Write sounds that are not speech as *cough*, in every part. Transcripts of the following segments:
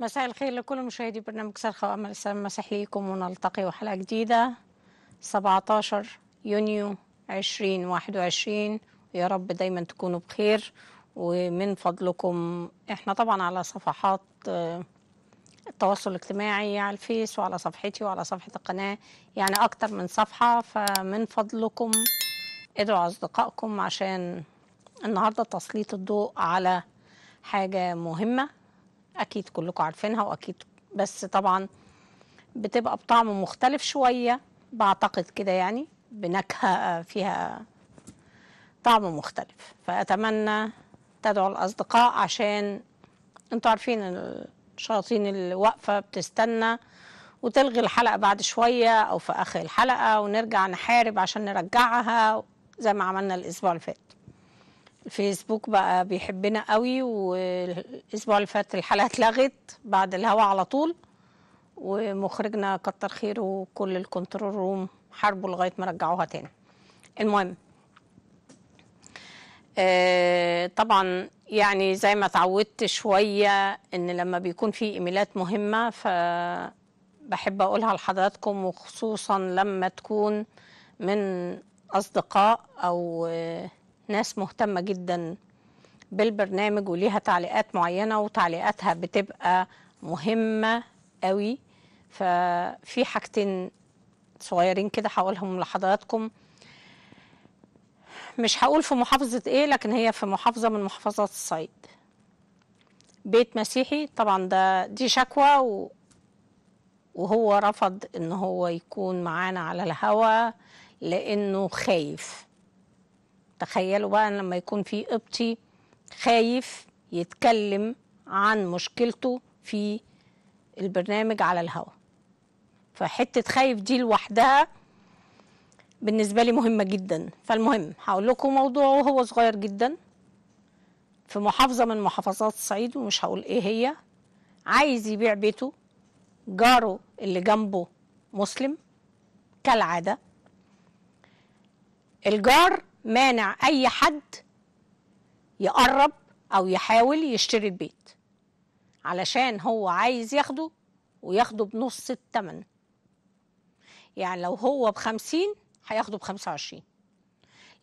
مساء الخير لكل مشاهدي برنامج سرخة وأمل السلام مسيح ليكم ونلتقي وحلقة جديدة 17 يونيو 2021 يا رب دايما تكونوا بخير ومن فضلكم احنا طبعا على صفحات آه، التواصل الاجتماعي على الفيس وعلى صفحتي وعلى صفحة القناة يعني أكتر من صفحة فمن فضلكم ادعوا أصدقائكم عشان النهاردة تسليط الضوء على حاجة مهمة اكيد كلكم عارفينها واكيد بس طبعا بتبقى بطعم مختلف شويه بعتقد كده يعني بنكهه آه، فيها طعم مختلف فاتمنى تدعو الاصدقاء عشان انتوا عارفين الشياطين اللي واقفه بتستنى وتلغي الحلقه بعد شويه او في اخر الحلقه ونرجع نحارب عشان نرجعها زي ما عملنا الاسبوع اللي فات فيسبوك بقى بيحبنا قوي والاسبوع اللي فات الحلقه اتلغت بعد الهوا على طول ومخرجنا كتر خيره كل الكنترول روم حاربوا لغايه ما رجعوها تاني المهم آه طبعا يعني زي ما اتعودت شويه ان لما بيكون في ايميلات مهمه ف بحب اقولها لحضراتكم وخصوصا لما تكون من اصدقاء او آه ناس مهتمه جدا بالبرنامج وليها تعليقات معينه وتعليقاتها بتبقى مهمه قوي ففي حاجتين صغيرين كده هقولهم لحضراتكم مش هقول في محافظة ايه لكن هي في محافظة من محافظات الصعيد بيت مسيحي طبعا ده دي شكوى و وهو رفض ان هو يكون معانا على الهوا لانه خايف تخيلوا بقى لما يكون في قبطي خايف يتكلم عن مشكلته في البرنامج على الهواء فحتة خايف دي لوحدها بالنسبة لي مهمة جدا فالمهم هقول لكم موضوع وهو صغير جدا في محافظة من محافظات الصعيد ومش هقول ايه هي عايز يبيع بيته جاره اللي جنبه مسلم كالعادة الجار مانع أي حد يقرب أو يحاول يشتري البيت علشان هو عايز ياخده وياخده بنص التمن يعني لو هو بخمسين هياخده بخمسة وعشرين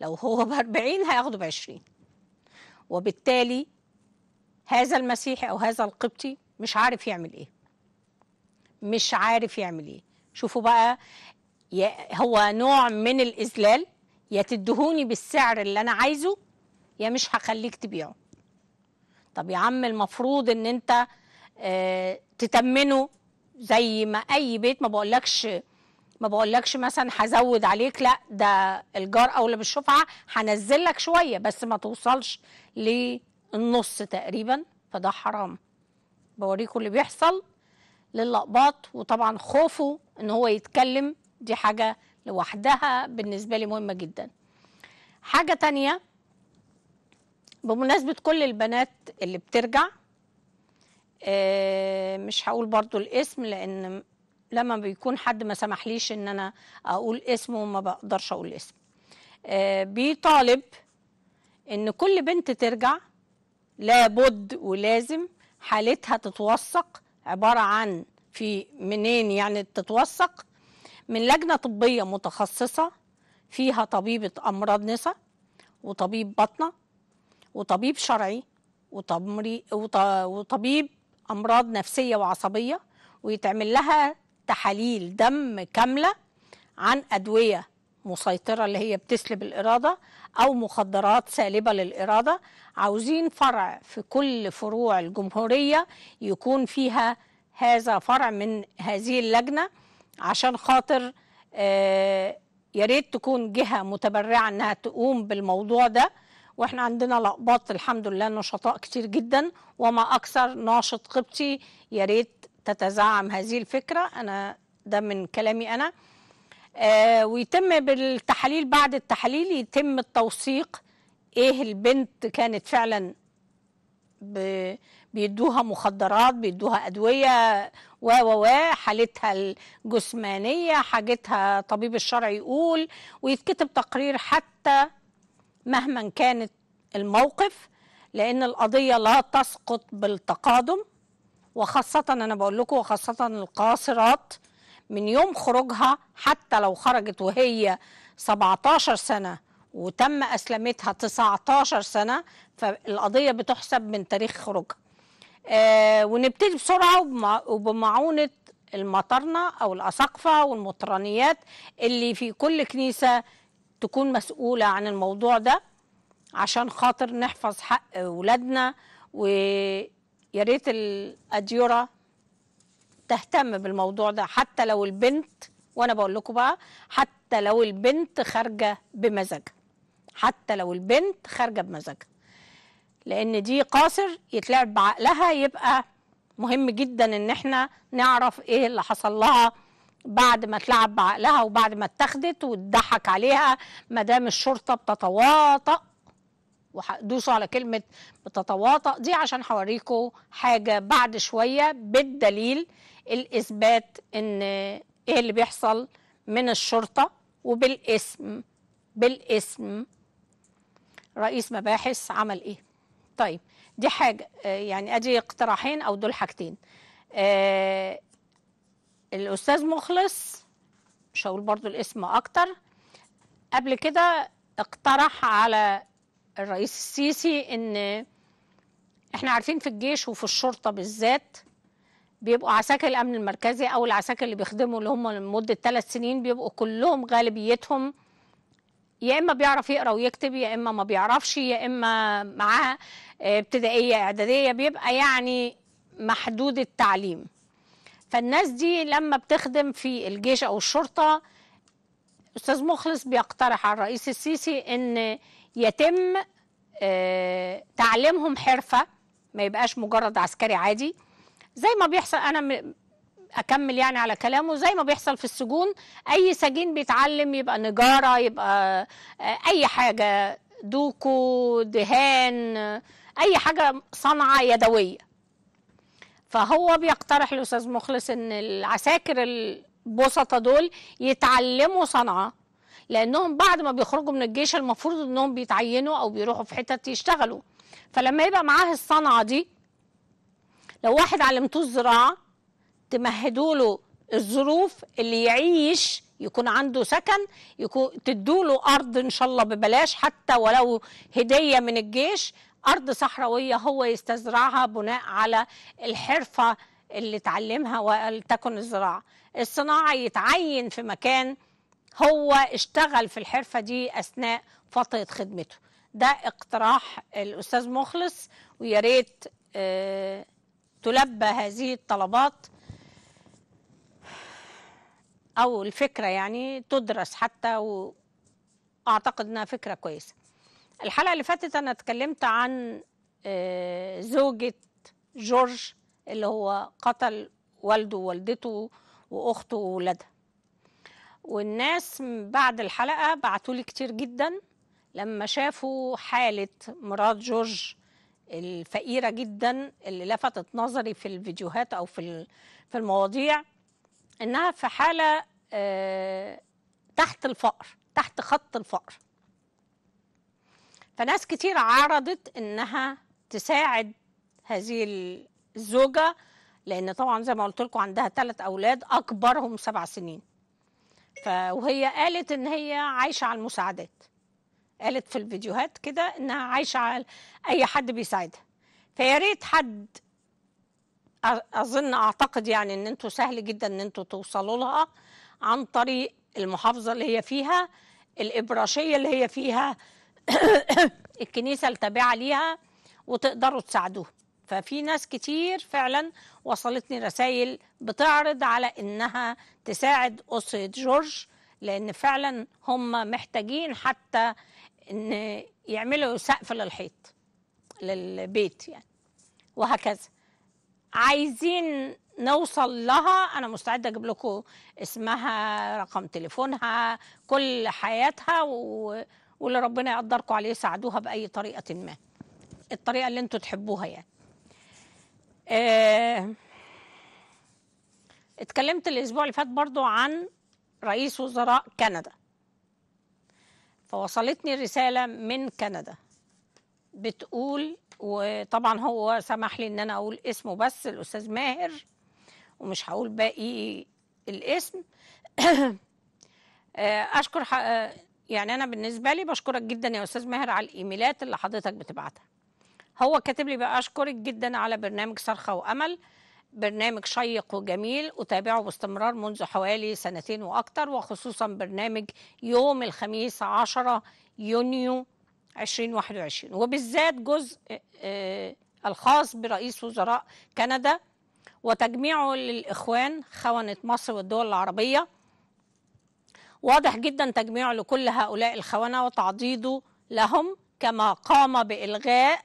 لو هو بأربعين هياخده بعشرين وبالتالي هذا المسيحي أو هذا القبطي مش عارف يعمل إيه مش عارف يعمل إيه شوفوا بقى هو نوع من الإذلال يا تدهوني بالسعر اللي انا عايزه يا مش هخليك تبيعه طب يا عم المفروض ان انت اه تتمنه زي ما اي بيت ما بقولكش ما بقولكش مثلا هزود عليك لا ده الجار اولى بالشفعه هنزل لك شويه بس ما توصلش للنص تقريبا فده حرام بوريكم اللي بيحصل للاقباط وطبعا خوفه ان هو يتكلم دي حاجه لوحدها بالنسبة لي مهمة جدا حاجة تانية بمناسبة كل البنات اللي بترجع آه، مش هقول برضو الاسم لأن لما بيكون حد ما سمحليش ان انا اقول اسمه ما بقدرش اقول اسم آه، بيطالب ان كل بنت ترجع لابد ولازم حالتها تتوثق عبارة عن في منين يعني تتوثق من لجنه طبيه متخصصه فيها طبيبه امراض نساء وطبيب بطنه وطبيب شرعي وطبيب امراض نفسيه وعصبيه ويتعمل لها تحاليل دم كامله عن ادويه مسيطره اللي هي بتسلب الاراده او مخدرات سالبه للاراده عاوزين فرع في كل فروع الجمهوريه يكون فيها هذا فرع من هذه اللجنه عشان خاطر آه، يا ريت تكون جهه متبرعه انها تقوم بالموضوع ده واحنا عندنا لقباط الحمد لله نشطاء كتير جدا وما اكثر ناشط قبطي يا ريت تتزعم هذه الفكره انا ده من كلامي انا آه ويتم بالتحاليل بعد التحاليل يتم التوثيق ايه البنت كانت فعلا بيدوها مخدرات بيدوها ادويه و و و حالتها الجسمانيه حاجتها طبيب الشرع يقول ويتكتب تقرير حتى مهما كانت الموقف لان القضيه لا تسقط بالتقادم وخاصه انا بقول لكم وخاصه القاصرات من يوم خروجها حتى لو خرجت وهي 17 سنة وتم أسلمتها 19 سنة فالقضية بتحسب من تاريخ خروجها آه ونبتدي بسرعه وبمعونه المطرنه او الاساقفه والمطرانيات اللي في كل كنيسه تكون مسؤوله عن الموضوع ده عشان خاطر نحفظ حق ولادنا ريت الاديره تهتم بالموضوع ده حتى لو البنت وانا بقول لكم بقى حتى لو البنت خارجه بمزاجها حتى لو البنت خارجه بمزاجها لان دي قاصر يتلعب بعقلها يبقى مهم جدا ان احنا نعرف ايه اللي حصل لها بعد ما اتلعب بعقلها وبعد ما اتخذت واتضحك عليها ما دام الشرطه بتتواطأ وهدوسوا على كلمه بتتواطأ دي عشان هوريكم حاجه بعد شويه بالدليل الاثبات ان ايه اللي بيحصل من الشرطه وبالاسم بالاسم رئيس مباحث عمل ايه طيب دي حاجة آه، يعني أدي اقتراحين أو دول حاجتين آه الأستاذ مخلص مش هقول برضو الاسم أكتر قبل كده اقترح على الرئيس السيسي إن احنا عارفين في الجيش وفي الشرطة بالذات بيبقوا عساكر الأمن المركزي أو العساكر اللي بيخدموا اللي هم لمدة ثلاث سنين بيبقوا كلهم غالبيتهم يا اما بيعرف يقرا ويكتب يا اما ما بيعرفش يا اما معاه آه، ابتدائيه اعداديه بيبقى يعني محدود التعليم فالناس دي لما بتخدم في الجيش او الشرطه استاذ مخلص بيقترح على الرئيس السيسي ان يتم آه، تعليمهم حرفه ما يبقاش مجرد عسكري عادي زي ما بيحصل انا اكمل يعني على كلامه زي ما بيحصل في السجون اي سجين بيتعلم يبقى نجاره يبقى آه، اي حاجه دوكو دهان اي حاجه صنعه يدويه فهو بيقترح الاستاذ مخلص ان العساكر البسطه دول يتعلموا صنعه لانهم بعد ما بيخرجوا من الجيش المفروض انهم بيتعينوا او بيروحوا في حتت يشتغلوا فلما يبقى معاه الصنعه دي لو واحد علمته الزراعه تمهدوا له الظروف اللي يعيش يكون عنده سكن يكون تدوا له ارض ان شاء الله ببلاش حتى ولو هديه من الجيش ارض صحراويه هو يستزرعها بناء على الحرفه اللي اتعلمها ولتكن الزراعه الصناعه يتعين في مكان هو اشتغل في الحرفه دي اثناء فتره خدمته ده اقتراح الاستاذ مخلص ويا ريت اه تلبى هذه الطلبات أو الفكرة يعني تدرس حتى وأعتقد أنها فكرة كويسة الحلقة اللي فاتت أنا اتكلمت عن آه، زوجة جورج اللي هو قتل والده ووالدته وأخته وولادها والناس بعد الحلقة بعتولي كتير جدا لما شافوا حالة مرات جورج الفقيرة جدا اللي لفتت نظري في الفيديوهات أو في في المواضيع انها في حاله آه، تحت الفقر تحت خط الفقر فناس كتير عرضت انها تساعد هذه الزوجه لان طبعا زي ما قلت لكم عندها ثلاث اولاد اكبرهم سبع سنين ف وهي قالت ان هي عايشه على المساعدات قالت في الفيديوهات كده انها عايشه على اي حد بيساعدها فيا ريت حد اظن اعتقد يعني ان انتوا سهل جدا ان انتوا توصلوا لها عن طريق المحافظه اللي هي فيها الابراشيه اللي هي فيها *coughs* الكنيسه التابعه ليها وتقدروا تساعدوها ففي ناس كتير فعلا وصلتني رسائل بتعرض على انها تساعد اسره جورج لان فعلا هم محتاجين حتى ان يعملوا سقف للحيط للبيت يعني وهكذا عايزين نوصل لها انا مستعده اجيب لكم اسمها رقم تليفونها كل حياتها و... واللي ربنا يقدركم عليه ساعدوها باي طريقه ما الطريقه اللي انتم تحبوها يعني اه... اتكلمت الاسبوع اللي فات برضو عن رئيس وزراء كندا فوصلتني رساله من كندا بتقول وطبعا هو سمح لي ان انا اقول اسمه بس الاستاذ ماهر ومش هقول باقي الاسم *clears throat* آه، اشكر آه، يعني انا بالنسبه لي بشكرك جدا يا استاذ ماهر على الايميلات اللي حضرتك بتبعتها هو كاتب لي بقى اشكرك جدا على برنامج صرخه وامل برنامج شيق وجميل أتابعه باستمرار منذ حوالي سنتين وأكثر وخصوصا برنامج يوم الخميس 10 يونيو 2021 وبالذات جزء آه، آه، الخاص برئيس وزراء كندا وتجميعه للإخوان خونة مصر والدول العربية واضح جدا تجميعه لكل هؤلاء الخونة وتعضيده لهم كما قام بإلغاء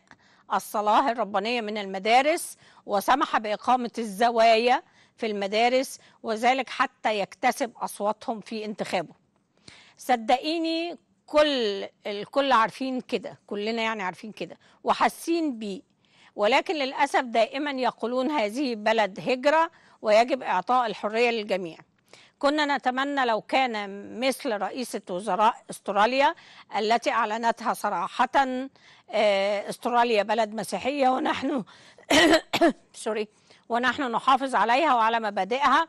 الصلاة الربانية من المدارس وسمح بإقامة الزوايا في المدارس وذلك حتى يكتسب أصواتهم في انتخابه صدقيني كل الكل عارفين كده كلنا يعني عارفين كده وحاسين بيه ولكن للأسف دائما يقولون هذه بلد هجرة ويجب إعطاء الحرية للجميع كنا نتمنى لو كان مثل رئيسة وزراء استراليا التي أعلنتها صراحة آه، استراليا بلد مسيحية ونحن سوري *coughs* ونحن نحافظ عليها وعلى مبادئها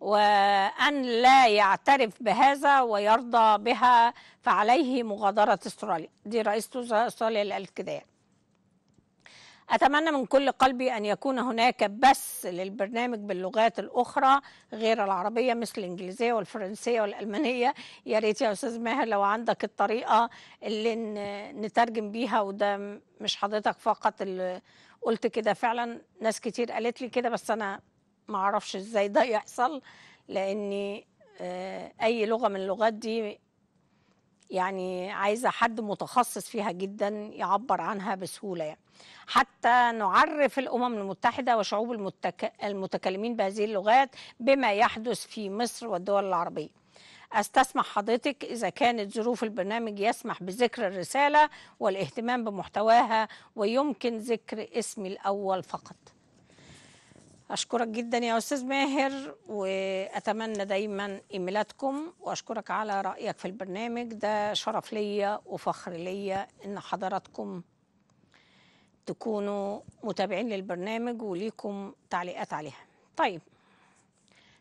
وأن لا يعترف بهذا ويرضى بها فعليه مغادرة استراليا دي رئيسة استراليا اللي قالت كده أتمنى من كل قلبي أن يكون هناك بث للبرنامج باللغات الأخرى غير العربية مثل الإنجليزية والفرنسية والألمانية يا ريت يا أستاذ ماهر لو عندك الطريقة اللي نترجم بيها وده مش حضرتك فقط اللي قلت كده فعلا ناس كتير قالت لي كده بس أنا معرفش ازاي ده يحصل لاني آه، اي لغه من اللغات دي يعني عايزه حد متخصص فيها جدا يعبر عنها بسهوله يعني. حتى نعرف الامم المتحده وشعوب المتك... المتكلمين بهذه اللغات بما يحدث في مصر والدول العربيه استسمح حضرتك اذا كانت ظروف البرنامج يسمح بذكر الرساله والاهتمام بمحتواها ويمكن ذكر اسمي الاول فقط أشكرك جدا يا أستاذ ماهر وأتمنى دايما إيميلاتكم وأشكرك على رأيك في البرنامج ده شرف ليا وفخر ليا إن حضراتكم تكونوا متابعين للبرنامج وليكم تعليقات عليها طيب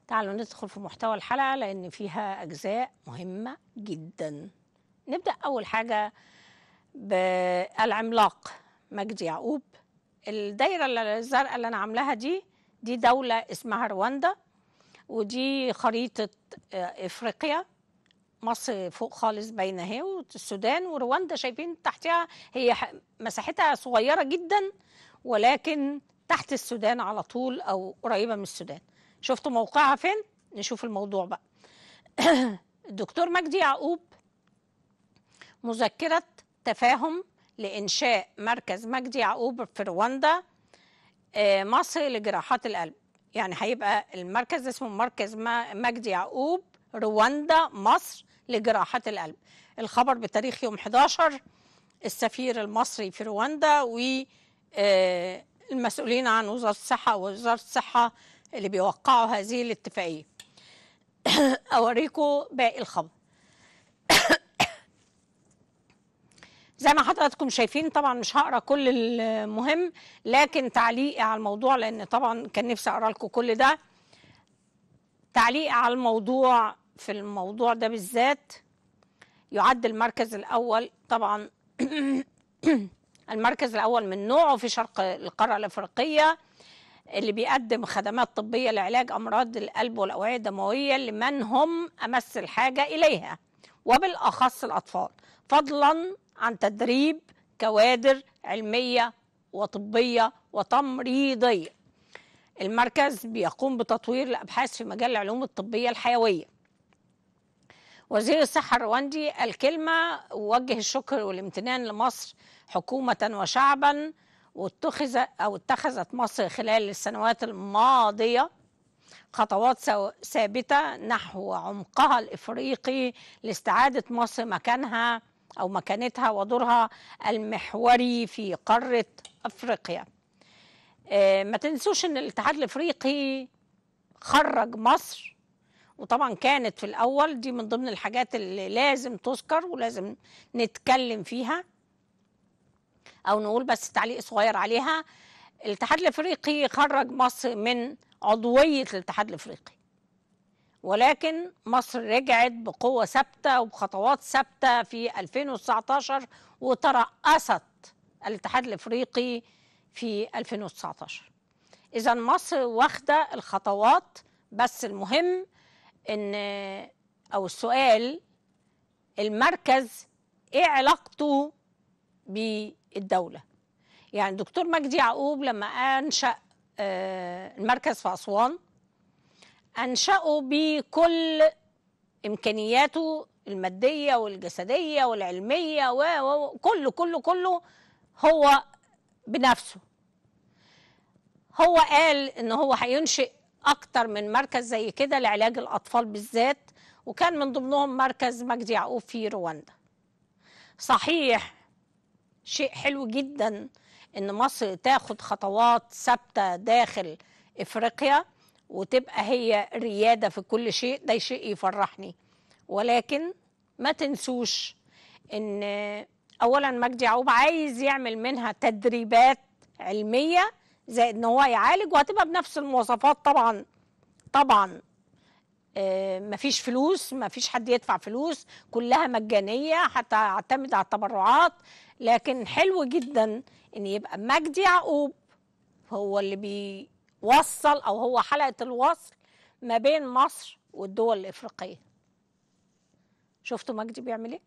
تعالوا ندخل في محتوى الحلقة لأن فيها أجزاء مهمة جدا نبدأ أول حاجة بالعملاق مجدي يعقوب الدايرة الزرقاء اللي أنا عاملاها دي دي دولة اسمها رواندا ودي خريطة آه، إفريقيا مصر فوق خالص باينة اهي والسودان ورواندا شايفين تحتها هي مساحتها صغيرة جدا ولكن تحت السودان على طول أو قريبة من السودان شفتوا موقعها فين؟ نشوف الموضوع بقى *coughs* الدكتور مجدي يعقوب مذكرة تفاهم لإنشاء مركز مجدي يعقوب في رواندا آه، مصر لجراحات القلب يعني هيبقى المركز اسمه مركز مجدي يعقوب رواندا مصر لجراحات القلب الخبر بتاريخ يوم 11 السفير المصري في رواندا والمسؤولين آه، عن وزارة الصحة ووزارة الصحة اللي بيوقعوا هذه الاتفاقية *coughs* أوريكم باقي الخبر زي ما حضراتكم شايفين طبعا مش هقرا كل المهم لكن تعليقي على الموضوع لان طبعا كان نفسي اقرا لكم كل ده تعليقي على الموضوع في الموضوع ده بالذات يعد المركز الاول طبعا *clears throat* المركز الاول من نوعه في شرق القاره الافريقيه اللي بيقدم خدمات طبيه لعلاج امراض القلب والاوعيه الدمويه لمن هم امس الحاجه اليها وبالاخص الاطفال فضلا عن تدريب كوادر علمية وطبية وتمريضية المركز بيقوم بتطوير الأبحاث في مجال العلوم الطبية الحيوية وزير الصحة الرواندي الكلمة ووجه الشكر والامتنان لمصر حكومة وشعبا واتخذ أو اتخذت مصر خلال السنوات الماضية خطوات ثابتة نحو عمقها الإفريقي لاستعادة مصر مكانها أو مكانتها ودورها المحوري في قارة أفريقيا آه، ما تنسوش أن الاتحاد الأفريقي خرج مصر وطبعا كانت في الأول دي من ضمن الحاجات اللي لازم تذكر ولازم نتكلم فيها أو نقول بس تعليق صغير عليها الاتحاد الأفريقي خرج مصر من عضوية الاتحاد الأفريقي ولكن مصر رجعت بقوة ثابتة وبخطوات ثابتة في 2019 وترأست الاتحاد الافريقي في 2019 إذا مصر واخدة الخطوات بس المهم إن أو السؤال المركز إيه علاقته بالدولة يعني دكتور مجدي يعقوب لما أنشأ آه، المركز في أسوان أنشأه بكل إمكانياته المادية والجسدية والعلمية وكله كله كله هو بنفسه هو قال إن هو هينشئ أكتر من مركز زي كده لعلاج الأطفال بالذات وكان من ضمنهم مركز مجدي يعقوب في رواندا صحيح شيء حلو جدا ان مصر تاخد خطوات ثابته داخل افريقيا وتبقى هي ريادة في كل شيء ده شيء يفرحني ولكن ما تنسوش ان اولا مجدي يعقوب عايز يعمل منها تدريبات علمية زائد ان هو يعالج وهتبقى بنفس المواصفات طبعا طبعا آه، مفيش فلوس مفيش حد يدفع فلوس كلها مجانية هتعتمد على التبرعات لكن حلو جدا ان يبقى مجدي يعقوب هو اللي بي وصل أو هو حلقة الوصل ما بين مصر والدول الإفريقية شفتوا مجدي بيعمل إيه؟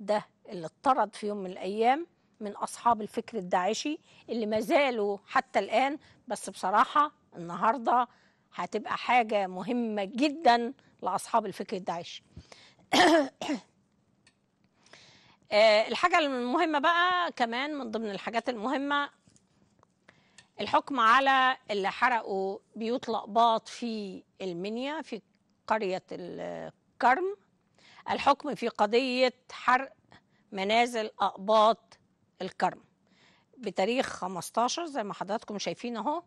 ده اللي اطرد في يوم من الأيام من أصحاب الفكر الداعشي اللي ما زالوا حتى الآن بس بصراحة النهاردة هتبقى حاجة مهمة جدا لأصحاب الفكر الداعشي *coughs* آه، الحاجة المهمة بقى كمان من ضمن الحاجات المهمة الحكم على اللي حرقوا بيوت لقباط في المنيا في قرية الكرم الحكم في قضية حرق منازل أقباط الكرم بتاريخ 15 زي ما حضراتكم شايفين اهو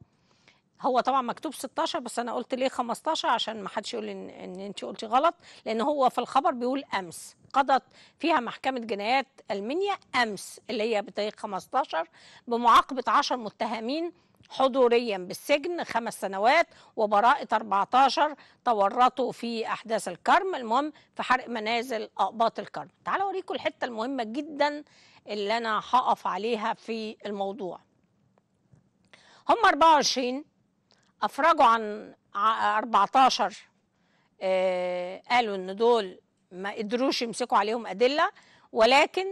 هو طبعا مكتوب 16 بس انا قلت ليه 15 عشان ما حدش يقول ان, إن انت قلتي غلط لان هو في الخبر بيقول امس قضت فيها محكمه جنايات المنيا امس اللي هي بتاريخ 15 بمعاقبه 10 متهمين حضوريا بالسجن خمس سنوات وبراءة 14 تورطوا في أحداث الكرم المهم في حرق منازل أقباط الكرم تعالوا أوريكم الحتة المهمة جدا اللي أنا هقف عليها في الموضوع هم 24 أفرجوا عن 14 آه قالوا إن دول ما قدروش يمسكوا عليهم أدلة ولكن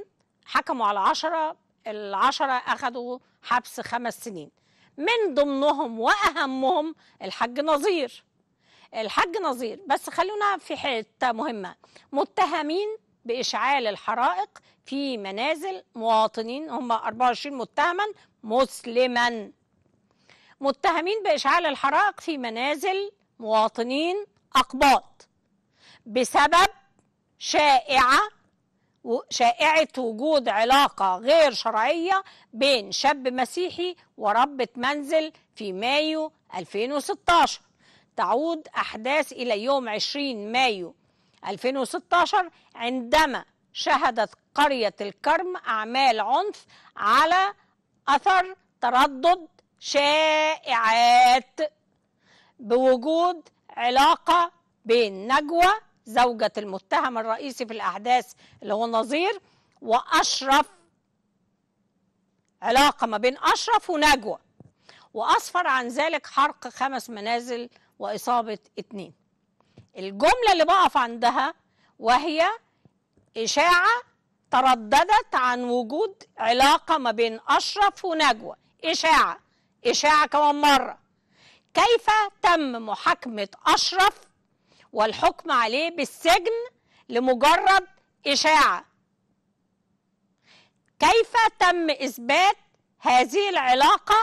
حكموا على 10 العشرة أخدوا حبس خمس سنين من ضمنهم واهمهم الحاج نظير الحاج نظير بس خلونا في حته مهمه متهمين باشعال الحرائق في منازل مواطنين هم 24 متهما مسلما متهمين باشعال الحرائق في منازل مواطنين اقباط بسبب شائعه شائعة وجود علاقة غير شرعية بين شاب مسيحي وربة منزل في مايو 2016 تعود أحداث إلى يوم 20 مايو 2016 عندما شهدت قرية الكرم أعمال عنف على أثر تردد شائعات بوجود علاقة بين نجوى زوجة المتهم الرئيسي في الأحداث اللي هو النظير وأشرف علاقة ما بين أشرف ونجوى وأسفر عن ذلك حرق خمس منازل وإصابة اتنين الجملة اللي بقف عندها وهي إشاعة ترددت عن وجود علاقة ما بين أشرف ونجوى إشاعة إشاعة كمان مرة كيف تم محاكمة أشرف والحكم عليه بالسجن لمجرد إشاعة كيف تم إثبات هذه العلاقة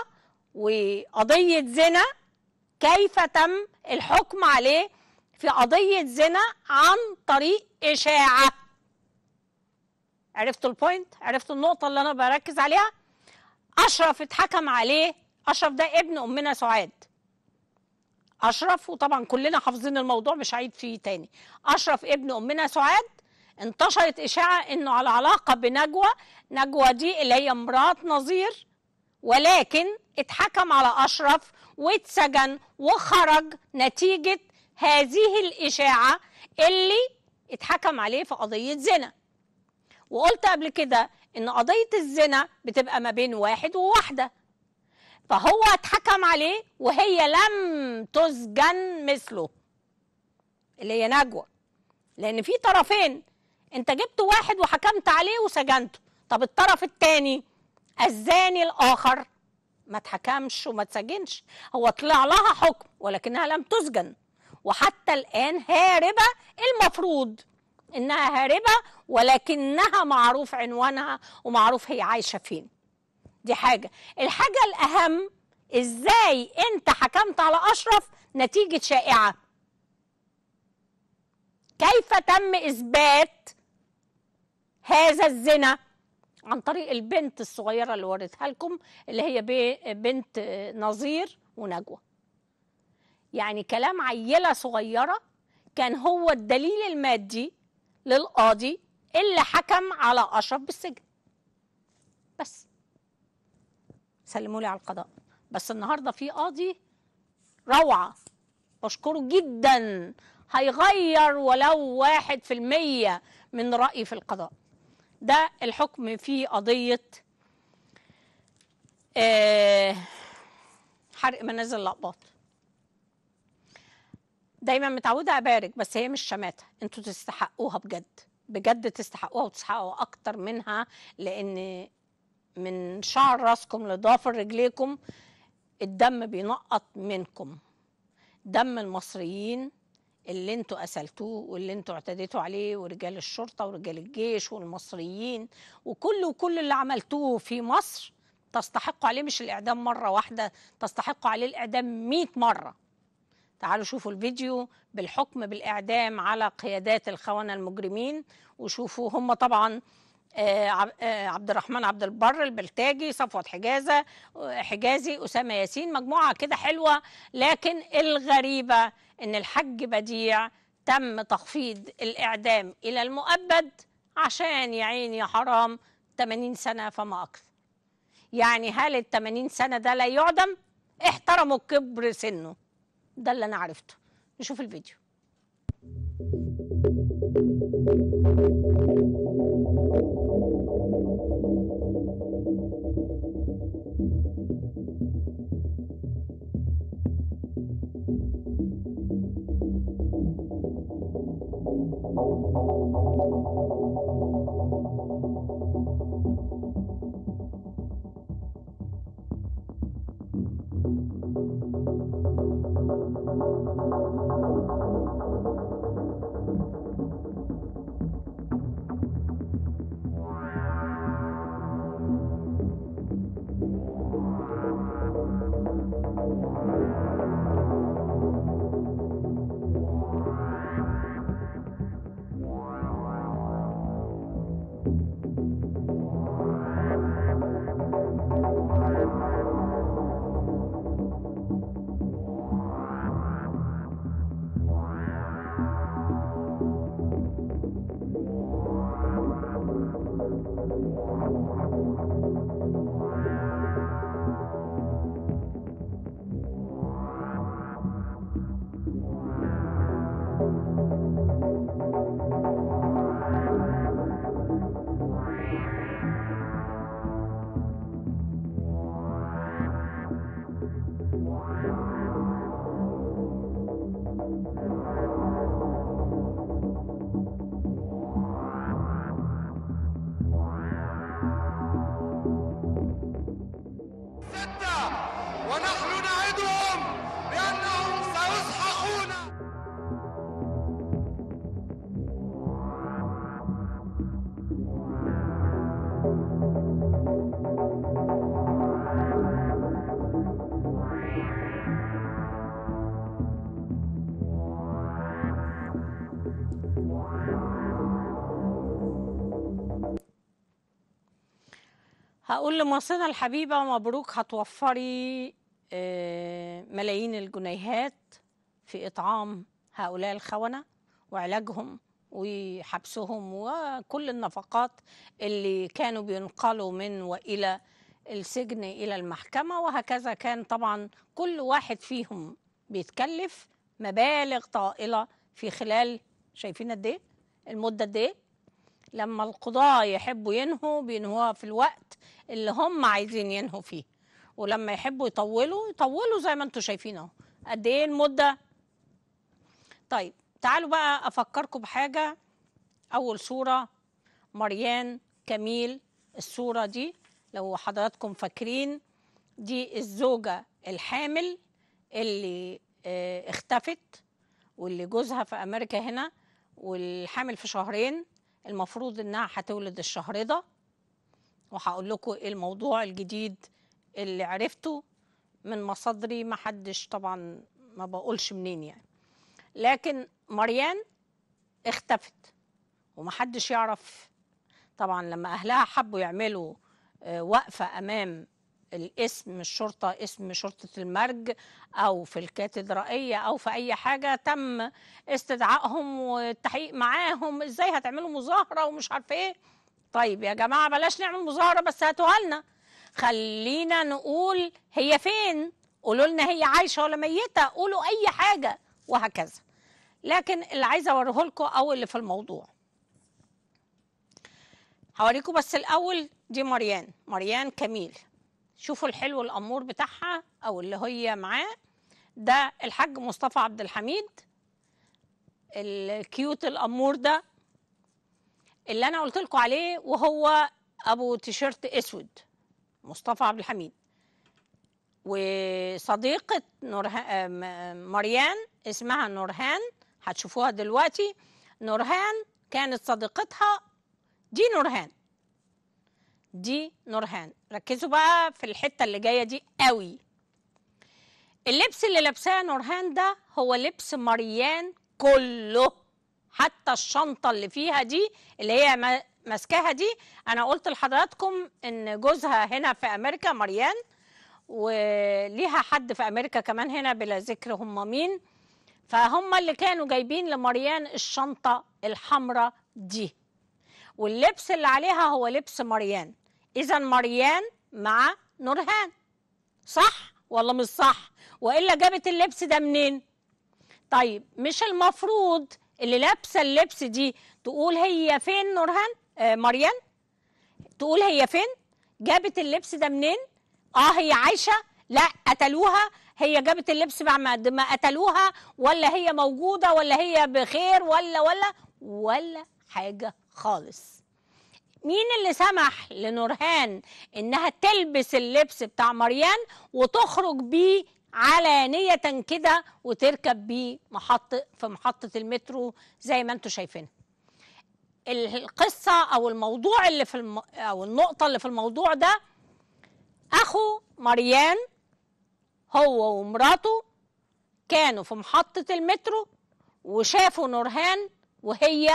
وقضية زنا كيف تم الحكم عليه في قضية زنا عن طريق إشاعة عرفتوا البوينت عرفتوا النقطة اللي أنا بركز عليها أشرف اتحكم عليه أشرف ده ابن أمنا سعاد اشرف وطبعا كلنا حافظين الموضوع مش هعيد فيه تاني اشرف ابن امنا سعاد انتشرت اشاعه انه على علاقه بنجوى نجوى دي اللي هي مرات نظير ولكن اتحكم على اشرف واتسجن وخرج نتيجه هذه الاشاعه اللي اتحكم عليه في قضيه زنا وقلت قبل كده ان قضيه الزنا بتبقى ما بين واحد وواحده فهو اتحكم عليه وهي لم تسجن مثله اللي هي نجوى لان في طرفين انت جبت واحد وحكمت عليه وسجنته طب الطرف الثاني الزاني الاخر ما اتحكمش وما اتسجنش هو طلع لها حكم ولكنها لم تسجن وحتى الان هاربه المفروض انها هاربه ولكنها معروف عنوانها ومعروف هي عايشه فين دي حاجة الحاجة الأهم إزاي أنت حكمت على أشرف نتيجة شائعة كيف تم إثبات هذا الزنا عن طريق البنت الصغيرة اللي وردتها لكم اللي هي بنت نظير ونجوى يعني كلام عيلة صغيرة كان هو الدليل المادي للقاضي اللي حكم على أشرف بالسجن بس سلموا لي على القضاء بس النهارده في قاضي روعه بشكره جدا هيغير ولو واحد في المية من رأيي في القضاء ده الحكم في قضية آه، حرق منازل الأقباط دايما متعودة أبارك بس هي مش شماتة انتوا تستحقوها بجد بجد تستحقوها وتستحقوا أكتر منها لأن من شعر راسكم لضافر رجليكم الدم بينقط منكم دم المصريين اللي انتوا قسلتوه واللي انتوا اعتديتوا عليه ورجال الشرطه ورجال الجيش والمصريين وكل وكل اللي عملتوه في مصر تستحقوا عليه مش الاعدام مره واحده تستحقوا عليه الاعدام 100 مره تعالوا شوفوا الفيديو بالحكم بالاعدام على قيادات الخونه المجرمين وشوفوا هم طبعا آه، آه، عبد الرحمن عبد البر البلتاجي صفوت حجازه حجازي اسامه ياسين مجموعه كده حلوه لكن الغريبه ان الحج بديع تم تخفيض الاعدام الى المؤبد عشان يا عيني يا حرام 80 سنه فما اكثر يعني هل ال 80 سنه ده لا يعدم احترموا كبر سنه ده اللي انا عرفته نشوف الفيديو اقول لمرسنا الحبيبه مبروك هتوفري آه، ملايين الجنيهات في اطعام هؤلاء الخونه وعلاجهم وحبسهم وكل النفقات اللي كانوا بينقلوا من والى السجن الى المحكمه وهكذا كان طبعا كل واحد فيهم بيتكلف مبالغ طائله في خلال شايفين قد ايه المده قد ايه لما القضاة يحبوا ينهوا بينهوها في الوقت اللي هم عايزين ينهوا فيه ولما يحبوا يطولوا يطولوا زي ما انتم شايفين اهو قد ايه المدة طيب تعالوا بقى افكركم بحاجة اول صورة مريان كميل الصورة دي لو حضراتكم فاكرين دي الزوجة الحامل اللي آه، اختفت واللي جوزها في امريكا هنا والحامل في شهرين المفروض انها هتولد الشهر ده وهقول لكم ايه الموضوع الجديد اللي عرفته من مصادري ما حدش طبعا ما بقولش منين يعني لكن مريان اختفت ومحدش يعرف طبعا لما اهلها حبوا يعملوا آه، وقفه امام الاسم الشرطه اسم شرطه المرج او في الكاتدرائيه او في اي حاجه تم استدعائهم والتحقيق معاهم ازاي هتعملوا مظاهره ومش عارف ايه طيب يا جماعه بلاش نعمل مظاهره بس هاتوها لنا خلينا نقول هي فين قولوا لنا هي عايشه ولا ميته قولوا اي حاجه وهكذا لكن اللي عايزه اوريه لكم او اللي في الموضوع هوريكم بس الاول دي مريان مريان كميل شوفوا الحلو الأمور بتاعها أو اللي هي معاه ده الحاج مصطفى عبد الحميد الكيوت الأمور ده اللي أنا قلت لكم عليه وهو أبو تيشيرت أسود مصطفى عبد الحميد وصديقة مريان اسمها نورهان هتشوفوها دلوقتي نورهان كانت صديقتها دي نورهان دي نورهان ركزوا بقى في الحته اللي جايه دي قوي اللبس اللي لابساه نورهان ده هو لبس مريان كله حتى الشنطه اللي فيها دي اللي هي ماسكاها دي انا قلت لحضراتكم ان جوزها هنا في امريكا مريان وليها حد في امريكا كمان هنا بلا ذكر هم مين فهم اللي كانوا جايبين لمريان الشنطه الحمراء دي واللبس اللي عليها هو لبس مريان إذا مريان مع نورهان صح ولا مش صح وإلا جابت اللبس ده منين طيب مش المفروض اللي لابسة اللبس دي تقول هي فين نورهان آه مريان تقول هي فين جابت اللبس ده منين اه هي عايشة لا قتلوها هي جابت اللبس بعد ما قتلوها ولا هي موجودة ولا هي بخير ولا ولا ولا حاجة خالص مين اللي سمح لنورهان انها تلبس اللبس بتاع مريان وتخرج بيه علانية كده وتركب بيه محطة في محطة المترو زي ما انتم شايفين القصة او الموضوع اللي في الم... او النقطة اللي في الموضوع ده اخو مريان هو ومراته كانوا في محطة المترو وشافوا نورهان وهي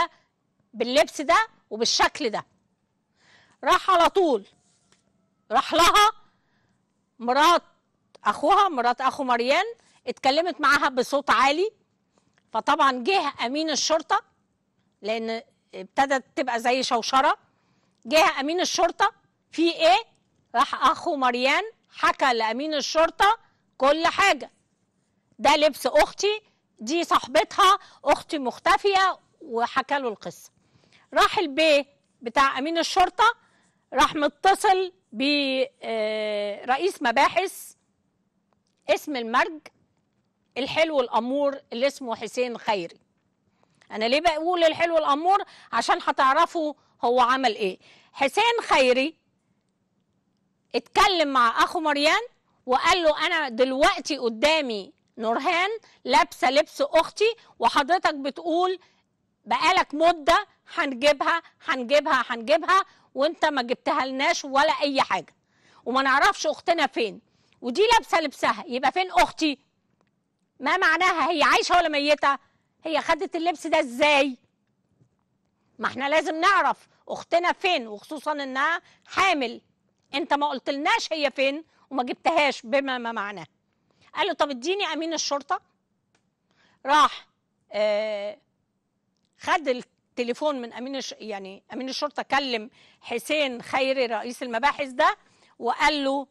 باللبس ده وبالشكل ده راح على طول راح لها مرات اخوها مرات اخو مريان اتكلمت معاها بصوت عالي فطبعا جه امين الشرطه لان ابتدت تبقى زي شوشره جه امين الشرطه في ايه راح اخو مريان حكى لامين الشرطه كل حاجه ده لبس اختي دي صاحبتها اختي مختفيه وحكى له القصه راح البيه بتاع امين الشرطه راح متصل برئيس آه، مباحث اسم المرج الحلو الامور اللي اسمه حسين خيري انا ليه بقول الحلو الامور عشان هتعرفوا هو عمل ايه حسين خيري اتكلم مع اخو مريان وقال له انا دلوقتي قدامي نورهان لابسه لبس اختي وحضرتك بتقول بقالك مده هنجيبها هنجيبها هنجيبها وانت ما جبتها لناش ولا اي حاجه وما نعرفش اختنا فين ودي لابسه لبسها يبقى فين اختي ما معناها هي عايشه ولا ميته هي خدت اللبس ده ازاي ما احنا لازم نعرف اختنا فين وخصوصا انها حامل انت ما قلتلناش هي فين وما جبتهاش بما ما معناه قال له طب اديني امين الشرطه راح آه خد تليفون من امين الش... يعني امين الشرطه كلم حسين خيري رئيس المباحث ده وقال له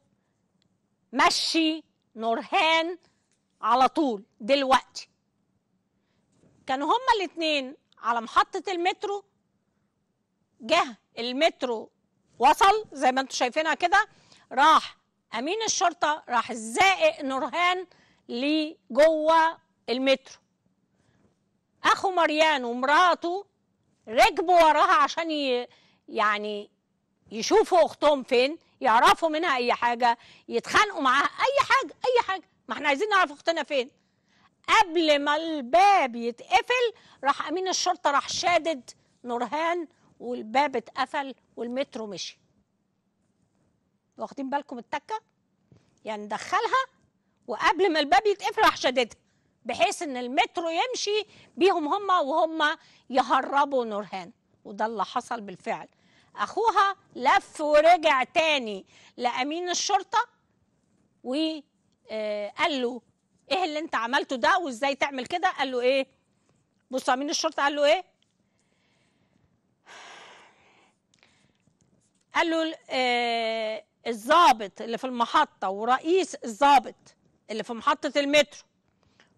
مشي نورهان على طول دلوقتي كانوا هما الاثنين على محطه المترو جه المترو وصل زي ما انتم شايفينها كده راح امين الشرطه راح زائق نورهان لجوه المترو اخو مريان ومراته ركبوا وراها عشان ي... يعني يشوفوا اختهم فين يعرفوا منها اي حاجه يتخانقوا معاها اي حاجه اي حاجه ما احنا عايزين نعرف اختنا فين قبل ما الباب يتقفل راح امين الشرطه راح شادد نورهان والباب اتقفل والمترو مشي واخدين بالكم التكه يعني دخلها وقبل ما الباب يتقفل راح شاددها بحيث ان المترو يمشي بيهم هم وهم يهربوا نورهان وده اللي حصل بالفعل اخوها لف ورجع تاني لامين الشرطه وقال آه، له ايه اللي انت عملته ده وازاي تعمل كده قال له ايه بص امين الشرطه قال له ايه قال له الظابط آه، الضابط اللي في المحطه ورئيس الضابط اللي في محطه المترو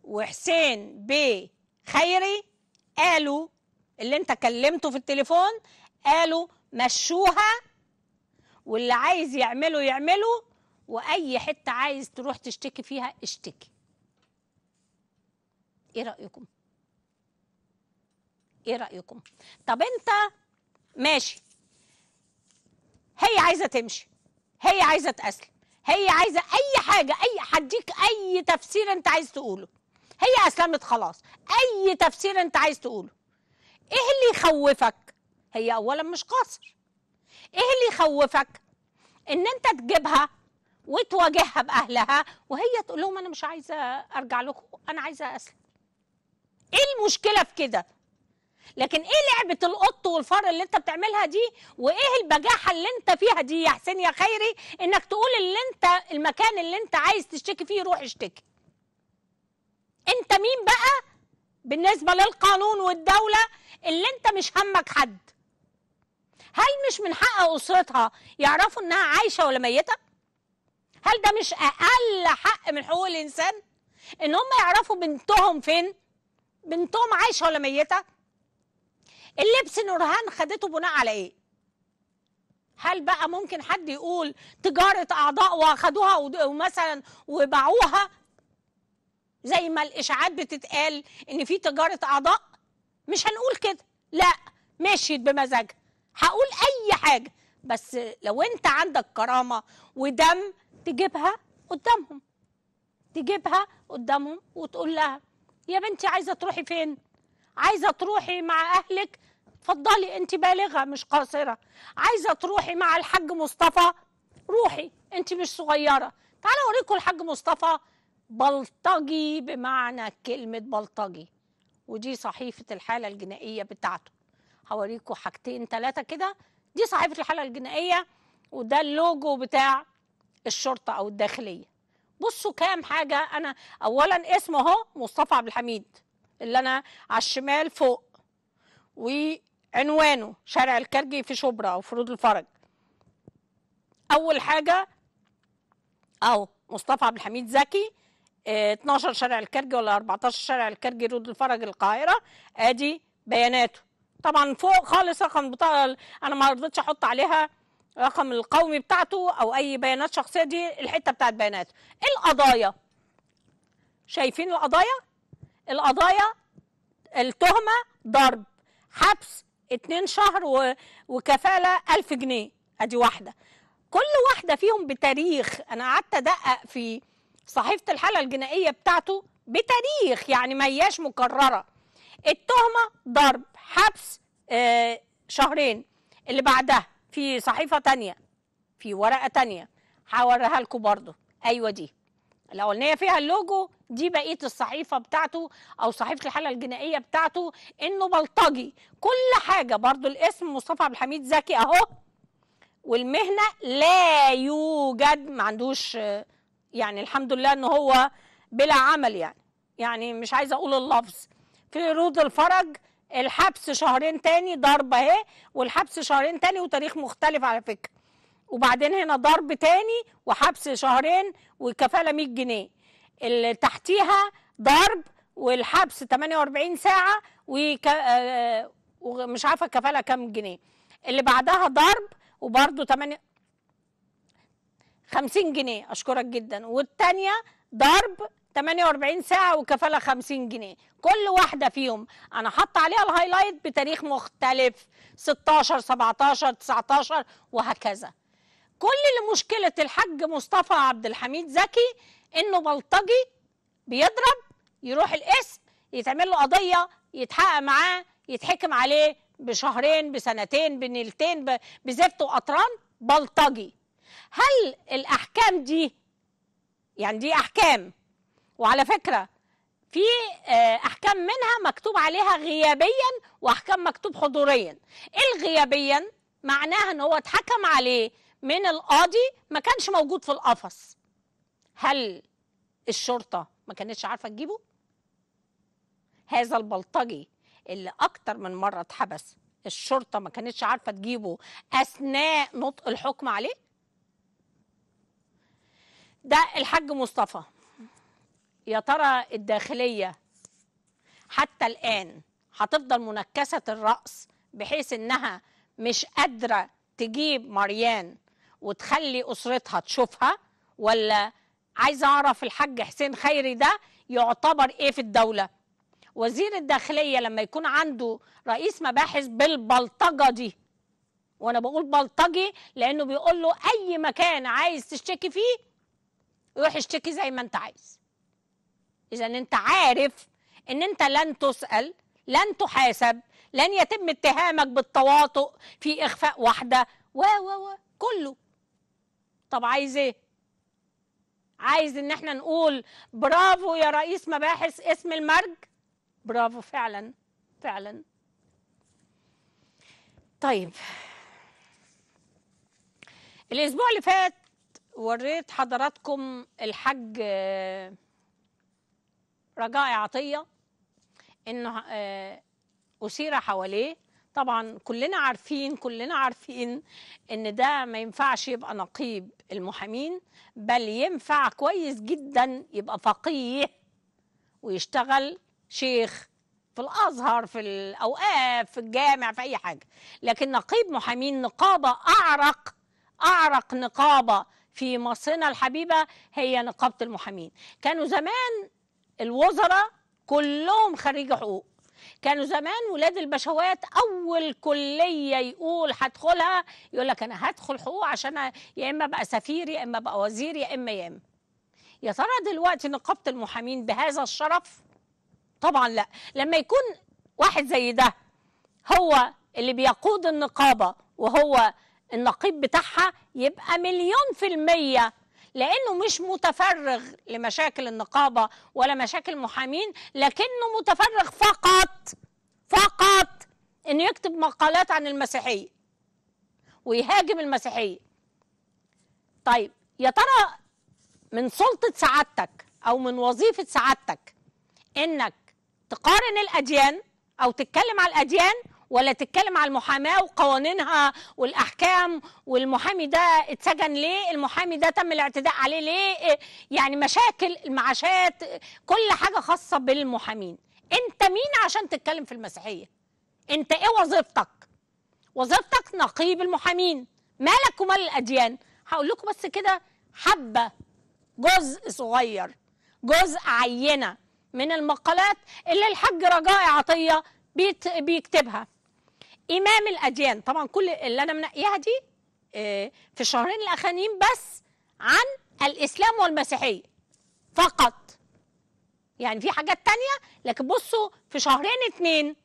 وحسين بيه خيري قالوا اللي انت كلمته في التليفون قالوا مشوها واللي عايز يعمله يعمله واي حته عايز تروح تشتكي فيها اشتكي ايه رايكم ايه رايكم طب انت ماشي هي عايزه تمشي هي عايزه تاسلم هي عايزه اي حاجه اي هديك اي تفسير انت عايز تقوله هي اسلمت خلاص اي تفسير انت عايز تقوله ايه اللي يخوفك هي اولا مش قاصر ايه اللي يخوفك ان انت تجيبها وتواجهها باهلها وهي تقول لهم انا مش عايزه ارجع لكم انا عايزه اسلم ايه المشكله في كده لكن ايه لعبه القط والفار اللي انت بتعملها دي وايه البجاحه اللي انت فيها دي يا حسين يا خيري انك تقول اللي انت المكان اللي انت عايز تشتكي فيه روح اشتكي انت مين بقى بالنسبه للقانون والدوله اللي انت مش همك حد هل مش من حق اسرتها يعرفوا انها عايشه ولا ميته هل ده مش اقل حق من حقوق الانسان ان هم يعرفوا بنتهم فين بنتهم عايشه ولا ميته اللبس نورهان خدته بناء على ايه هل بقى ممكن حد يقول تجارة أعضاء وأخدوها ومثلا وباعوها زي ما الاشاعات بتتقال ان في تجاره اعضاء مش هنقول كده لا مشيت بمزاجها هقول اي حاجه بس لو انت عندك كرامه ودم تجيبها قدامهم تجيبها قدامهم وتقول لها يا بنتي عايزه تروحي فين عايزه تروحي مع اهلك اتفضلي انت بالغه مش قاصره عايزه تروحي مع الحاج مصطفى روحي انت مش صغيره تعالى اوريكم الحاج مصطفى بلطجي بمعنى كلمة بلطجي ودي صحيفة الحالة الجنائية بتاعته هوريكم حاجتين ثلاثة كده دي صحيفة الحالة الجنائية وده اللوجو بتاع الشرطة أو الداخلية بصوا كام حاجة أنا أولا اسمه أهو مصطفى عبد الحميد اللي أنا على الشمال فوق وعنوانه شارع الكرجي في شبرا أو فروض الفرج أول حاجة أهو مصطفى عبد الحميد زكي 12 شارع الكرجي ولا 14 شارع الكرجي رود الفرج القاهره ادي بياناته طبعا فوق خالص رقم انا ما رضيتش احط عليها رقم القومي بتاعته او اي بيانات شخصيه دي الحته بتاعت بياناته القضايا شايفين القضايا القضايا التهمه ضرب حبس اتنين شهر و... وكفاله ألف جنيه ادي واحده كل واحده فيهم بتاريخ انا قعدت ادقق فيه صحيفه الحاله الجنائيه بتاعته بتاريخ يعني ما هياش مكرره التهمه ضرب حبس آه، شهرين اللي بعدها في صحيفه تانية في ورقه تانية هوريها لكم برضه ايوه دي الاولانيه فيها اللوجو دي بقيه الصحيفه بتاعته او صحيفه الحاله الجنائيه بتاعته انه بلطجي كل حاجه برضو الاسم مصطفى عبد الحميد زكي اهو والمهنه لا يوجد ما عندوش آه، يعني الحمد لله ان هو بلا عمل يعني يعني مش عايزه اقول اللفظ في رود الفرج الحبس شهرين تاني ضرب اهي والحبس شهرين تاني وتاريخ مختلف على فكره وبعدين هنا ضرب تاني وحبس شهرين وكفاله 100 جنيه اللي تحتيها ضرب والحبس 48 ساعه وك... آه، ومش عارفه الكفاله كام جنيه اللي بعدها ضرب وبرده 8 50 جنيه اشكرك جدا والثانيه ضرب 48 ساعة وكفالة 50 جنيه كل واحدة فيهم أنا حاطة عليها الهايلايت بتاريخ مختلف 16 17 19 وهكذا كل اللي مشكلة الحاج مصطفى عبد الحميد زكي إنه بلطجي بيضرب يروح القسم يتعمل له قضية يتحقق معاه يتحكم عليه بشهرين بسنتين بنيلتين بزفت وقطران بلطجي هل الأحكام دي يعني دي أحكام وعلى فكرة في آه، أحكام منها مكتوب عليها غيابيا وأحكام مكتوب حضوريا إيه الغيابيا معناها أن هو اتحكم عليه من القاضي ما كانش موجود في القفص هل الشرطة ما كانتش عارفة تجيبه هذا البلطجي اللي أكتر من مرة اتحبس الشرطة ما كانتش عارفة تجيبه أثناء نطق الحكم عليه ده الحاج مصطفى يا ترى الداخلية حتى الآن هتفضل منكسة الرأس بحيث إنها مش قادرة تجيب مريان وتخلي أسرتها تشوفها ولا عايزة أعرف الحاج حسين خيري ده يعتبر إيه في الدولة وزير الداخلية لما يكون عنده رئيس مباحث بالبلطجة دي وأنا بقول بلطجي لأنه بيقول له أي مكان عايز تشتكي فيه روح اشتكي زي ما انت عايز اذا انت عارف ان انت لن تسال لن تحاسب لن يتم اتهامك بالتواطؤ في اخفاء واحده و و و كله طب عايز ايه عايز ان احنا نقول برافو يا رئيس مباحث اسم المرج برافو فعلا فعلا طيب الاسبوع اللي فات وريت حضراتكم الحاج آه، رجاء عطية انه آه، أسيرة حواليه طبعا كلنا عارفين كلنا عارفين ان ده ما ينفعش يبقى نقيب المحامين بل ينفع كويس جدا يبقى فقيه ويشتغل شيخ في الازهر في الاوقاف في الجامع في اي حاجه لكن نقيب محامين نقابه اعرق اعرق نقابه في مصرنا الحبيبة هي نقابة المحامين كانوا زمان الوزراء كلهم خريج حقوق كانوا زمان ولاد البشوات اول كليه يقول هدخلها يقول لك انا هدخل حقوق عشان يا اما ابقى سفير يا اما ابقى وزير يا اما يا اما يا ترى دلوقتي نقابه المحامين بهذا الشرف طبعا لا لما يكون واحد زي ده هو اللي بيقود النقابه وهو النقيض بتاعها يبقى مليون في المية لأنه مش متفرغ لمشاكل النقابة ولا مشاكل المحامين لكنه متفرغ فقط فقط إنه يكتب مقالات عن المسيحية ويهاجم المسيحية طيب يا ترى من سلطة سعادتك أو من وظيفة سعادتك إنك تقارن الأديان أو تتكلم على الأديان ولا تتكلم على المحاماه وقوانينها والاحكام والمحامي ده اتسجن ليه المحامي ده تم الاعتداء عليه ليه يعني مشاكل المعاشات كل حاجه خاصه بالمحامين انت مين عشان تتكلم في المسيحيه انت ايه وظيفتك وظيفتك نقيب المحامين مالك ومال الاديان هقول لكم بس كده حبه جزء صغير جزء عينه من المقالات اللي الحاج رجاء عطيه بيكتبها امام الاديان طبعا كل اللي انا منقيها دي آه، في الشهرين الاخرين بس عن الاسلام والمسيحيه فقط يعني في حاجات تانية لكن بصوا في شهرين اتنين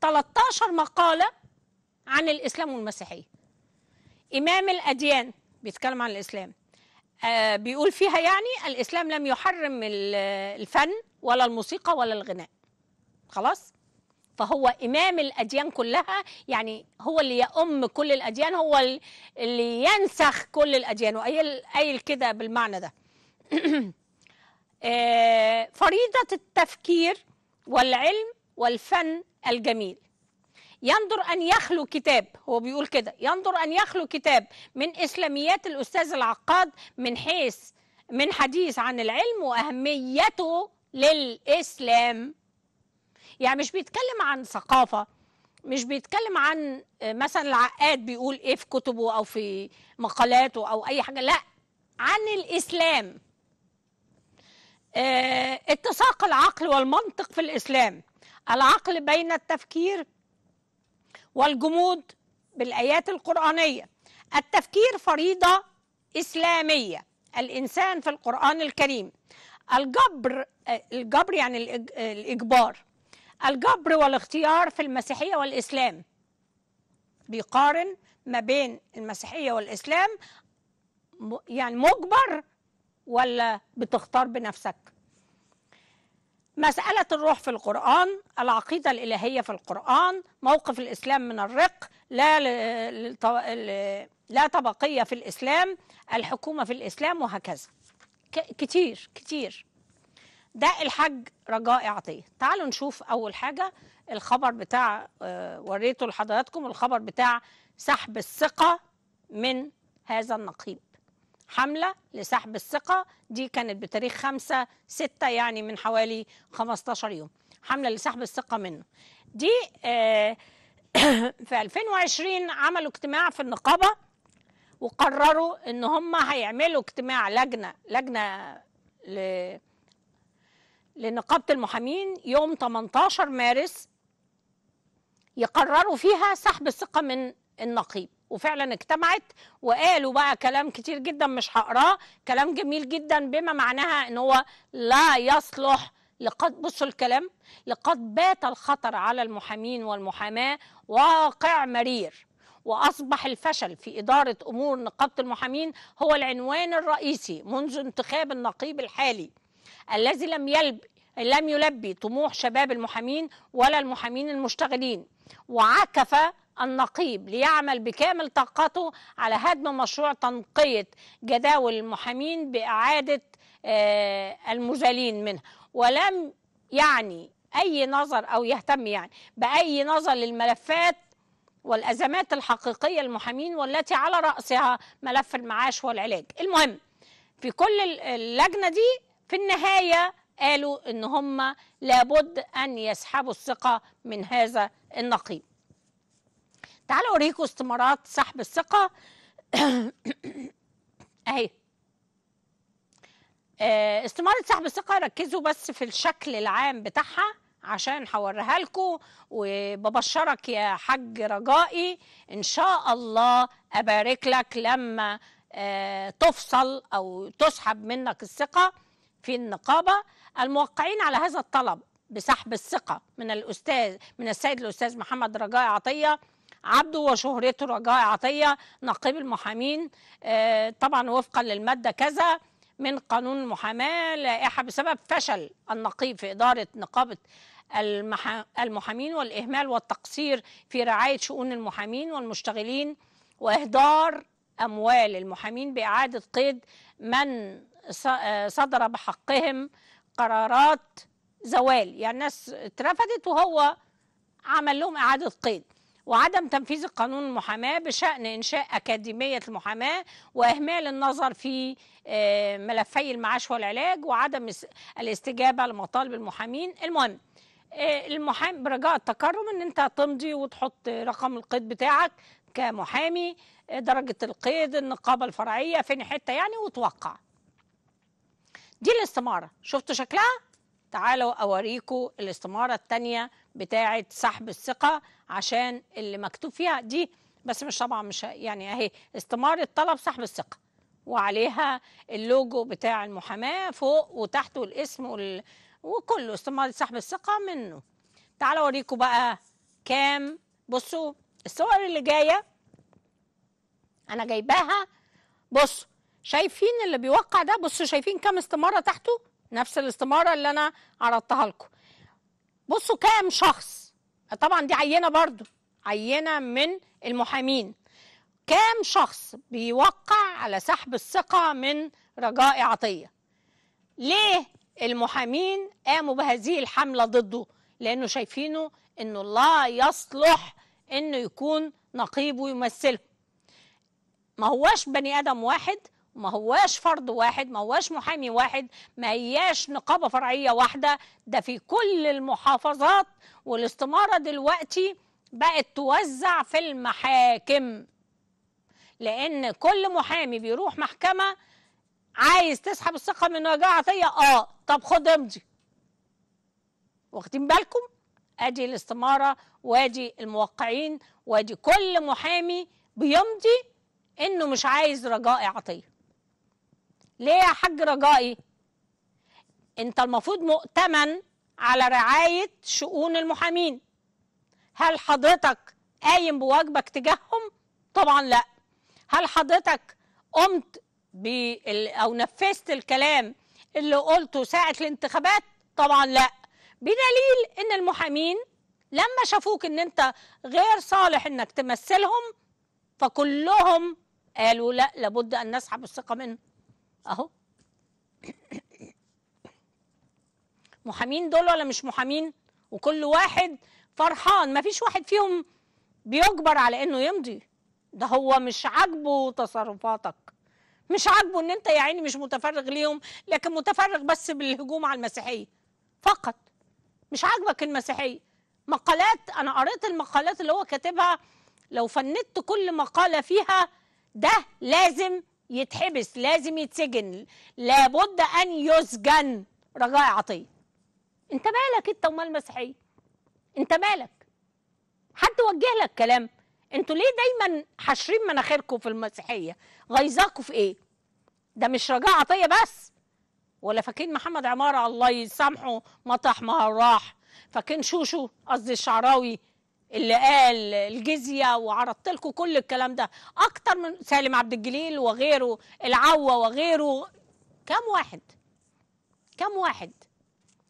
13 مقالة عن الإسلام والمسيحية إمام الأديان بيتكلم عن الإسلام آه بيقول فيها يعني الإسلام لم يحرم الفن ولا الموسيقى ولا الغناء خلاص فهو إمام الأديان كلها يعني هو اللي يأم كل الأديان هو اللي ينسخ كل الأديان وأي قايل كده بالمعنى ده *clears throat* آه، فريضة التفكير والعلم والفن الجميل ينظر أن يخلو كتاب هو بيقول كده ينظر أن يخلو كتاب من إسلاميات الأستاذ العقاد من حيث من حديث عن العلم وأهميته للإسلام يعني مش بيتكلم عن ثقافة مش بيتكلم عن آه، مثلا العقاد بيقول ايه في كتبه او في مقالاته او اي حاجه لا عن الاسلام اه اتساق العقل والمنطق في الاسلام العقل بين التفكير والجمود بالايات القرانيه التفكير فريضه اسلاميه الانسان في القران الكريم الجبر آه، الجبر يعني آه، الاجبار الجبر والاختيار في المسيحية والإسلام بيقارن ما بين المسيحية والإسلام يعني مجبر ولا بتختار بنفسك مسألة الروح في القرآن العقيدة الإلهية في القرآن موقف الإسلام من الرق لا لا طبقية في الإسلام الحكومة في الإسلام وهكذا كتير كتير ده الحاج رجاء عطيه تعالوا نشوف اول حاجه الخبر بتاع آه، وريته لحضراتكم الخبر بتاع سحب الثقه من هذا النقيب حملة لسحب الثقة دي كانت بتاريخ 5 6 يعني من حوالي 15 يوم حملة لسحب الثقة منه دي آه، *coughs* في 2020 عملوا اجتماع في النقابة وقرروا ان هم هيعملوا اجتماع لجنة لجنة لنقابه المحامين يوم 18 مارس يقرروا فيها سحب الثقه من النقيب وفعلا اجتمعت وقالوا بقى كلام كتير جدا مش هقراه كلام جميل جدا بما معناها ان هو لا يصلح لقد بصوا الكلام لقد بات الخطر على المحامين والمحاماه واقع مرير واصبح الفشل في اداره امور نقابه المحامين هو العنوان الرئيسي منذ انتخاب النقيب الحالي الذي لم يلب لم يلبي طموح شباب المحامين ولا المحامين المشتغلين وعكف النقيب ليعمل بكامل طاقته على هدم مشروع تنقية جداول المحامين بإعادة آه، المزالين منها ولم يعني أي نظر أو يهتم يعني بأي نظر للملفات والأزمات الحقيقية المحامين والتي على رأسها ملف المعاش والعلاج المهم في كل اللجنة دي في النهاية قالوا إن هم لابد أن يسحبوا الثقة من هذا النقيب تعالوا أوريكم استمارات سحب الثقة *coughs* أهي آه، استمارة سحب الثقة ركزوا بس في الشكل العام بتاعها عشان هوريها لكم وببشرك يا حج رجائي ان شاء الله ابارك لك لما آه، تفصل او تسحب منك الثقه في النقابة الموقعين على هذا الطلب بسحب الثقة من الأستاذ من السيد الأستاذ محمد رجاء عطية عبده وشهرته رجاء عطية نقيب المحامين آه، طبعا وفقا للمادة كذا من قانون المحاماة لائحة بسبب فشل النقيب في إدارة نقابة المحامين والإهمال والتقصير في رعاية شؤون المحامين والمشتغلين وإهدار أموال المحامين بإعادة قيد من صدر بحقهم قرارات زوال يعني الناس اترفدت وهو عمل لهم إعادة قيد وعدم تنفيذ القانون المحاماة بشأن إنشاء أكاديمية المحاماة وإهمال النظر في آه، ملفي المعاش والعلاج وعدم الاستجابة لمطالب المحامين المهم آه، المحامي برجاء التكرم ان انت تمضي وتحط رقم القيد بتاعك كمحامي درجة القيد النقابة الفرعية فين حتة يعني وتوقع دي الاستمارة شفتوا شكلها؟ تعالوا أوريكوا الاستمارة التانية بتاعة سحب الثقة عشان اللي مكتوب فيها دي بس مش طبعا مش يعني أهي استمارة طلب سحب الثقة وعليها اللوجو بتاع المحاماة فوق وتحته الاسم وال... وكله استمارة سحب الثقة منه تعالوا أوريكوا بقى كام بصوا الصور اللي جاية أنا جايباها بصوا شايفين اللي بيوقع ده بصوا شايفين كام استماره تحته نفس الاستماره اللي انا عرضتها لكم بصوا كام شخص طبعا دي عينه برضو عينه من المحامين كام شخص بيوقع على سحب الثقه من رجاء عطيه ليه المحامين قاموا بهذه الحمله ضده لانه شايفينه انه لا يصلح انه يكون نقيبه يمثله ما هواش بني ادم واحد ما هواش فرد واحد ما هواش محامي واحد ما هياش نقابة فرعية واحدة ده في كل المحافظات والاستمارة دلوقتي بقت توزع في المحاكم لأن كل محامي بيروح محكمة عايز تسحب الثقة من وجاعة عطية اه طب خد امضي واخدين بالكم ادي الاستمارة وادي الموقعين وادي كل محامي بيمضي انه مش عايز رجاء عطيه ليه يا حاج رجائي انت المفروض مؤتمن على رعاية شؤون المحامين هل حضرتك قايم بواجبك تجاههم طبعا لا هل حضرتك قمت بال او نفذت الكلام اللي قلته ساعة الانتخابات طبعا لا بدليل ان المحامين لما شافوك ان انت غير صالح انك تمثلهم فكلهم قالوا لا لابد ان نسحب الثقه منه اهو محامين دول ولا مش محامين وكل واحد فرحان مفيش واحد فيهم بيجبر على انه يمضي ده هو مش عاجبه تصرفاتك مش عاجبه ان انت يا عيني مش متفرغ ليهم لكن متفرغ بس بالهجوم على المسيحيه فقط مش عاجبك المسيحيه مقالات انا قريت المقالات اللي هو كاتبها لو فندت كل مقاله فيها ده لازم يتحبس لازم يتسجن لابد أن يسجن رجاء عطية أنت مالك أنت ومال المسيحية أنت مالك حد وجه لك كلام انتوا ليه دايما حاشرين مناخيركم في المسيحيه غيظاكم في ايه ده مش رجاء عطيه بس ولا فاكرين محمد عماره الله يسامحه مطرح ما راح فاكرين شوشو قصدي الشعراوي اللي قال الجزيه وعرضت لكم كل الكلام ده اكتر من سالم عبد الجليل وغيره العوا وغيره كم واحد كم واحد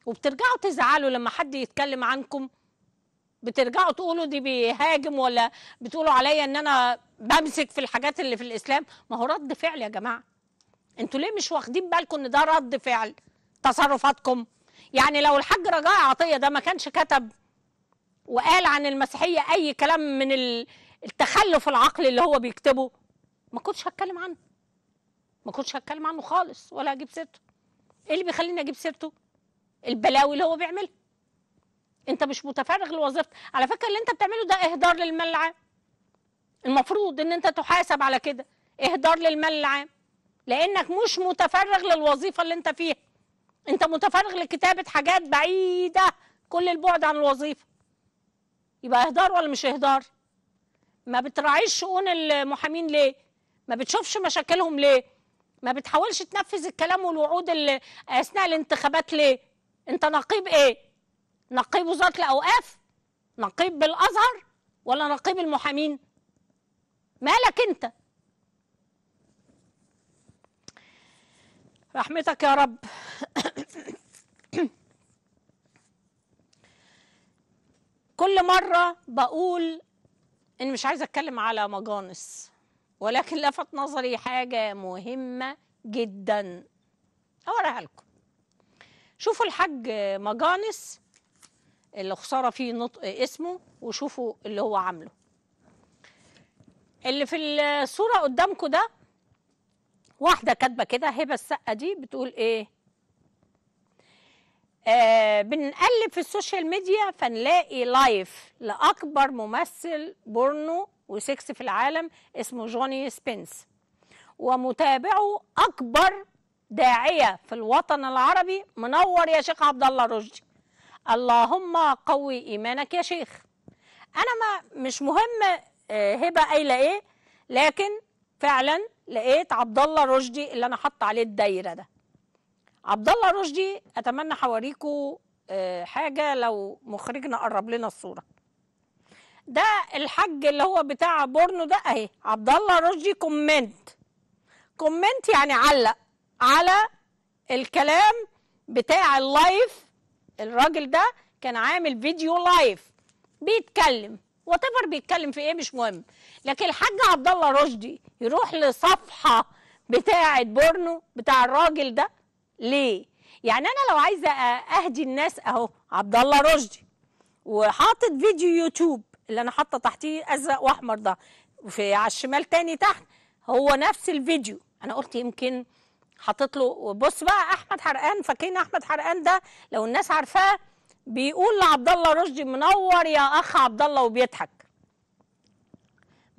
وبترجعوا تزعلوا لما حد يتكلم عنكم بترجعوا تقولوا دي بيهاجم ولا بتقولوا عليا ان انا بمسك في الحاجات اللي في الاسلام ما هو رد فعل يا جماعه انتوا ليه مش واخدين بالكم ان ده رد فعل تصرفاتكم يعني لو الحاج رجاء عطيه ده ما كانش كتب وقال عن المسيحيه اي كلام من التخلف العقلي اللي هو بيكتبه ما كنتش هتكلم عنه ما كنتش هتكلم عنه خالص ولا هجيب سيرته ايه اللي بيخليني اجيب سيرته البلاوي اللي هو بيعملها انت مش متفرغ لوظيفتك على فكره اللي انت بتعمله ده اهدار للمال العام المفروض ان انت تحاسب على كده اهدار للمال العام لانك مش متفرغ للوظيفه اللي انت فيها انت متفرغ لكتابه حاجات بعيده كل البعد عن الوظيفه يبقى اهدار ولا مش اهدار ما بتراعيش شؤون المحامين ليه ما بتشوفش مشاكلهم ليه ما بتحاولش تنفذ الكلام والوعود اللي اثناء الانتخابات ليه انت نقيب ايه نقيب وزاره الاوقاف نقيب بالازهر ولا نقيب المحامين مالك انت رحمتك يا رب كل مرة بقول إن مش عايزة أتكلم على مجانس ولكن لفت نظري حاجة مهمة جدا هوريها لكم شوفوا الحاج مجانس اللي خسارة فيه نطق اسمه وشوفوا اللي هو عامله اللي في الصورة قدامكم ده واحدة كاتبة كده هبة السقة دي بتقول إيه آه بنقلب في السوشيال ميديا فنلاقي لايف لاكبر ممثل بورنو وسكس في العالم اسمه جوني سبينس ومتابعه اكبر داعيه في الوطن العربي منور يا شيخ عبد الله رشدي اللهم قوي ايمانك يا شيخ انا ما مش مهم آه، هبه قايله ايه لكن فعلا لقيت عبد الله رشدي اللي انا حاطه عليه الدايره ده عبد الله رشدي اتمنى حواريكم آه، حاجه لو مخرجنا قرب لنا الصوره ده الحج اللي هو بتاع بورنو ده اهي عبد الله رشدي كومنت كومنت يعني علق على الكلام بتاع اللايف الراجل ده كان عامل فيديو لايف بيتكلم وات بيتكلم في ايه مش مهم لكن الحاج عبد الله رشدي يروح لصفحه بتاعه بورنو بتاع الراجل ده ليه يعني انا لو عايزه اهدي الناس اهو عبد الله رشدي وحاطط فيديو يوتيوب اللي انا حاطه تحتيه ازرق واحمر ده وفي على الشمال تاني تحت هو نفس الفيديو انا قلت يمكن حاطط له بص بقى احمد حرقان فاكرين احمد حرقان ده لو الناس عارفاه بيقول لعبد الله رشدي منور يا اخ عبد الله وبيضحك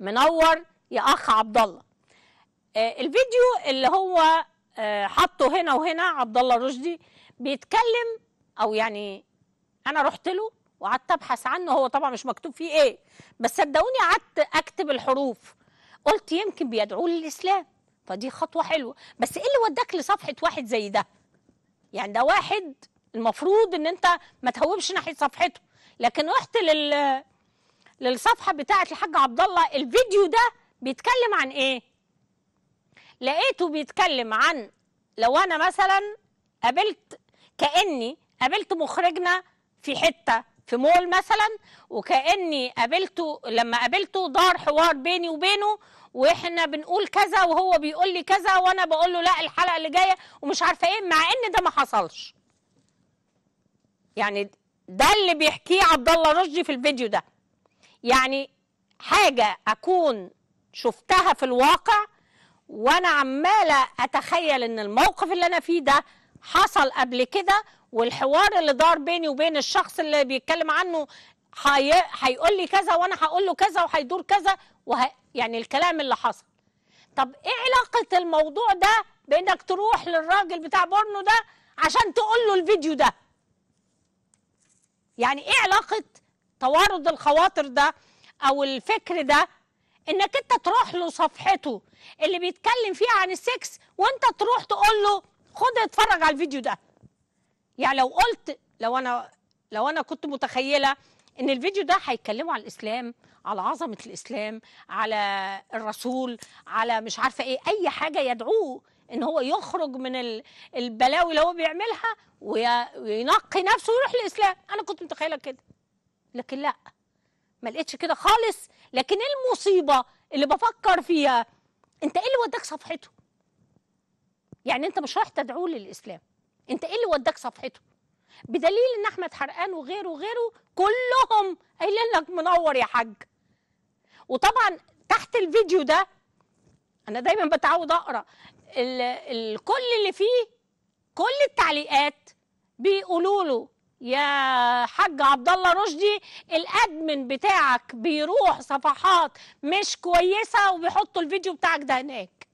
منور يا اخ عبد الله آه، الفيديو اللي هو آه، حطه هنا وهنا عبد الله رشدي بيتكلم او يعني انا رحت له وقعدت ابحث عنه هو طبعا مش مكتوب فيه ايه بس صدقوني قعدت اكتب الحروف قلت يمكن بيدعوه للاسلام فدي خطوه حلوه بس ايه اللي وداك لصفحه واحد زي ده يعني ده واحد المفروض ان انت ما تهوبش ناحيه صفحته لكن رحت لل للصفحه بتاعه الحاج عبد الله الفيديو ده بيتكلم عن ايه لقيته بيتكلم عن لو انا مثلا قابلت كاني قابلت مخرجنا في حته في مول مثلا وكاني قابلته لما قابلته دار حوار بيني وبينه واحنا بنقول كذا وهو بيقول لي كذا وانا بقول له لا الحلقه اللي جايه ومش عارفه ايه مع ان ده ما حصلش يعني ده اللي بيحكيه عبد الله رشدي في الفيديو ده يعني حاجه اكون شفتها في الواقع وانا عماله اتخيل ان الموقف اللي انا فيه ده حصل قبل كده والحوار اللي دار بيني وبين الشخص اللي بيتكلم عنه هيقول لي كذا وانا هقول له كذا وهيدور كذا وه... يعني الكلام اللي حصل طب ايه علاقه الموضوع ده بانك تروح للراجل بتاع بورنو ده عشان تقول له الفيديو ده يعني ايه علاقه توارد الخواطر ده او الفكر ده انك انت تروح له صفحته اللي بيتكلم فيها عن السكس وانت تروح تقول له خد اتفرج على الفيديو ده يعني لو قلت لو انا لو انا كنت متخيله ان الفيديو ده هيتكلموا على الاسلام على عظمه الاسلام على الرسول على مش عارفه ايه اي حاجه يدعوه ان هو يخرج من البلاوي اللي هو بيعملها وينقي نفسه ويروح الاسلام انا كنت متخيله كده لكن لا ما لقيتش كده خالص لكن إيه المصيبه اللي بفكر فيها انت ايه اللي وداك صفحته يعني انت مش رايح تدعوه للاسلام انت ايه اللي وداك صفحته بدليل ان احمد حرقان وغيره وغيره كلهم قايلين لك منور يا حاج وطبعا تحت الفيديو ده انا دايما بتعود اقرا ال كل اللي فيه كل التعليقات بيقولوا له يا حاج عبد الله رشدي الادمن بتاعك بيروح صفحات مش كويسه وبيحطوا الفيديو بتاعك ده هناك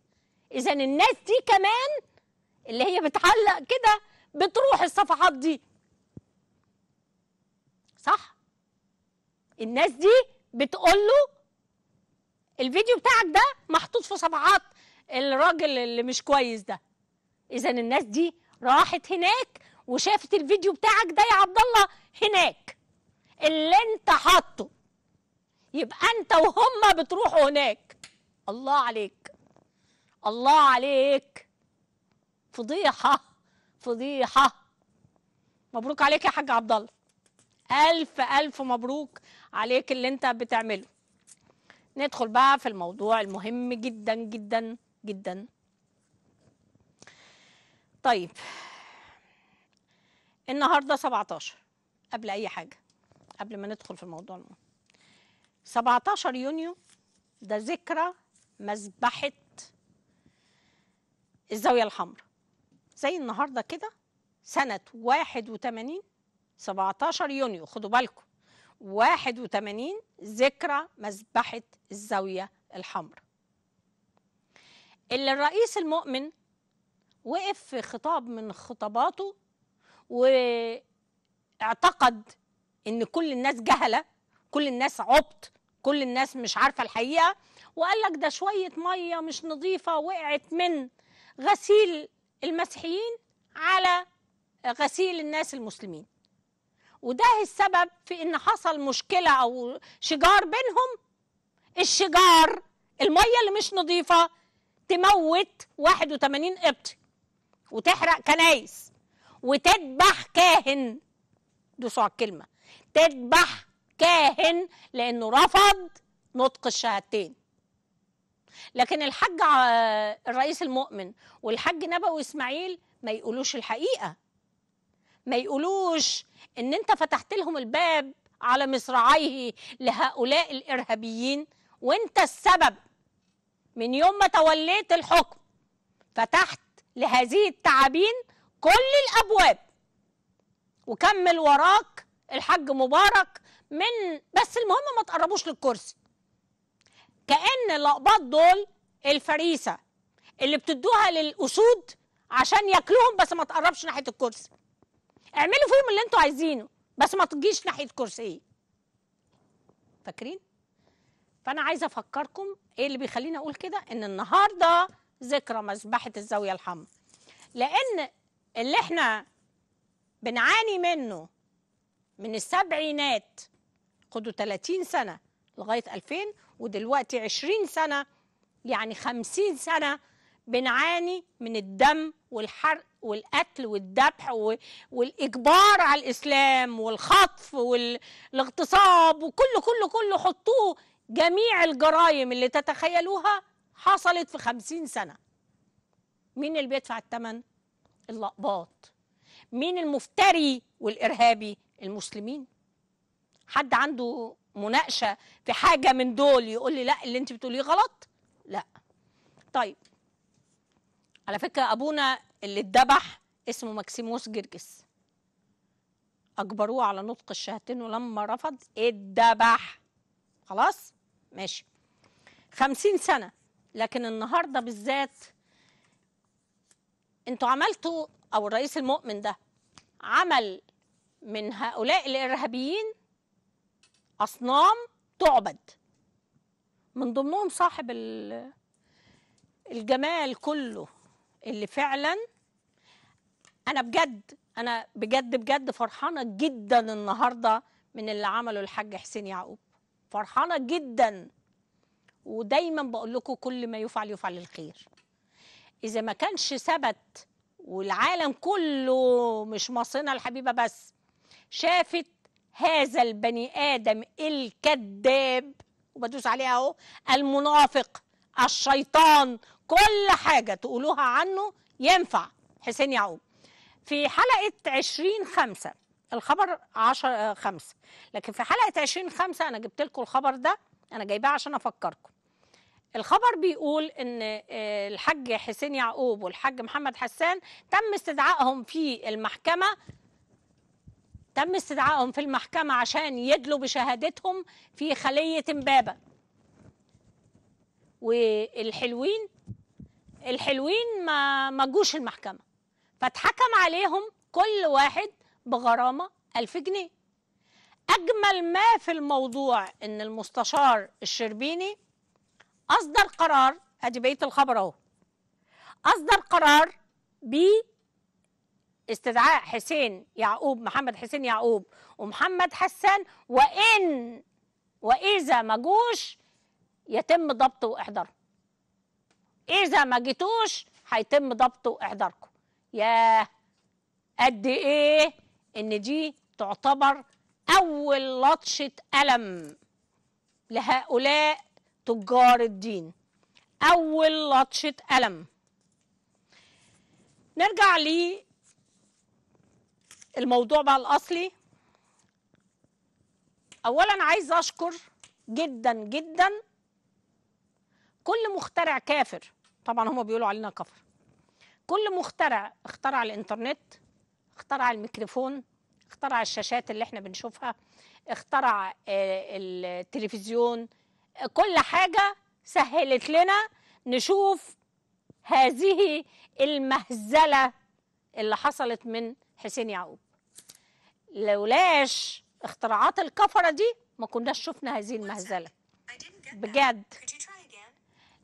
اذا الناس دي كمان اللي هي بتعلق كده بتروح الصفحات دي صح الناس دي بتقول له الفيديو بتاعك ده محطوط في صفحات الراجل اللي مش كويس ده اذا الناس دي راحت هناك وشافت الفيديو بتاعك ده يا عبد الله هناك اللي انت حاطه يبقى انت وهم بتروحوا هناك الله عليك الله عليك فضيحه فضيحه مبروك عليك يا حاج عبد الله الف الف مبروك عليك اللي انت بتعمله ندخل بقى في الموضوع المهم جدا جدا جدا طيب النهارده 17 قبل اي حاجه قبل ما ندخل في الموضوع المهم 17 يونيو ده ذكرى مذبحه الزاويه الحمراء زي النهارده كده سنه 81 17 يونيو خدوا بالكم 81 ذكرى مذبحه الزاويه الحمراء اللي الرئيس المؤمن وقف في خطاب من خطاباته واعتقد ان كل الناس جهله كل الناس عبط كل الناس مش عارفه الحقيقه وقال لك ده شويه ميه مش نظيفه وقعت من غسيل المسيحيين على غسيل الناس المسلمين وده السبب في ان حصل مشكله او شجار بينهم الشجار الميه اللي مش نظيفه تموت 81 قبطي وتحرق كنايس وتذبح كاهن دوسوا صعب كلمه تذبح كاهن لانه رفض نطق الشهادتين لكن الحج الرئيس المؤمن والحج نبوي اسماعيل ما يقولوش الحقيقه ما يقولوش ان انت فتحت لهم الباب على مصراعيه لهؤلاء الارهابيين وانت السبب من يوم ما توليت الحكم فتحت لهذه التعابين كل الابواب وكمل وراك الحاج مبارك من بس المهم ما تقربوش للكرسي كأن الأقباط دول الفريسة اللي بتدوها للأسود عشان ياكلوهم بس ما تقربش ناحية الكرسي اعملوا فيهم اللي انتوا عايزينه بس ما تجيش ناحية كرسي فاكرين؟ فأنا عايزة أفكركم إيه اللي بيخليني أقول كده إن النهاردة ذكرى مذبحة الزاوية الحمراء لأن اللي احنا بنعاني منه من السبعينات خدوا 30 سنة لغاية 2000 ودلوقتي 20 سنة يعني 50 سنة بنعاني من الدم والحرق والقتل والذبح والإجبار على الإسلام والخطف والاغتصاب وكل كل كل حطوه جميع الجرائم اللي تتخيلوها حصلت في 50 سنة مين اللي بيدفع الثمن؟ اللقباط مين المفتري والارهابي المسلمين حد عنده مناقشه في حاجه من دول يقول لي لا اللي انت بتقوليه غلط لا طيب على فكره ابونا اللي اتذبح اسمه ماكسيموس جرجس اجبروه على نطق الشهادتين ولما رفض اتذبح خلاص ماشي خمسين سنه لكن النهارده بالذات انتوا عملتوا او الرئيس المؤمن ده عمل من هؤلاء الارهابيين اصنام تعبد من ضمنهم صاحب الجمال كله اللي فعلا انا بجد انا بجد بجد فرحانه جدا النهارده من اللي عمله الحاج حسين يعقوب فرحانه جدا ودايما بقول لكم كل ما يفعل يفعل الخير إذا ما كانش ثبت والعالم كله مش مصرنا الحبيبة بس شافت هذا البني آدم الكذاب وبدوس عليها أهو المنافق الشيطان كل حاجة تقولوها عنه ينفع حسين يعقوب في حلقة 20 5 الخبر 10 5 آه، لكن في حلقة 20 5 أنا جبت لكم الخبر ده أنا جايباه عشان أفكركم الخبر بيقول ان آه، الحاج حسين يعقوب والحاج محمد حسان تم استدعائهم في المحكمه تم استدعائهم في المحكمه عشان يدلوا بشهادتهم في خليه امبابه والحلوين الحلوين ما ما جوش المحكمه فاتحكم عليهم كل واحد بغرامه 1000 جنيه اجمل ما في الموضوع ان المستشار الشربيني أصدر قرار أدي بقية الخبر أهو أصدر قرار ب استدعاء حسين يعقوب محمد حسين يعقوب ومحمد حسان وإن وإذا ما جوش يتم ضبطه وإحضاره إذا ما جيتوش هيتم ضبطه وإحضاركم ياه قد إيه إن دي تعتبر أول لطشة ألم لهؤلاء تجار الدين أول لطشة ألم نرجع للموضوع بقى الأصلي أولا عايز أشكر جدا جدا كل مخترع كافر طبعا هم بيقولوا علينا كفر كل مخترع اخترع الانترنت اخترع الميكروفون اخترع الشاشات اللي احنا بنشوفها اخترع آه، التلفزيون كل حاجة سهلت لنا نشوف هذه المهزلة اللي حصلت من حسين يعقوب لولاش اختراعات الكفرة دي ما كناش شفنا هذه المهزلة بجد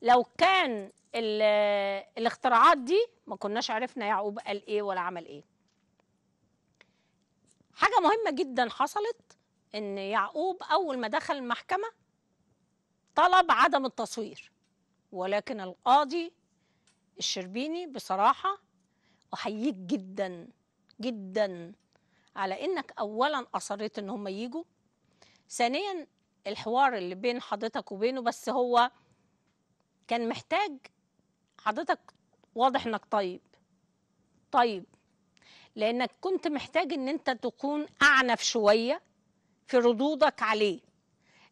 لو كان الاختراعات دي ما كناش عرفنا يعقوب قال ايه ولا عمل ايه حاجة مهمة جدا حصلت ان يعقوب اول ما دخل المحكمة طلب عدم التصوير ولكن القاضي الشربيني بصراحة أحييك جدا جدا على إنك أولا أصريت إن هم يجوا ثانيا الحوار اللي بين حضرتك وبينه بس هو كان محتاج حضرتك واضح إنك طيب طيب لأنك كنت محتاج إن أنت تكون أعنف شوية في ردودك عليه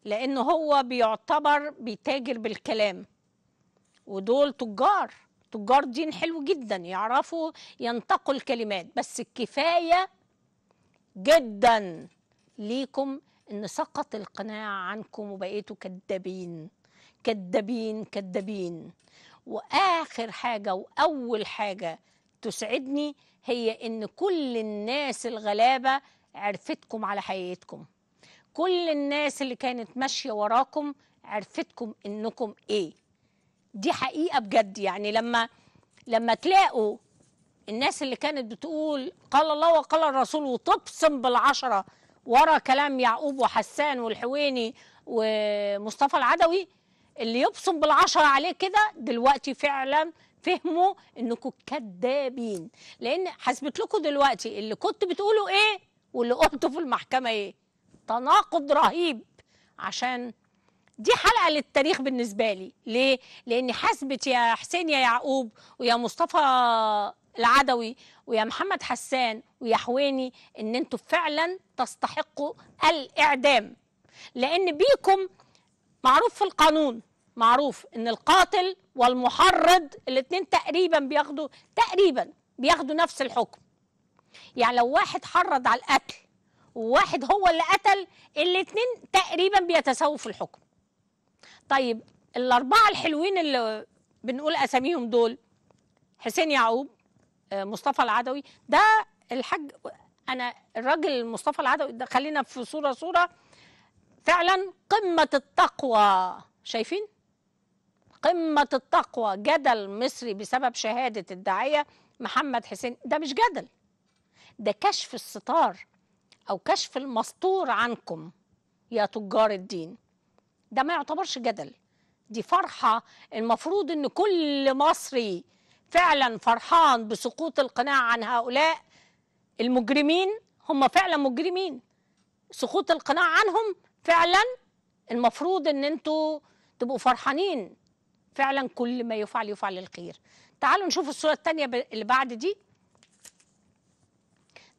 لأن هو بيعتبر بيتاجر بالكلام ودول تجار تجار دين حلو جدا يعرفوا ينتقوا الكلمات بس كفاية جدا ليكم ان سقط القناع عنكم وبقيتوا كدابين كدابين كدابين واخر حاجه واول حاجه تسعدني هي ان كل الناس الغلابه عرفتكم على حقيقتكم كل الناس اللي كانت ماشيه وراكم عرفتكم انكم ايه دي حقيقه بجد يعني لما لما تلاقوا الناس اللي كانت بتقول قال الله وقال الرسول وتبصم بالعشره ورا كلام يعقوب وحسان والحويني ومصطفى العدوي اللي يبصم بالعشره عليه كده دلوقتي فعلا فهموا انكم كدابين لان حسبت لكم دلوقتي اللي كنت بتقولوا ايه واللي قلته في المحكمه ايه تناقض رهيب عشان دي حلقه للتاريخ بالنسبه لي ليه لان حاسبت يا حسين يا يعقوب ويا مصطفى العدوي ويا محمد حسان ويا حويني ان انتوا فعلا تستحقوا الاعدام لان بيكم معروف في القانون معروف ان القاتل والمحرض الاثنين تقريبا بياخدوا تقريبا بياخدوا نفس الحكم يعني لو واحد حرض على القتل وواحد هو اللي قتل الاثنين تقريبا بيتساووا في الحكم طيب الاربعه الحلوين اللي بنقول اساميهم دول حسين يعقوب آه، مصطفى العدوي ده الحاج انا الراجل مصطفى العدوي ده خلينا في صوره صوره فعلا قمه التقوى شايفين قمه التقوى جدل مصري بسبب شهاده الداعيه محمد حسين ده مش جدل ده كشف الستار أو كشف المستور عنكم يا تجار الدين ده ما يعتبرش جدل دي فرحة المفروض أن كل مصري فعلا فرحان بسقوط القناع عن هؤلاء المجرمين هم فعلا مجرمين سقوط القناع عنهم فعلا المفروض ان انتوا تبقوا فرحانين فعلا كل ما يفعل يفعل للخير تعالوا نشوف الصوره الثانيه اللي بعد دي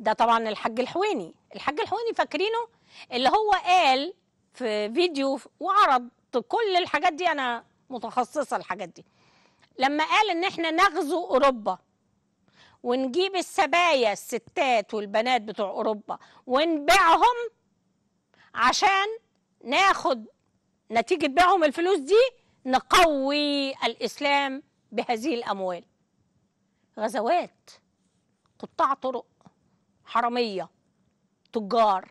ده طبعا الحاج الحويني الحاج الحويني فاكرينه اللي هو قال في فيديو وعرض كل الحاجات دي انا متخصصه الحاجات دي لما قال ان احنا نغزو اوروبا ونجيب السبايا الستات والبنات بتوع اوروبا ونبيعهم عشان ناخد نتيجه بيعهم الفلوس دي نقوي الاسلام بهذه الاموال غزوات قطاع طرق حراميه تجار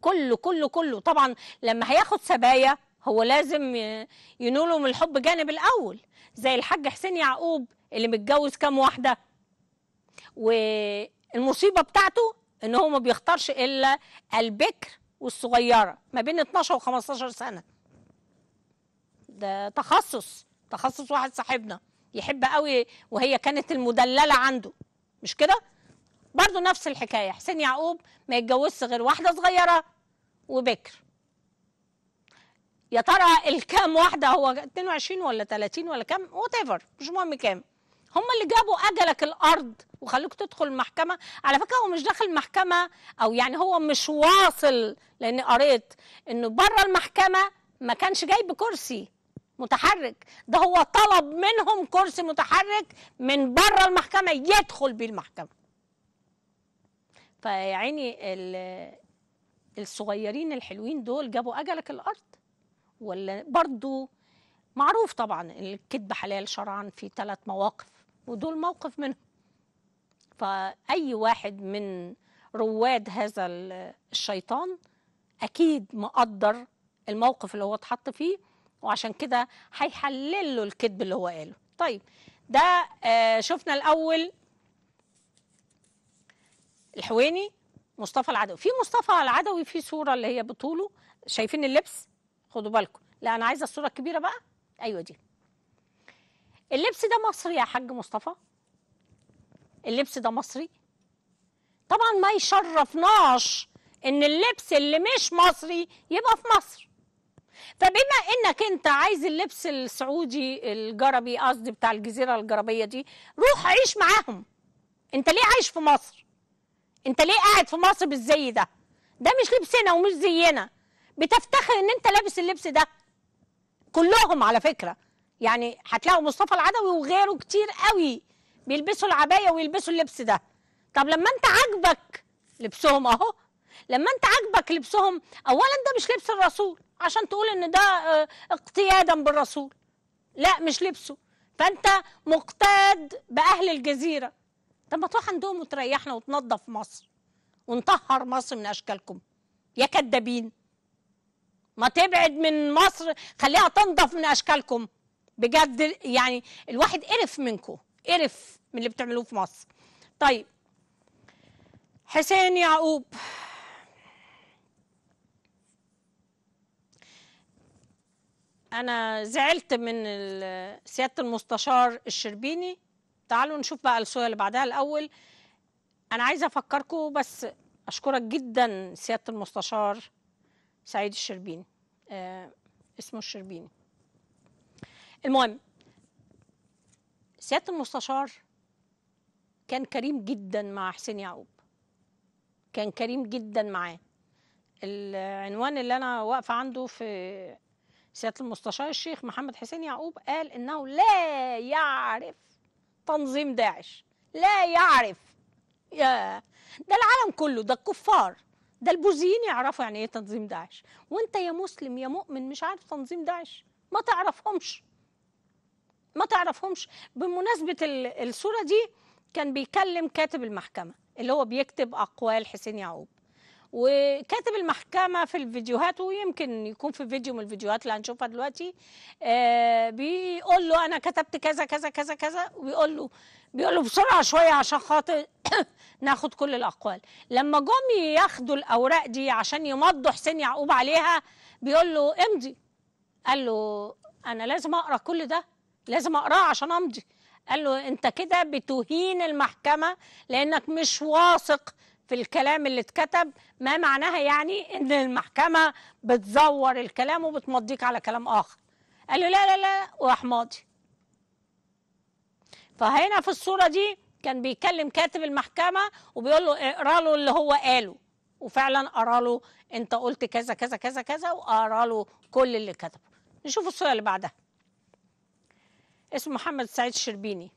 كله كله كله طبعا لما هياخد سبايا هو لازم ينولوا من الحب جانب الاول زي الحاج حسين يعقوب اللي متجوز كام واحده والمصيبه بتاعته ان هو ما بيختارش الا البكر والصغيره ما بين 12 و15 سنه ده تخصص تخصص واحد صاحبنا يحب قوي وهي كانت المدلله عنده مش كده برضو نفس الحكاية حسين يعقوب ما يتجوزش غير واحدة صغيرة وبكر يا ترى الكام واحدة هو 22 ولا 30 ولا كام وات ايفر مش مهم كام هم اللي جابوا أجلك الأرض وخلوك تدخل المحكمة على فكرة هو مش داخل المحكمة أو يعني هو مش واصل لأن قريت إنه بره المحكمة ما كانش جايب كرسي متحرك ده هو طلب منهم كرسي متحرك من بره المحكمة يدخل بيه المحكمة فيعني الصغيرين الحلوين دول جابوا أجلك الأرض ولا برضو معروف طبعا الكذب حلال شرعا في ثلاث مواقف ودول موقف منهم فأي واحد من رواد هذا الشيطان أكيد مقدر الموقف اللي هو اتحط فيه وعشان كده هيحلل له الكذب اللي هو قاله طيب ده آه، شفنا الأول الحويني مصطفى العدوي في مصطفى العدوي في صوره اللي هي بطوله شايفين اللبس خدوا بالكم لا انا عايزه الصوره الكبيره بقى ايوه دي اللبس ده مصري يا حاج مصطفى اللبس ده مصري طبعا ما يشرفناش ان اللبس اللي مش مصري يبقى في مصر فبما انك انت عايز اللبس السعودي الجربي قصدي بتاع الجزيره الجربيه دي روح عيش معاهم انت ليه عايش في مصر انت ليه قاعد في مصر بالزي ده ده مش لبسنا ومش زينا بتفتخر ان انت لابس اللبس ده كلهم على فكره يعني هتلاقوا مصطفى العدوي وغيره كتير قوي بيلبسوا العبايه ويلبسوا اللبس ده طب لما انت عاجبك لبسهم اهو لما انت عاجبك لبسهم اولا ده مش لبس الرسول عشان تقول ان ده آه، اقتيادا بالرسول لا مش لبسه فانت مقتاد باهل الجزيره طب ما تروح عندهم وتريحنا وتنظف مصر ونطهر مصر من اشكالكم يا كدابين ما تبعد من مصر خليها تنضف من اشكالكم بجد يعني الواحد قرف منكم قرف من اللي بتعملوه في مصر طيب حسين يعقوب انا زعلت من سياده المستشار الشربيني تعالوا نشوف بقى الصوره اللي بعدها الاول انا عايزه افكركم بس اشكرك جدا سياده المستشار سعيد الشربيني آه اسمه الشربيني المهم سياده المستشار كان كريم جدا مع حسين يعقوب كان كريم جدا معاه العنوان اللي انا واقفه عنده في سياده المستشار الشيخ محمد حسين يعقوب قال انه لا يعرف تنظيم داعش لا يعرف يا ده العالم كله ده الكفار ده البوذيين يعرفوا يعني ايه تنظيم داعش وانت يا مسلم يا مؤمن مش عارف تنظيم داعش ما تعرفهمش ما تعرفهمش بمناسبة الصورة دي كان بيكلم كاتب المحكمة اللي هو بيكتب أقوال حسين يعقوب وكاتب المحكمة في الفيديوهات ويمكن يكون في فيديو من الفيديوهات اللي هنشوفها دلوقتي آه، بيقول له أنا كتبت كذا كذا كذا كذا وبيقول له بيقول له بسرعة شوية عشان خاطر *coughs* ناخد كل الأقوال لما جم ياخدوا الأوراق دي عشان يمضوا حسين يعقوب عليها بيقول له امضي قال له أنا لازم أقرأ كل ده لازم أقراه عشان أمضي قال له أنت كده بتهين المحكمة لأنك مش واثق في الكلام اللي اتكتب ما معناها يعني ان المحكمه بتزور الكلام وبتمضيك على كلام اخر قال له لا لا لا وراح ماضي فهنا في الصوره دي كان بيكلم كاتب المحكمه وبيقول له اقرا له اللي هو قاله وفعلا قرا له انت قلت كذا كذا كذا كذا وقرا له كل اللي كتبه نشوف الصوره اللي بعدها اسمه محمد سعيد الشربيني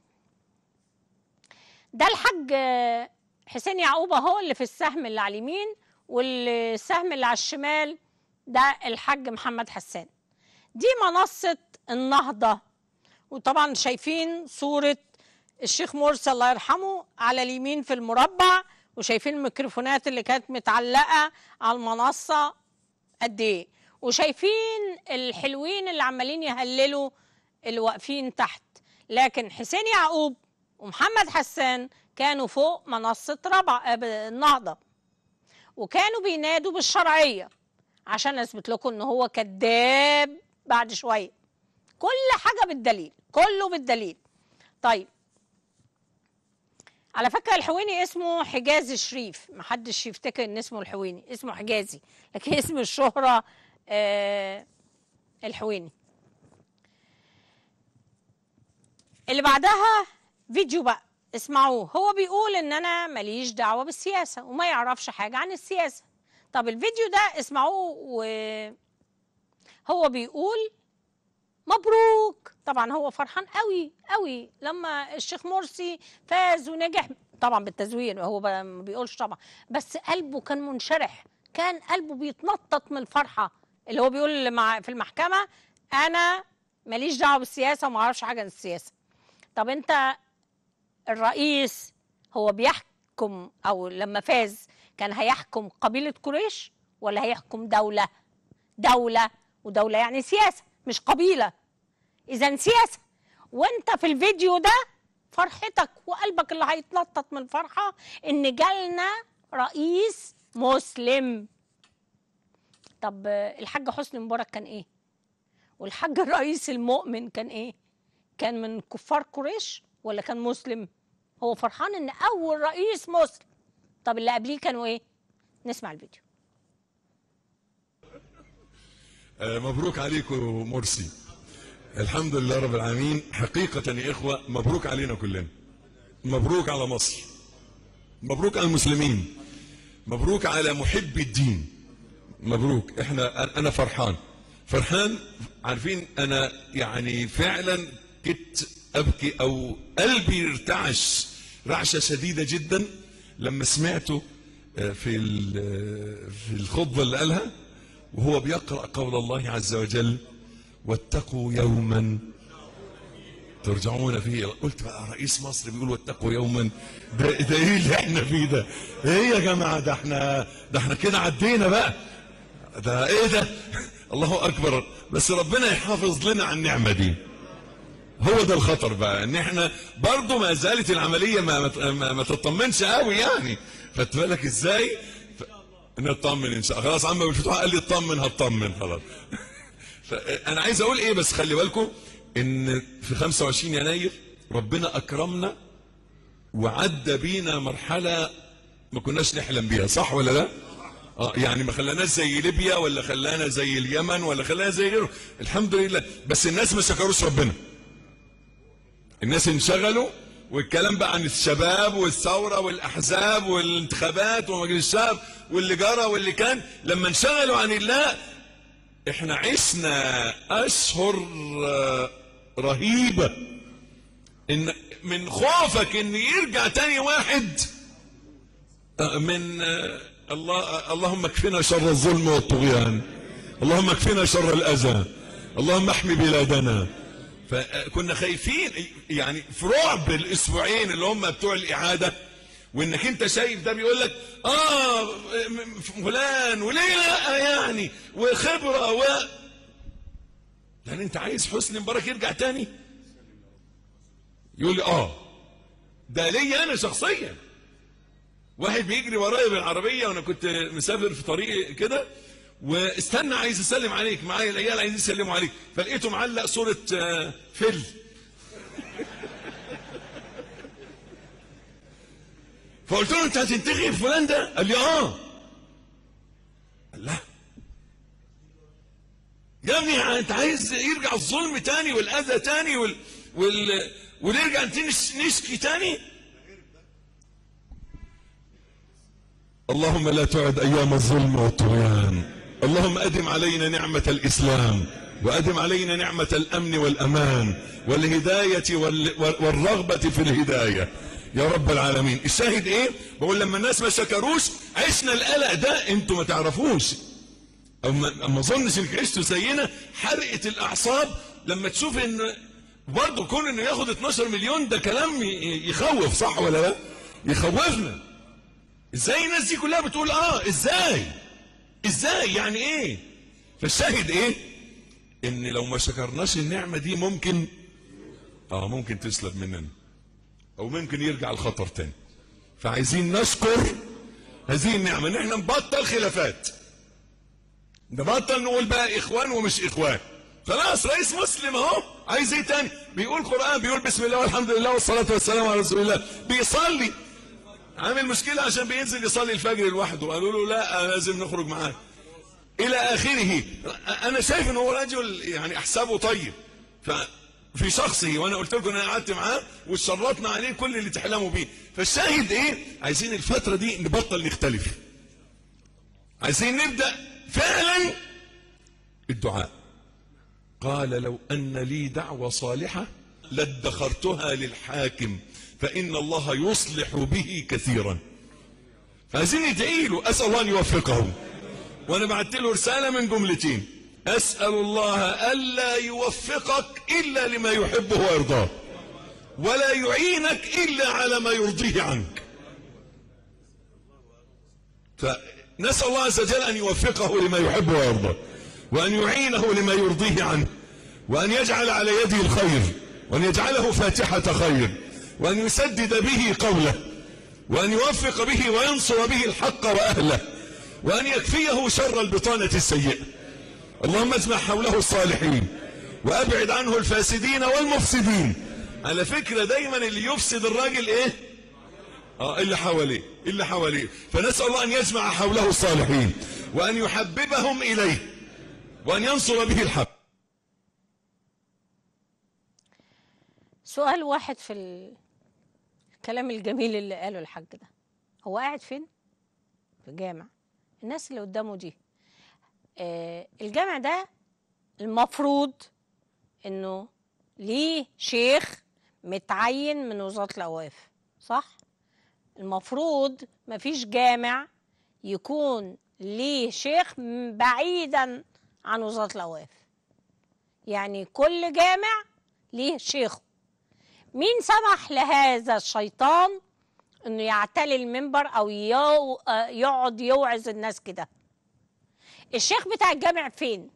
ده الحاج حسين يعقوب اهو اللي في السهم اللي على اليمين والسهم اللي على الشمال ده الحاج محمد حسان دي منصة النهضة وطبعا شايفين صورة الشيخ مرسي الله يرحمه على اليمين في المربع وشايفين الميكروفونات اللي كانت متعلقة على المنصة قد ايه وشايفين الحلوين اللي عمالين يهللوا اللي واقفين تحت لكن حسين يعقوب ومحمد حسان كانوا فوق منصة ربع آه، النهضة وكانوا بينادوا بالشرعية عشان أثبت لكم إن هو كذاب بعد شوية كل حاجة بالدليل كله بالدليل طيب على فكرة الحويني اسمه حجازي شريف محدش يفتكر إن اسمه الحويني اسمه حجازي لكن اسم الشهرة آه الحويني اللي بعدها فيديو بقى اسمعوه هو بيقول ان انا ماليش دعوه بالسياسه وما يعرفش حاجه عن السياسه طب الفيديو ده اسمعوه و هو بيقول مبروك طبعا هو فرحان قوي قوي لما الشيخ مرسي فاز ونجح طبعا بالتزوير هو ما بيقولش طبعا بس قلبه كان منشرح كان قلبه بيتنطط من الفرحه اللي هو بيقول مع في المحكمه انا ماليش دعوه بالسياسه وما اعرفش حاجه عن السياسه طب انت الرئيس هو بيحكم أو لما فاز كان هيحكم قبيلة قريش ولا هيحكم دولة دولة ودولة يعني سياسة مش قبيلة إذا سياسة وانت في الفيديو ده فرحتك وقلبك اللي هيتلطط من الفرحة إن جالنا رئيس مسلم طب الحاج حسني مبارك كان إيه؟ والحاج الرئيس المؤمن كان إيه؟ كان من كفار قريش ولا كان مسلم؟ هو فرحان ان اول رئيس مسلم طب اللي قبليه كانوا ايه نسمع الفيديو آه، مبروك عليكم مرسي الحمد لله رب العالمين حقيقة يا إخوة مبروك علينا كلنا مبروك على مصر مبروك على المسلمين مبروك على محب الدين مبروك احنا انا فرحان فرحان عارفين انا يعني فعلا كنت ابكي او قلبي ارتعش رعشة شديدة جدا لما سمعته آه، في آه، في الخطبة اللي قالها وهو بيقرأ قول الله عز وجل واتقوا يوما ترجعون فيه قلت بقى رئيس مصر بيقول واتقوا يوما ده, ده ايه اللي احنا فيه ده ايه يا جماعة ده احنا ده احنا كده عدينا بقى ده ايه ده *laughs* الله اكبر بس ربنا يحافظ لنا على النعمة دي هو ده الخطر بقى ان احنا برضه ما زالت العملية ما, ما, ما تطمنش قوي يعني خدت بالك ازاي ف... نطمن ان شاء الله خلاص عم بالفتوح قال لي اطمن هطمن خلاص *laughs* انا عايز اقول ايه بس خلي بالكم ان في 25 يناير ربنا اكرمنا وعدى بينا مرحلة ما كناش نحلم بيها صح ولا لا اه يعني ما خلاناش زي ليبيا ولا خلانا زي اليمن ولا خلانا زي غيره الحمد لله بس الناس ما شكروش ربنا الناس انشغلوا والكلام بقى عن الشباب والثورة والأحزاب والانتخابات ومجلس الشعب واللي جرى واللي كان لما انشغلوا عن الله احنا عشنا أشهر آه، رهيبة إن من خوفك ان يرجع تاني واحد آه، من آه، الله اللهم اكفنا شر الظلم والطغيان اللهم اكفنا شر الأذى اللهم احمي بلادنا فكنا خايفين يعني في رعب الاسبوعين اللي هم بتوع الاعاده وانك انت شايف ده بيقول لك اه فلان وليه لا يعني وخبره و يعني انت عايز حسني مبارك يرجع تاني يقول لي اه ده ليا انا شخصيا واحد بيجري ورايا بالعربيه وانا كنت مسافر في طريق كده واستنى عايز يسلم عليك معايا العيال عايزين يسلموا عليك فلقيته معلق صوره آه، فل فقلت له انت هتنتخب فلان ده قال لي اه قال لا يا ابني انت عايز يرجع الظلم تاني والاذى تاني وال... وال... ونرجع نشكي تاني اللهم لا تعد ايام الظلم والطغيان اللهم أدم علينا نعمة الإسلام وأدم علينا نعمة الأمن والأمان والهداية والرغبة في الهداية يا رب العالمين الشاهد ايه بقول لما الناس ما شكروش عشنا القلق ده انتوا ما تعرفوش او ما اظنش انك عشتوا زينا حرقه الاعصاب لما تشوف ان برضه كون انه ياخد 12 مليون ده كلام يخوف صح ولا لا يخوفنا ازاي الناس دي كلها بتقول اه ازاي ازاي يعني ايه فالشاهد ايه ان لو ما شكرناش النعمه دي ممكن اه ممكن تسلب مننا او ممكن يرجع الخطر تاني فعايزين نشكر هذه النعمه ان احنا نبطل خلافات نبطل نقول بقى اخوان ومش اخوان خلاص رئيس مسلم اهو عايز ايه تاني بيقول قران بيقول بسم الله والحمد لله والصلاه والسلام على رسول الله بيصلي عامل مشكلة عشان بينزل يصلي الفجر لوحده قالوا له لا لازم نخرج معاك إلى آخره أنا شايف ان هو رجل يعني أحسابه طيب في شخصه وأنا قلت لكم أنا قعدت معاه واتشرطنا عليه كل اللي تحلموا بيه فالشاهد إيه عايزين الفترة دي نبطل نختلف عايزين نبدأ فعلا الدعاء قال لو أن لي دعوة صالحة لادخرتها للحاكم فإن الله يصلح به كثيرا فعايزين ندعي له أسأل الله أن يوفقه وأنا بعت له رسالة من جملتين أسأل الله ألا يوفقك إلا لما يحبه ويرضاه ولا يعينك إلا على ما يرضيه عنك فنسأل الله عز وجل أن يوفقه لما يحبه ويرضاه وأن يعينه لما يرضيه عنه وأن يجعل على يده الخير وأن يجعله فاتحة خير وأن يسدد به قوله وأن يوفق به وينصر به الحق وأهله وأن يكفيه شر البطانة السيئة اللهم اجمع حوله الصالحين وأبعد عنه الفاسدين والمفسدين على فكرة دايما اللي يفسد الراجل إيه آه اللي حواليه اللي حواليه فنسأل الله أن يجمع حوله الصالحين وأن يحببهم إليه وأن ينصر به الحق سؤال واحد في الكلام الجميل اللي قاله الحاج ده هو قاعد فين في جامع الناس اللي قدامه دي آه الجامع ده المفروض انه ليه شيخ متعين من وزاره الاوقاف صح المفروض مفيش جامع يكون ليه شيخ بعيدا عن وزاره الاوقاف يعني كل جامع ليه شيخه مين سمح لهذا الشيطان انه يعتلي المنبر او يو... يقعد يوعظ الناس كده الشيخ بتاع الجامع فين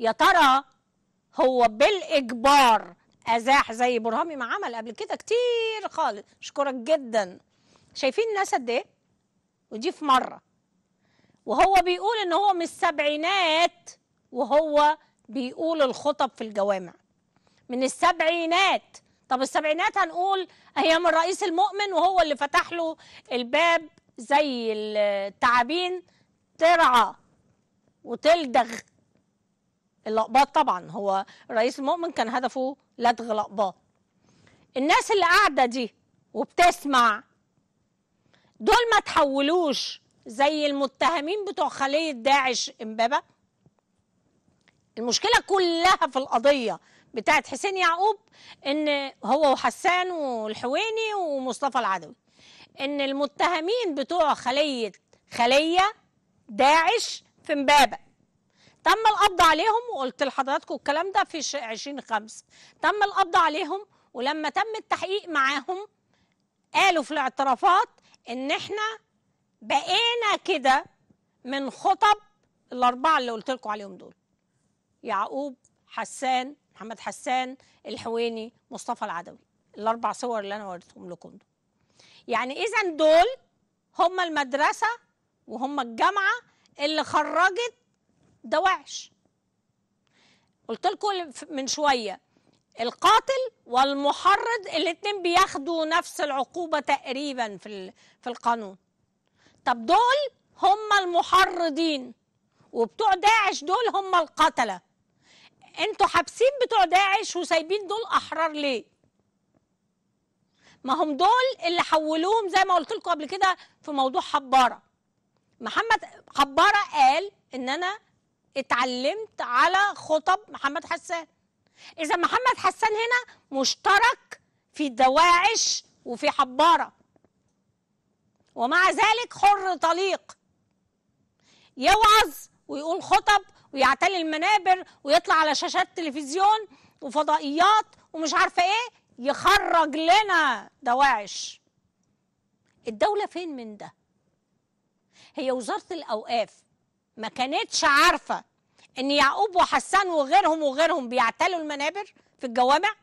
يا ترى هو بالاجبار ازاح زي برهامي ما عمل قبل كده كتير خالص اشكرك جدا شايفين الناس قد ايه ودي في مره وهو بيقول ان هو من السبعينات وهو بيقول الخطب في الجوامع من السبعينات طب السبعينات هنقول ايام الرئيس المؤمن وهو اللي فتح له الباب زي التعابين ترعى وتلدغ اللقباط طبعا هو الرئيس المؤمن كان هدفه لدغ لقباط الناس اللي قاعده دي وبتسمع دول ما تحولوش زي المتهمين بتوع خليه داعش امبابه المشكله كلها في القضيه بتاعت حسين يعقوب ان هو وحسان والحويني ومصطفى العدوي ان المتهمين بتوع خليه خليه داعش في امبابه تم القبض عليهم وقلت لحضراتكم الكلام ده في 20 5 تم القبض عليهم ولما تم التحقيق معاهم قالوا في الاعترافات ان احنا بقينا كده من خطب الاربعه اللي قلت لكم عليهم دول يعقوب حسان محمد حسان الحويني مصطفى العدوي الاربع صور اللي انا وريتهم لكم دول يعني اذا دول هم المدرسه وهم الجامعه اللي خرجت دواعش قلت لكم من شويه القاتل والمحرض الاثنين بياخدوا نفس العقوبه تقريبا في في القانون طب دول هم المحرضين وبتوع داعش دول هم القتله انتوا حابسين بتوع داعش وسايبين دول احرار ليه ما هم دول اللي حولوهم زي ما قلت لكم قبل كده في موضوع حباره محمد حباره قال ان انا اتعلمت على خطب محمد حسان اذا محمد حسان هنا مشترك في دواعش وفي حباره ومع ذلك حر طليق يوعظ ويقول خطب ويعتلي المنابر ويطلع على شاشات تلفزيون وفضائيات ومش عارفه ايه يخرج لنا دواعش الدولة فين من ده هي وزارة الأوقاف ما كانتش عارفة ان يعقوب وحسان وغيرهم وغيرهم بيعتلوا المنابر في الجوامع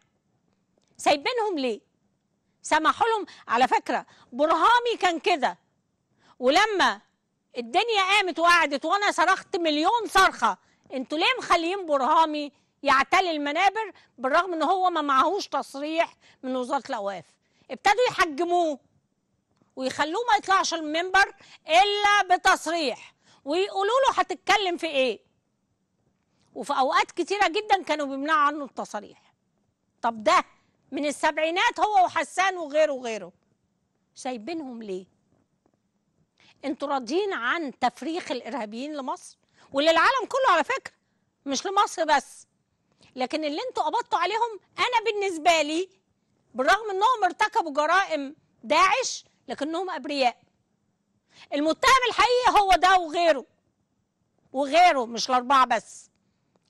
سايبينهم ليه سمحوا لهم على فكرة برهامي كان كده ولما الدنيا قامت وقعدت وانا صرخت مليون صرخه انتوا ليه مخليين برهامي يعتلي المنابر بالرغم ان هو ما معهوش تصريح من وزاره الاوقاف ابتدوا يحجموه ويخلوه ما يطلعش المنبر الا بتصريح ويقولوا له هتتكلم في ايه وفي اوقات كتيره جدا كانوا بيمنعوا عنه التصاريح طب ده من السبعينات هو وحسان وغيره وغيره سايبينهم ليه انتوا راضيين عن تفريخ الارهابيين لمصر وللعالم كله على فكره مش لمصر بس لكن اللي انتوا قبضتوا عليهم انا بالنسبه لي بالرغم انهم ارتكبوا جرائم داعش لكنهم ابرياء المتهم الحقيقي هو ده وغيره وغيره مش الاربعه بس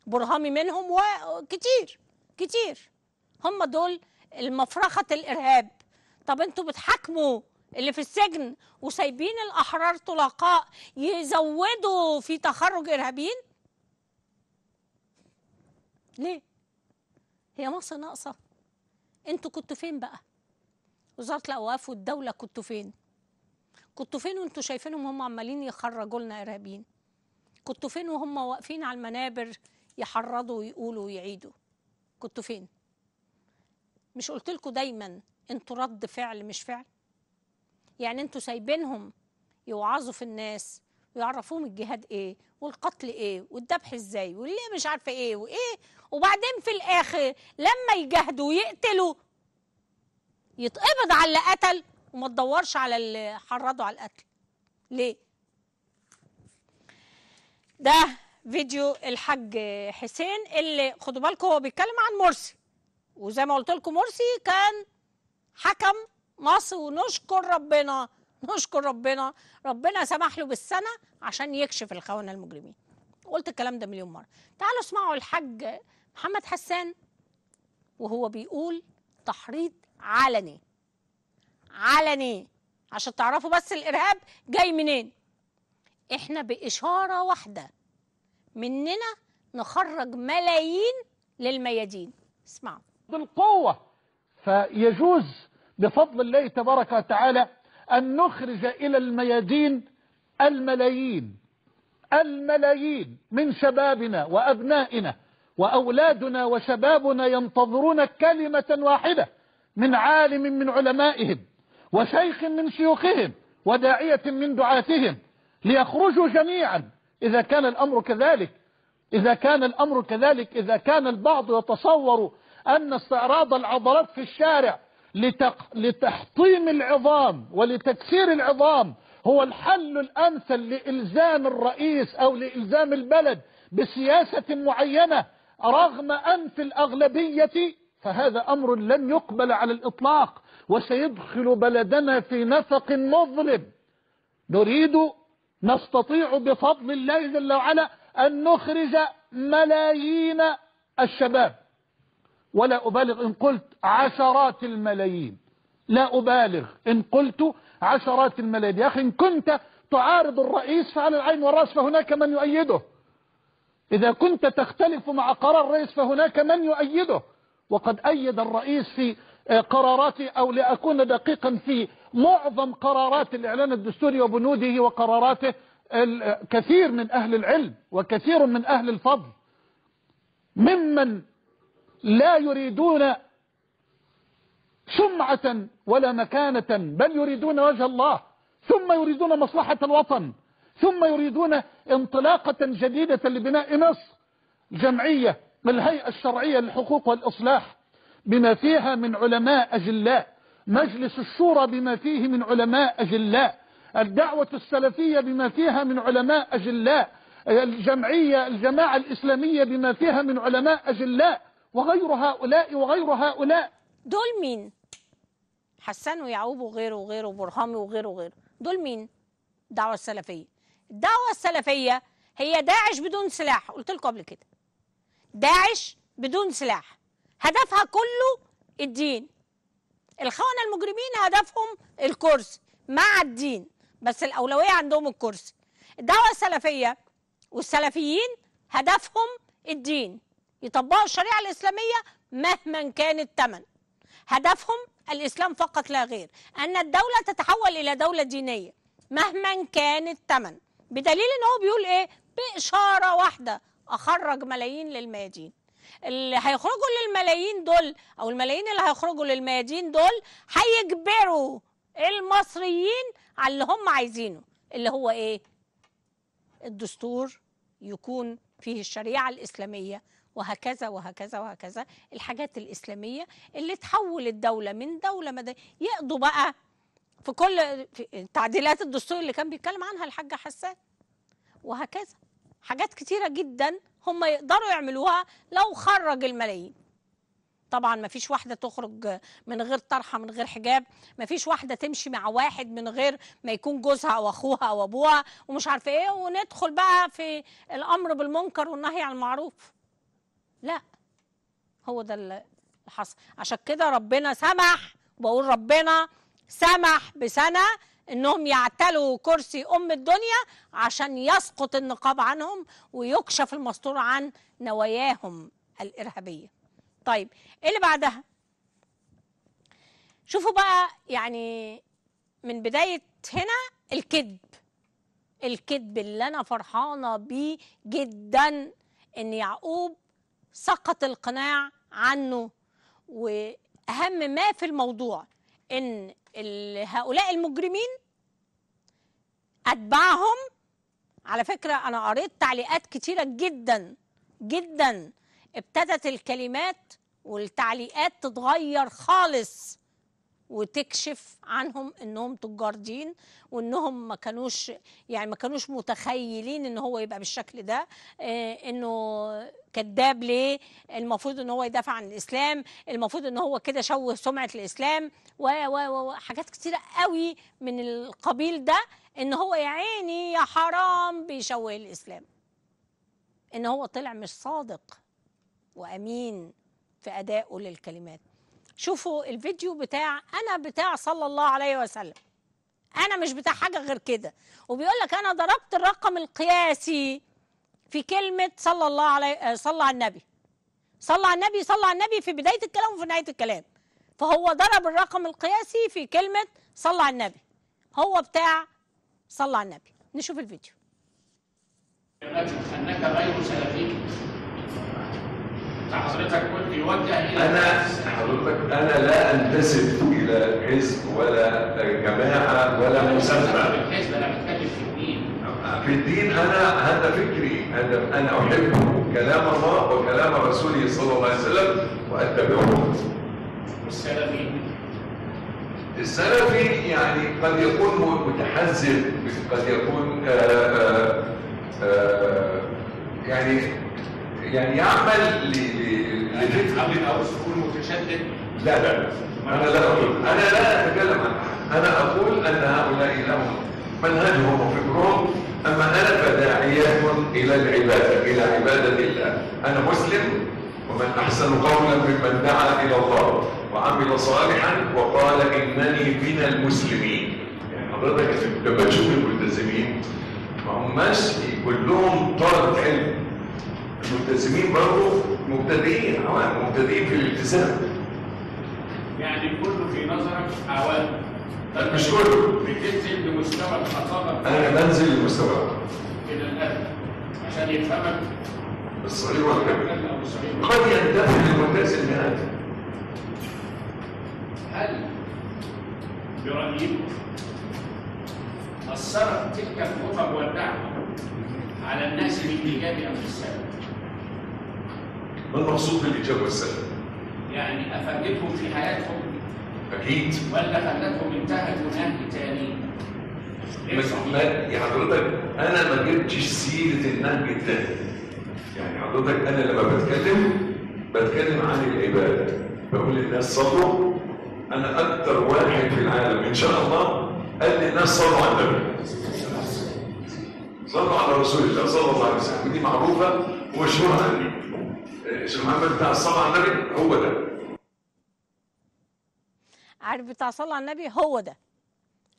برهامي منهم وكتير كتير هم دول المفرخه الارهاب طب انتوا بتحاكموا اللي في السجن وسايبين الأحرار طلقاء يزودوا في تخرج إرهابيين ليه؟ هي مصر ناقصة انتوا كنتوا فين بقى؟ وزارة الأوقاف والدولة كنتوا فين؟ كنتوا فين وانتوا شايفينهم هم عمالين يخرجوا لنا إرهابيين؟ كنتوا فين وهم واقفين على المنابر يحرضوا ويقولوا ويعيدوا؟ كنتوا فين؟ مش قلت لكم دايما انتوا رد فعل مش فعل؟ يعني انتوا سايبينهم يوعظوا في الناس ويعرفوهم الجهاد ايه والقتل ايه والذبح ازاي وليه مش عارفه ايه وايه وبعدين في الاخر لما يجاهدوا ويقتلوا يتقبض على اللي قتل وما تدورش على اللي حرضوا على القتل ليه ده فيديو الحاج حسين اللي خدوا بالكم هو بيتكلم عن مرسي وزي ما قلت لكم مرسي كان حكم مصر ونشكر ربنا نشكر ربنا ربنا سمح له بالسنة عشان يكشف الخونة المجرمين قلت الكلام ده مليون مرة تعالوا اسمعوا الحاج محمد حسان وهو بيقول تحريض علني علني عشان تعرفوا بس الإرهاب جاي منين احنا بإشارة واحدة مننا نخرج ملايين للميادين اسمعوا بالقوة فيجوز بفضل الله تبارك وتعالى أن نخرج إلى الميادين الملايين الملايين من شبابنا وأبنائنا وأولادنا وشبابنا ينتظرون كلمة واحدة من عالم من علمائهم وشيخ من شيوخهم وداعية من دعاتهم ليخرجوا جميعا إذا كان الأمر كذلك إذا كان الأمر كذلك إذا كان البعض يتصور أن استعراض العضلات في الشارع لتحطيم العظام ولتكسير العظام هو الحل الأمثل لإلزام الرئيس أو لإلزام البلد بسياسة معينة رغم أنف الأغلبية فهذا أمر لن يقبل على الإطلاق وسيدخل بلدنا في نفق مظلم نريد نستطيع بفضل الله جل وعلا أن نخرج ملايين الشباب ولا أبالغ إن قلت عشرات الملايين لا أبالغ إن قلت عشرات الملايين يا أخي إن كنت تعارض الرئيس فعلى العين والرأس فهناك من يؤيده إذا كنت تختلف مع قرار الرئيس فهناك من يؤيده وقد أيد الرئيس في آه، قراراته أو لأكون دقيقا في معظم قرارات الإعلان الدستوري وبنوده وقراراته كثير من أهل العلم وكثير من أهل الفضل ممن لا يريدون سمعة ولا مكانة بل يريدون وجه الله ثم يريدون مصلحة الوطن ثم يريدون انطلاقة جديدة لبناء مصر جمعية من الهيئة الشرعية للحقوق والإصلاح بما فيها من علماء أجلاء مجلس الشورى بما فيه من علماء أجلاء الدعوة السلفية بما فيها من علماء أجلاء الجمعية الجماعة الإسلامية بما فيها من علماء أجلاء وغير هؤلاء وغير هؤلاء دول مين حسان ويعقوب وغيره وغيره وبرهامي وغيره وغيره دول مين الدعوه السلفيه الدعوه السلفيه هي داعش بدون سلاح قلت لكم قبل كده داعش بدون سلاح هدفها كله الدين الخونة المجرمين هدفهم الكرسي مع الدين بس الأولوية عندهم الكرسي الدعوة السلفية والسلفيين هدفهم الدين يطبقوا الشريعة الإسلامية مهما كان الثمن هدفهم الإسلام فقط لا غير أن الدولة تتحول إلى دولة دينية مهما كان الثمن بدليل ان هو بيقول إيه بإشارة واحدة أخرج ملايين للميادين اللي هيخرجوا للملايين دول أو الملايين اللي هيخرجوا للميادين دول هيجبروا المصريين على اللي هم عايزينه اللي هو إيه الدستور يكون فيه الشريعة الإسلامية وهكذا وهكذا وهكذا الحاجات الإسلامية اللي تحول الدولة من دولة مدنية يقضوا بقى في كل تعديلات الدستور اللي كان بيتكلم عنها الحاجة حسان وهكذا حاجات كتيرة جدا هم يقدروا يعملوها لو خرج الملايين طبعا ما فيش واحده تخرج من غير طرحه من غير حجاب ما فيش واحده تمشي مع واحد من غير ما يكون جوزها او اخوها او ابوها ومش عارفه ايه وندخل بقى في الامر بالمنكر والنهي عن المعروف لا هو ده اللي حصل عشان كده ربنا سمح وبقول ربنا سمح بسنة انهم يعتلوا كرسي ام الدنيا عشان يسقط النقاب عنهم ويكشف المستور عن نواياهم الارهابيه طيب ايه اللي بعدها شوفوا بقى يعني من بدايه هنا الكذب الكذب اللي انا فرحانه بيه جدا ان يعقوب سقط القناع عنه واهم ما في الموضوع ان هؤلاء المجرمين اتباعهم على فكره انا قريت تعليقات كتيره جدا جدا ابتدت الكلمات والتعليقات تتغير خالص وتكشف عنهم انهم تجار دين وانهم ما كانوش يعني ما كانوش متخيلين ان هو يبقى بالشكل ده آه، انه كذاب ليه المفروض ان هو يدافع عن الاسلام المفروض ان هو كده شوه سمعه الاسلام وحاجات كتيره قوي من القبيل ده ان هو يا عيني يا حرام بيشوه الاسلام ان هو طلع مش صادق وامين في ادائه للكلمات شوفوا الفيديو بتاع أنا بتاع صلى الله عليه وسلم أنا مش بتاع حاجة غير كده وبيقول لك أنا ضربت الرقم القياسي في كلمة صلى الله عليه آه، صلى على النبي صلى على النبي صلى على النبي في بداية الكلام وفي نهاية الكلام فهو ضرب الرقم القياسي في كلمة صلى على النبي هو بتاع صلى على النبي نشوف الفيديو أنك غير سلفي حضرتك كنت يوجه انا حضرتك انا لا انتسب الى حزب ولا جماعه ولا مسمى الحزب انا بتكلم في الدين في الدين انا هذا فكري انا انا احب كلام الله وكلام رسوله صلى الله عليه وسلم واتبعه السلفي السلفي يعني قد يكون متحزب قد يكون آآ آه، آآ آه، آه، يعني يعني يعمل ل يعني لبيت لتتعب او تكون متشدد لا لا انا لا اقول انا لا اتكلم عنه انا اقول ان هؤلاء لهم منهجهم وفكرهم اما انا فداعية الى العبادة الى عبادة الله انا مسلم ومن احسن قولا ممن دعا الى الله وعمل صالحا وقال انني من المسلمين يعني حضرتك لما تشوف الملتزمين ما هماش كلهم طلب علم الملتزمين برضه مبتدئين عوام مبتدئين في الالتزام يعني كله في نظرك عوام مش كله بتنزل لمستوى الخطابه انا بنزل لمستوى الى الاهل عشان يفهمك الصغير والكبير قد يندفع الملتزم بهذا هل برأيك أثرت تلك الخطب والدعوة على الناس بالإيجاب أم بالسلب؟ ما المقصود بالاجابه السلبيه؟ يعني افادتهم في حياتهم اكيد ولا خلتهم انتهتوا نهج تاني يا يعني حضرتك انا ما جبتش سيره النهج التاني يعني حضرتك انا لما بتكلم بتكلم عن العباده بقول للناس صلوا انا اكثر واحد في العالم ان شاء الله قال للناس صلوا على النبي صلوا على رسول الله صلى الله عليه وسلم ودي معروفه ومشهوره عني شيخ محمد بتاع الصلاة على النبي هو ده عارف بتاع صلى على النبي هو ده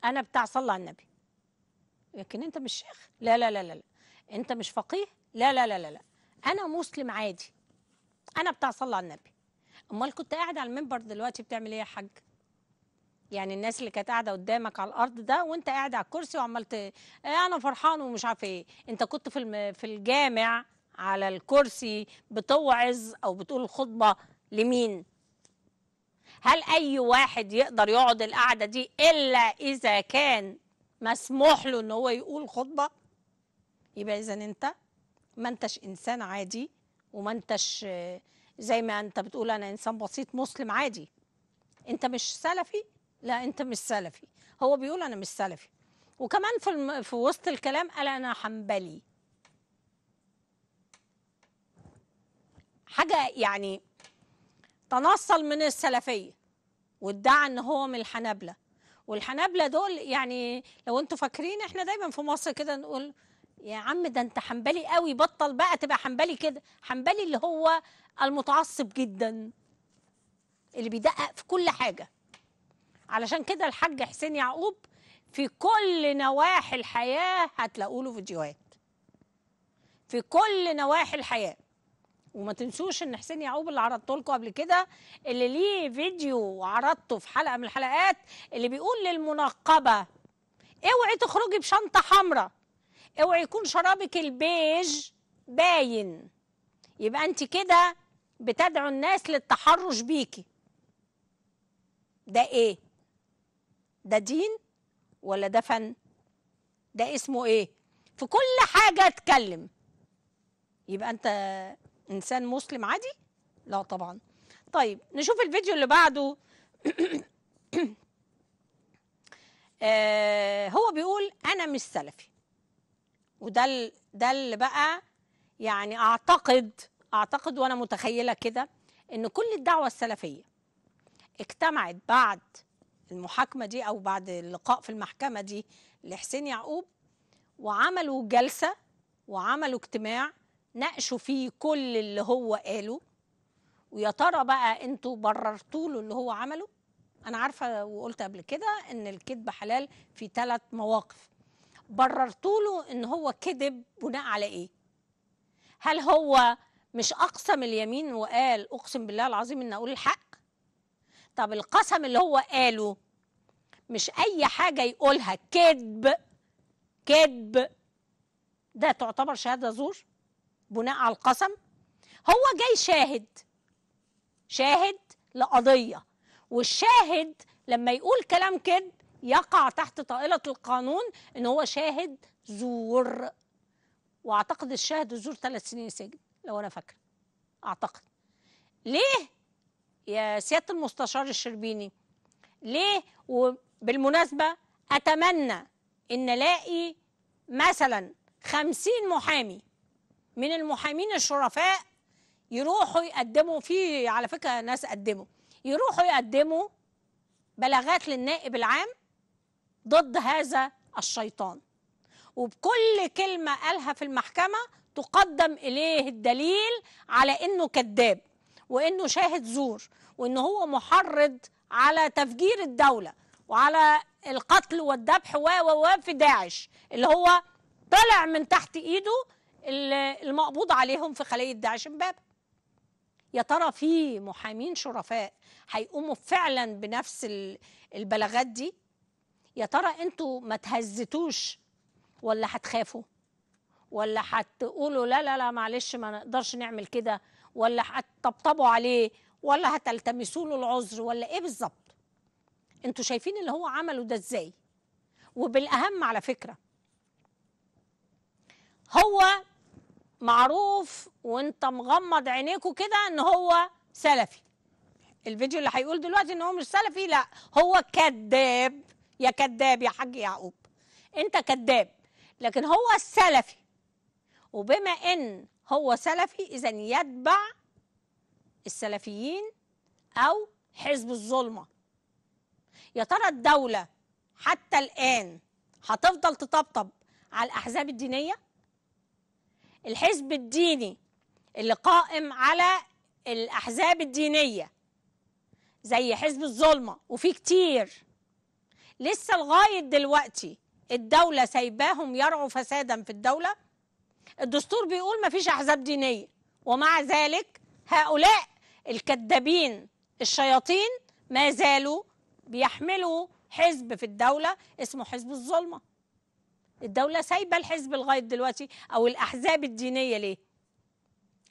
انا بتاع صلى على النبي لكن انت مش شيخ لا لا لا لا انت مش فقيه لا لا لا لا, لا. انا مسلم عادي انا بتاع صلى على النبي امال كنت قاعد على المنبر دلوقتي بتعمل ايه يا حاج يعني الناس اللي كانت قاعده قدامك على الارض ده وانت قاعد على الكرسي وعمال انا فرحان ومش عارف ايه انت كنت في في الجامع على الكرسي بتوعظ او بتقول خطبه لمين هل اي واحد يقدر يقعد القعده دي الا اذا كان مسموح له ان هو يقول خطبه يبقى اذا انت ما انتش انسان عادي وما انتش زي ما انت بتقول انا انسان بسيط مسلم عادي انت مش سلفي لا انت مش سلفي هو بيقول انا مش سلفي وكمان في الم... في وسط الكلام قال انا حنبلي حاجه يعني تنصل من السلفيه وادعى ان هو من الحنابله والحنابله دول يعني لو انتوا فاكرين احنا دايما في مصر كده نقول يا عم ده انت حنبلي قوي بطل بقى تبقى حنبلي كده حنبلي اللي هو المتعصب جدا اللي بيدقق في كل حاجه علشان كده الحاج حسين يعقوب في كل نواحي الحياه هتلاقوا له فيديوهات في كل نواحي الحياه وما تنسوش ان حسين يعقوب اللي عرضته لكم قبل كده اللي ليه فيديو عرضته في حلقه من الحلقات اللي بيقول للمنقبه اوعي تخرجي بشنطه حمراء اوعي يكون شرابك البيج باين يبقى انت كده بتدعو الناس للتحرش بيكي ده ايه ده دين ولا ده فن ده اسمه ايه في كل حاجه اتكلم يبقى انت انسان مسلم عادي لا طبعا طيب نشوف الفيديو اللي بعده *coughs* آه هو بيقول انا مش سلفي وده ده اللي بقى يعني اعتقد اعتقد وانا متخيله كده ان كل الدعوه السلفيه اجتمعت بعد المحاكمه دي او بعد اللقاء في المحكمه دي لحسين يعقوب وعملوا جلسه وعملوا اجتماع ناقشوا فيه كل اللي هو قاله ويا ترى بقى انتوا بررتوا له اللي هو عمله انا عارفه وقلت قبل كده ان الكذب حلال في ثلاث مواقف بررتوا له ان هو كذب بناء على ايه هل هو مش اقسم اليمين وقال اقسم بالله العظيم ان اقول الحق طب القسم اللي هو قاله مش اي حاجه يقولها كذب كذب ده تعتبر شهاده زور بناء على القسم هو جاي شاهد شاهد لقضية والشاهد لما يقول كلام كذب يقع تحت طائلة القانون ان هو شاهد زور واعتقد الشاهد زور ثلاث سنين سجن لو انا فاكره اعتقد ليه يا سياده المستشار الشربيني ليه وبالمناسبه اتمنى ان الاقي مثلا خمسين محامي من المحامين الشرفاء يروحوا يقدموا في على فكره ناس قدموا يروحوا يقدموا بلاغات للنائب العام ضد هذا الشيطان وبكل كلمه قالها في المحكمه تقدم اليه الدليل على انه كذاب وانه شاهد زور وان هو محرض على تفجير الدوله وعلى القتل والذبح و في داعش اللي هو طلع من تحت ايده المقبوض عليهم في خليه داعش امبابه يا ترى في محامين شرفاء هيقوموا فعلا بنفس البلاغات دي يا ترى انتوا ما تهزتوش ولا هتخافوا ولا هتقولوا لا لا لا معلش ما نقدرش نعمل كده ولا هتطبطبوا عليه ولا هتلتمسوا له العذر ولا ايه بالظبط انتوا شايفين اللي هو عمله ده ازاي وبالاهم على فكره هو معروف وانت مغمض عينيكوا كده ان هو سلفي الفيديو اللي هيقول دلوقتي ان هو مش سلفي لا هو كذاب يا كذاب يا حاج يعقوب انت كذاب لكن هو السلفي وبما ان هو سلفي اذا يتبع السلفيين او حزب الظلمه يا ترى الدوله حتى الان هتفضل تطبطب على الاحزاب الدينيه الحزب الديني اللي قائم على الأحزاب الدينية زي حزب الظلمة وفي كتير لسه لغاية دلوقتي الدولة سايباهم يرعوا فسادا في الدولة الدستور بيقول مفيش أحزاب دينية ومع ذلك هؤلاء الكذابين الشياطين ما زالوا بيحملوا حزب في الدولة اسمه حزب الظلمه الدولة سايبة الحزب لغاية دلوقتي أو الأحزاب الدينية ليه؟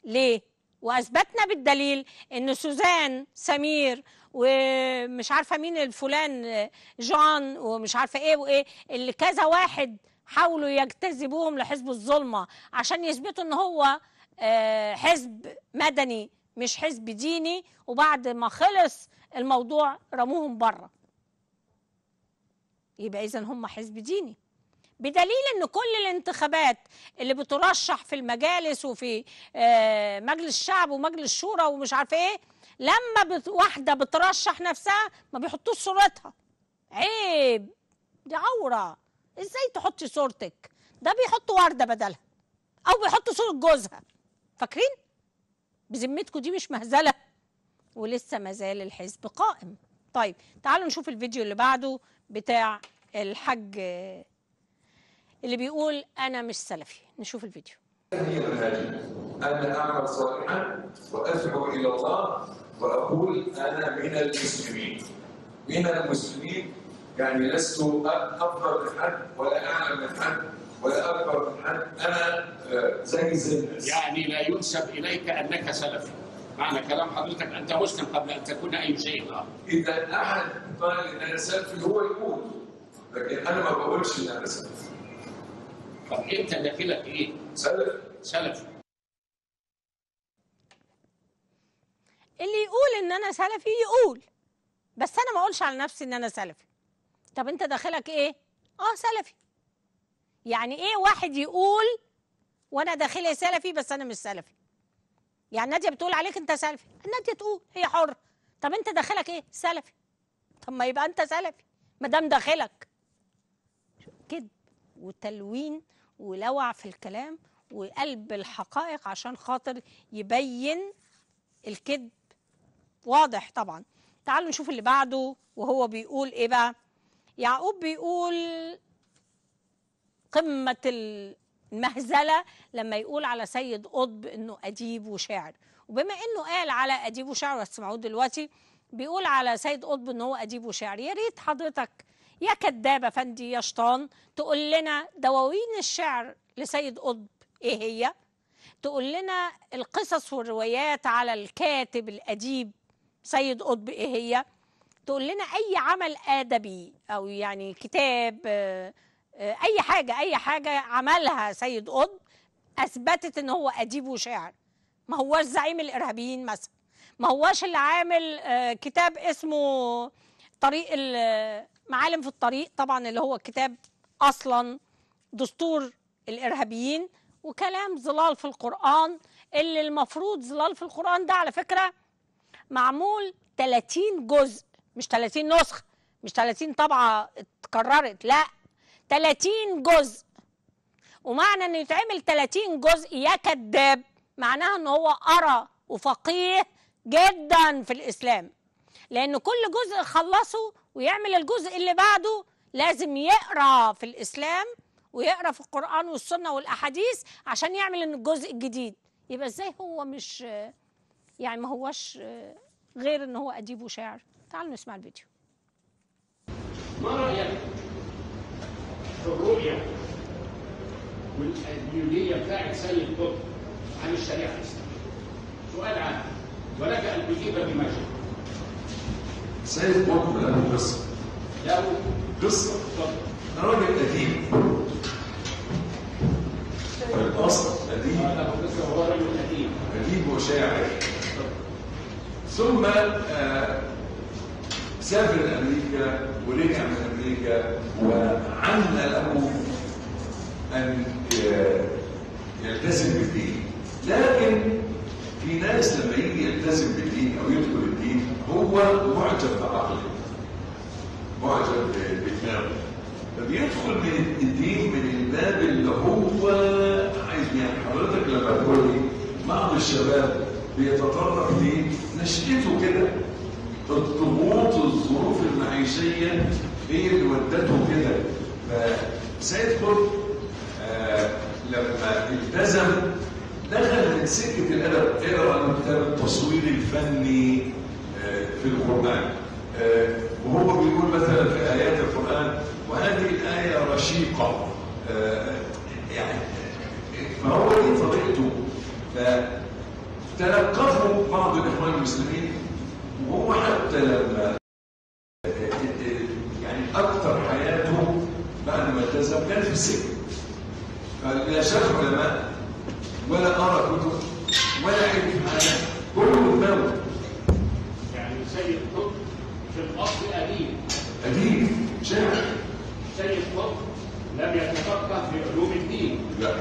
ليه؟ واثبتنا بالدليل ان سوزان سمير ومش عارفه مين الفلان جان ومش عارفه ايه وايه اللي كذا واحد حاولوا يجتذبوهم لحزب الظلمه عشان يثبتوا ان هو آه، حزب مدني مش حزب ديني وبعد ما خلص الموضوع رموهم بره يبقى اذا هم حزب ديني بدليل ان كل الانتخابات اللي بترشح في المجالس وفي آه، مجلس الشعب ومجلس الشورى ومش عارف ايه لما واحده بترشح نفسها ما بيحطوش صورتها عيب دي عوره ازاي تحطي صورتك ده بيحطوا ورده بدلها او بيحطوا صوره جوزها فاكرين بذمتكم دي مش مهزله ولسه ما زال الحزب قائم طيب تعالوا نشوف الفيديو اللي بعده بتاع الحاج اللي بيقول أنا مش سلفي نشوف الفيديو أنا أعمل صالحا وأدعو إلى الله وأقول أنا من المسلمين من المسلمين يعني لست أكبر من حد ولا اعلم من حد ولا أكبر من حد أنا آه، زي زي الناس يعني لا ينسب إليك أنك سلفي معنى كلام حضرتك أنت مسلم قبل أن تكون أي شيء آخر إذا أحد قال إن أنا سلفي هو يقول لكن أنا ما بقولش إن أنا سلفي طب انت داخلك ايه؟ سلف سلف اللي يقول ان انا سلفي يقول بس انا ما اقولش على نفسي ان انا سلفي طب انت داخلك ايه؟ اه سلفي يعني ايه واحد يقول وانا داخلي سلفي بس انا مش سلفي يعني ناديه بتقول عليك انت سلفي ناديه تقول هي حره طب انت داخلك ايه سلفي طب ما يبقى انت سلفي ما دام داخلك كذب وتلوين ولوع في الكلام وقلب الحقائق عشان خاطر يبين الكذب واضح طبعا تعالوا نشوف اللي بعده وهو بيقول ايه بقى يعقوب بيقول قمة المهزلة لما يقول على سيد قطب انه اديب وشاعر وبما انه قال على اديب وشاعر وهتسمعوه دلوقتي بيقول على سيد قطب ان هو اديب وشاعر يا ريت حضرتك يا كذاب فندي يا شطان تقول لنا دواوين الشعر لسيد قطب ايه هي تقول لنا القصص والروايات على الكاتب الأديب سيد قطب ايه هي تقول لنا اي عمل ادبي او يعني كتاب آه، آه، اي حاجه اي حاجه عملها سيد قطب اثبتت ان هو اديب وشاعر ما هوش زعيم الارهابيين مثلا ما هوش اللي عامل آه، كتاب اسمه طريق معالم في الطريق طبعا اللي هو كتاب اصلا دستور الارهابيين وكلام ظلال في القران اللي المفروض ظلال في القران ده على فكره معمول 30 جزء مش 30 نسخه مش 30 طبعه اتكررت لا 30 جزء ومعنى انه يتعمل 30 جزء يا كذاب معناها ان هو ارى وفقيه جدا في الاسلام لان كل جزء خلصه ويعمل الجزء اللي بعده لازم يقرا في الاسلام ويقرا في القران والسنه والاحاديث عشان يعمل الجزء الجديد يبقى ازاي هو مش يعني ما هوش غير ان هو اديب وشاعر تعالوا نسمع الفيديو ما رايك في الرؤيه والنيوليه بتاعت سيد القطب عن الشريعه الاسلاميه سؤال عام ولك ان تجيب بما شئت سيد موقف له قصه له قصه ده راجل قديم طيب له قصة هو راجل قديم قديم وشاعر ثم آه، سافر لأمريكا ورجع من امريكا وعن له ان آه، يلتزم بالدين لكن في ناس لما يجي يلتزم بالدين او يدخل الدين هو معجب بعقله معجب بدماغه فبيدخل من الدين من الباب اللي هو عايز يعني حضرتك لما تقول لي بعض الشباب بيتطرق لنشأته كده الضغوط الظروف المعيشية هي اللي ودته كده فسيد قطب آه لما التزم دخل من سكة الأدب اقرأ الكتاب التصوير الفني آه، في القرآن آه، وهو بيقول مثلا في آيات القرآن وهذه الآية رشيقة آه، يعني فهو دي طريقته فتلقفه بعض الإخوان المسلمين وهو حتى لما يعني أكثر حياته بعد ما التزم كان في السجن فلا شك علماء ولا أرى كتب ولا أجد هذا كله فوت يعني سيد قطب في الأصل أديب أديب شاعر سيد قطب لم يتفقه في علوم الدين لا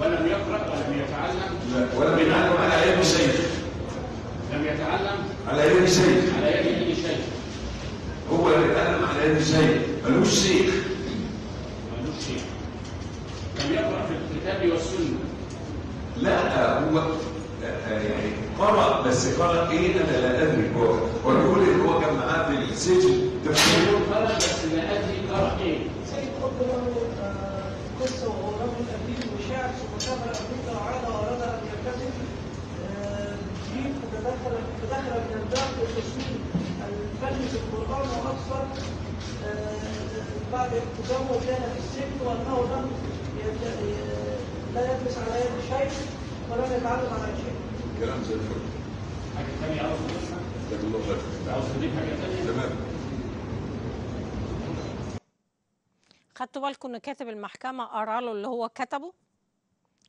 ولم يقرأ ولم يتعلم لا ولم يتعلم على يد شيء لم يتعلم على يد شيء على يد شيء هو اللي يتعلم على يد شيء ملوش شيخ ملوش شيخ لم يقرأ في الكتاب والسنة لا آه، هو آه، يعني قرأ بس قرأ ايه انا لا ادري هو هو بيقول ان هو كان معاه في السجن تفسير قرأ بس لا ادري قرأ ايه سيد قطب له آه، قصه ورجل امريكي وشاعر ثم سافر امريكا وعاد واراد ان يلتزم جيب فتدخل تدخل من في لتسليم الفجر في القران واكثر بعد اقتدامه كان في السجن وانه لم لا يلبس على يد ولا يتعلم على شيء. كلام زي الفل. حاجة ثانية عاوز عاوز تضيف حاجة ثانية؟ تمام. خدتوا بالكم ان كاتب المحكمه قرا له اللي هو كتبه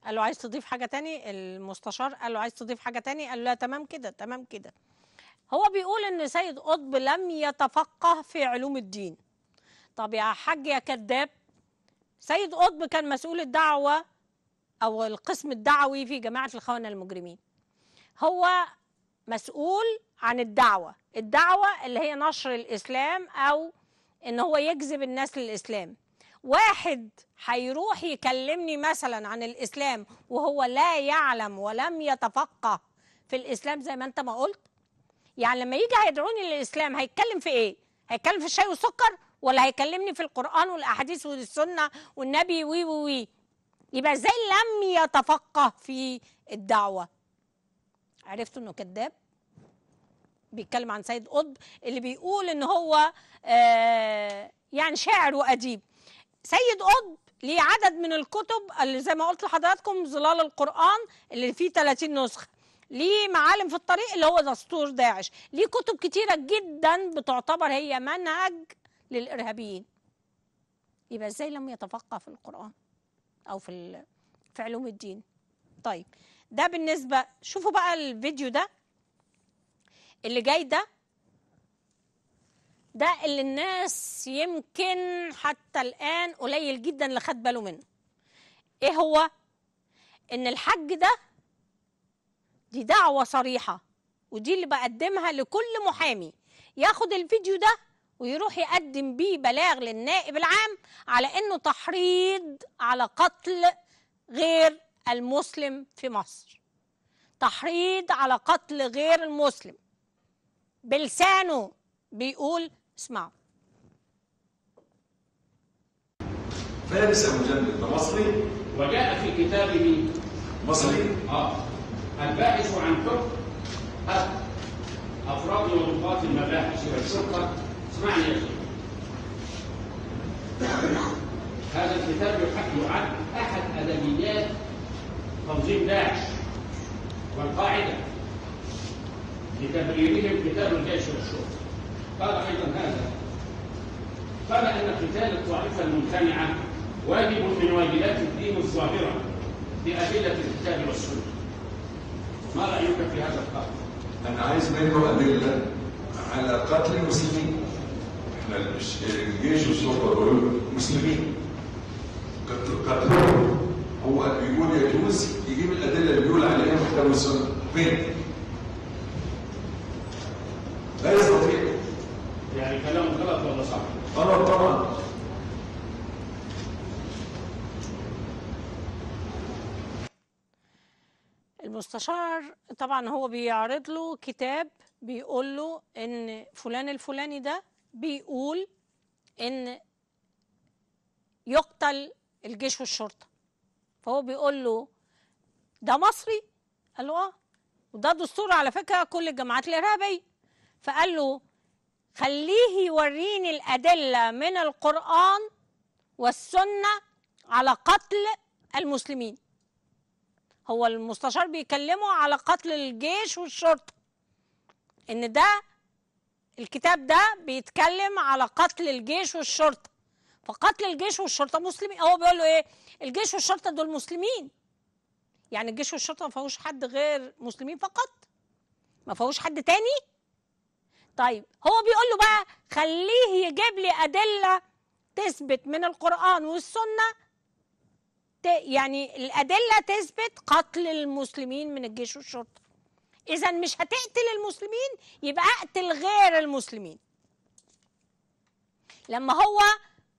قال له عايز تضيف حاجه تاني المستشار قال له عايز تضيف حاجه تاني قال له لا تمام كده تمام كده هو بيقول ان سيد قطب لم يتفقه في علوم الدين طب يا حاج يا كذاب سيد قطب كان مسؤول الدعوه او القسم الدعوي في جماعه الخونه المجرمين هو مسؤول عن الدعوه الدعوه اللي هي نشر الاسلام او ان هو يجذب الناس للاسلام واحد هيروح يكلمني مثلا عن الاسلام وهو لا يعلم ولم يتفقه في الاسلام زي ما انت ما قلت يعني لما يجي هيدعوني للاسلام هيتكلم في ايه هيتكلم في الشاي والسكر ولا هيكلمني في القران والاحاديث والسنه والنبي وي وي وي يبقى ازاي لم يتفقه في الدعوه عرفت انه كذاب بيتكلم عن سيد قطب اللي بيقول ان هو آه، يعني شاعر واديب سيد قطب ليه عدد من الكتب اللي زي ما قلت لحضراتكم ظلال القرآن اللي فيه 30 نسخة ليه معالم في الطريق اللي هو دستور داعش ليه كتب كتيرة جدا بتعتبر هي منهج للإرهابيين يبقى ازاي لم يتفقه في القرآن او في في علوم الدين طيب ده بالنسبه شوفوا بقى الفيديو ده اللي جاي ده ده اللي الناس يمكن حتى الان قليل جدا اللي خد باله منه ايه هو ان الحج ده دي دعوه صريحه ودي اللي بقدمها لكل محامي ياخد الفيديو ده ويروح يقدم بيه بلاغ للنائب العام على انه تحريض على قتل غير المسلم في مصر تحريض على قتل غير المسلم بلسانه بيقول اسمعوا فارس المجند المصري مصري وجاء في كتابه مصري اه الباحث عن حكم افراد وضباط المباحث والشرطه اسمعني يا شيخ هذا الكتاب يعد احد ادبيات تنظيم داعش والقاعده لتبريرهم قتال الجيش والشرطه قال ايضا هذا قال ان قتال الطائفه الممتنعه واجب من واجبات الدين الظاهره بادله الكتاب والسنه ما رايك في هذا القول؟ انا عايز منه ادله على قتل المسلمين احنا الجيش والشرطه دول مسلمين قتلهم هو بيقول يجوز يجيب الادله اللي بيقول عليها في السنه فين؟ لا يستطيع يعني كلامه غلط ولا صح؟ غلط طبعا المستشار طبعا هو بيعرض له كتاب بيقول له ان فلان الفلاني ده بيقول ان يقتل الجيش والشرطه فهو بيقول له ده مصري قال له اه وده دستور على فكره كل الجماعات الارهابيه فقال له خليه يوريني الادله من القران والسنه على قتل المسلمين هو المستشار بيكلمه على قتل الجيش والشرطه ان ده الكتاب ده بيتكلم على قتل الجيش والشرطه فقتل الجيش والشرطه مسلمين هو بيقول له ايه الجيش والشرطه دول مسلمين يعني الجيش والشرطه ما فيهوش حد غير مسلمين فقط ما فيهوش حد تاني طيب هو بيقول له بقى خليه يجيب لي ادله تثبت من القران والسنه يعني الادله تثبت قتل المسلمين من الجيش والشرطه إذا مش هتقتل المسلمين يبقى اقتل غير المسلمين لما هو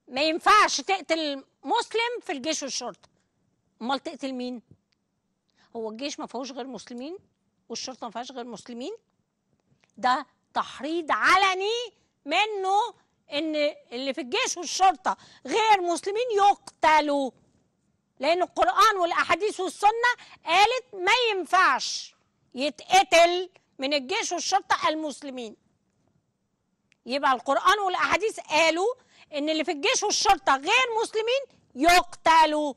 ما ينفعش تقتل مسلم في الجيش والشرطة أمال تقتل مين؟ هو الجيش ما فيهوش غير مسلمين والشرطة ما فيهاش غير مسلمين ده تحريض علني منه ان اللي في الجيش والشرطه غير مسلمين يقتلوا لان القران والاحاديث والسنه قالت ما ينفعش يتقتل من الجيش والشرطة المسلمين يبقى القرآن والأحاديث قالوا إن اللي في الجيش والشرطة غير مسلمين يقتلوا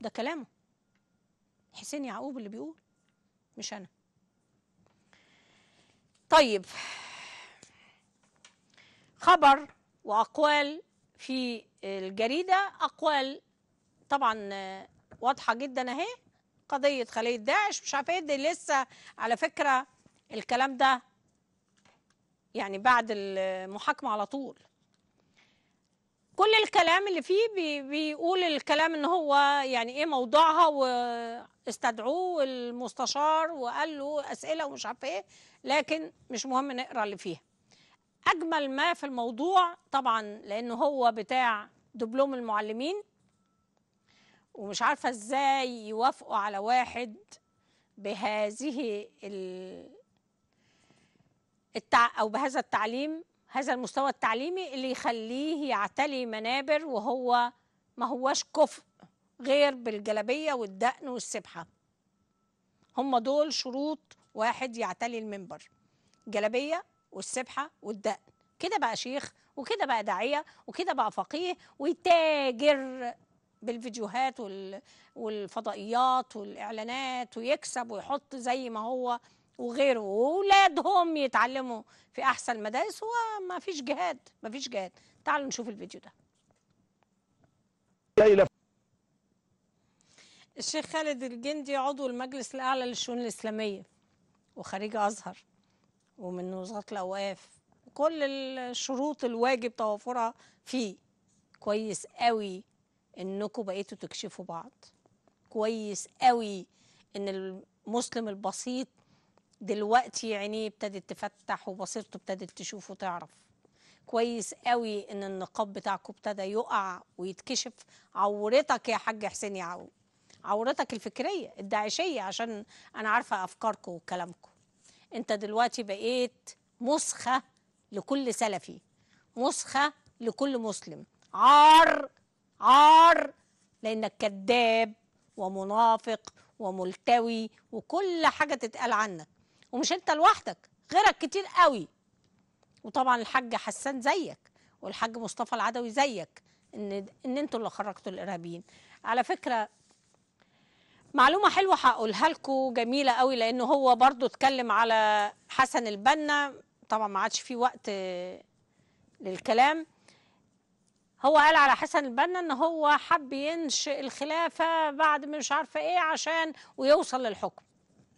ده كلامه حسين يعقوب اللي بيقول مش أنا طيب خبر وأقوال في الجريدة أقوال طبعا واضحة جدا أهي قضيه خليه داعش مش عارفه ايه دي لسه على فكره الكلام ده يعني بعد المحاكمه على طول كل الكلام اللي فيه بي بيقول الكلام ان هو يعني ايه موضوعها واستدعوه المستشار وقال له اسئله ومش عارفه ايه لكن مش مهم نقرا اللي فيها اجمل ما في الموضوع طبعا لان هو بتاع دبلوم المعلمين ومش عارفة ازاي يوافقوا على واحد بهذه التع... أو بهذا التعليم هذا المستوى التعليمي اللي يخليه يعتلي منابر وهو ما هواش كفء غير بالجلبية والدقن والسبحة هم دول شروط واحد يعتلي المنبر جلبية والسبحة والدقن كده بقى شيخ وكده بقى داعية وكده بقى فقيه ويتاجر بالفيديوهات والفضائيات والاعلانات ويكسب ويحط زي ما هو وغيره واولادهم يتعلموا في احسن مدارس هو ما فيش جهاد ما فيش جهاد تعالوا نشوف الفيديو ده الشيخ خالد الجندي عضو المجلس الاعلى للشؤون الاسلاميه وخريج ازهر ومن وزاره الاوقاف كل الشروط الواجب توفرها فيه كويس قوي انكم بقيتوا تكشفوا بعض كويس قوي ان المسلم البسيط دلوقتي عينيه ابتدت تفتح وبصيرته ابتدت تشوف وتعرف كويس قوي ان النقاب بتاعكم ابتدى يقع ويتكشف عورتك يا حاج حسين يعقوب عورتك الفكريه الداعشيه عشان انا عارفه افكاركم وكلامكم انت دلوقتي بقيت مسخه لكل سلفي مسخه لكل مسلم عار عار لانك كذاب ومنافق وملتوي وكل حاجه تتقال عنك ومش انت لوحدك غيرك كتير قوي وطبعا الحاج حسان زيك والحاج مصطفى العدوي زيك ان ان انتوا اللي خرجتوا الارهابيين على فكره معلومه حلوه هقولها لكم جميله قوي لان هو برضو اتكلم على حسن البنا طبعا ما عادش في وقت للكلام هو قال على حسن البنا ان هو حب ينشئ الخلافه بعد مش عارفه ايه عشان ويوصل للحكم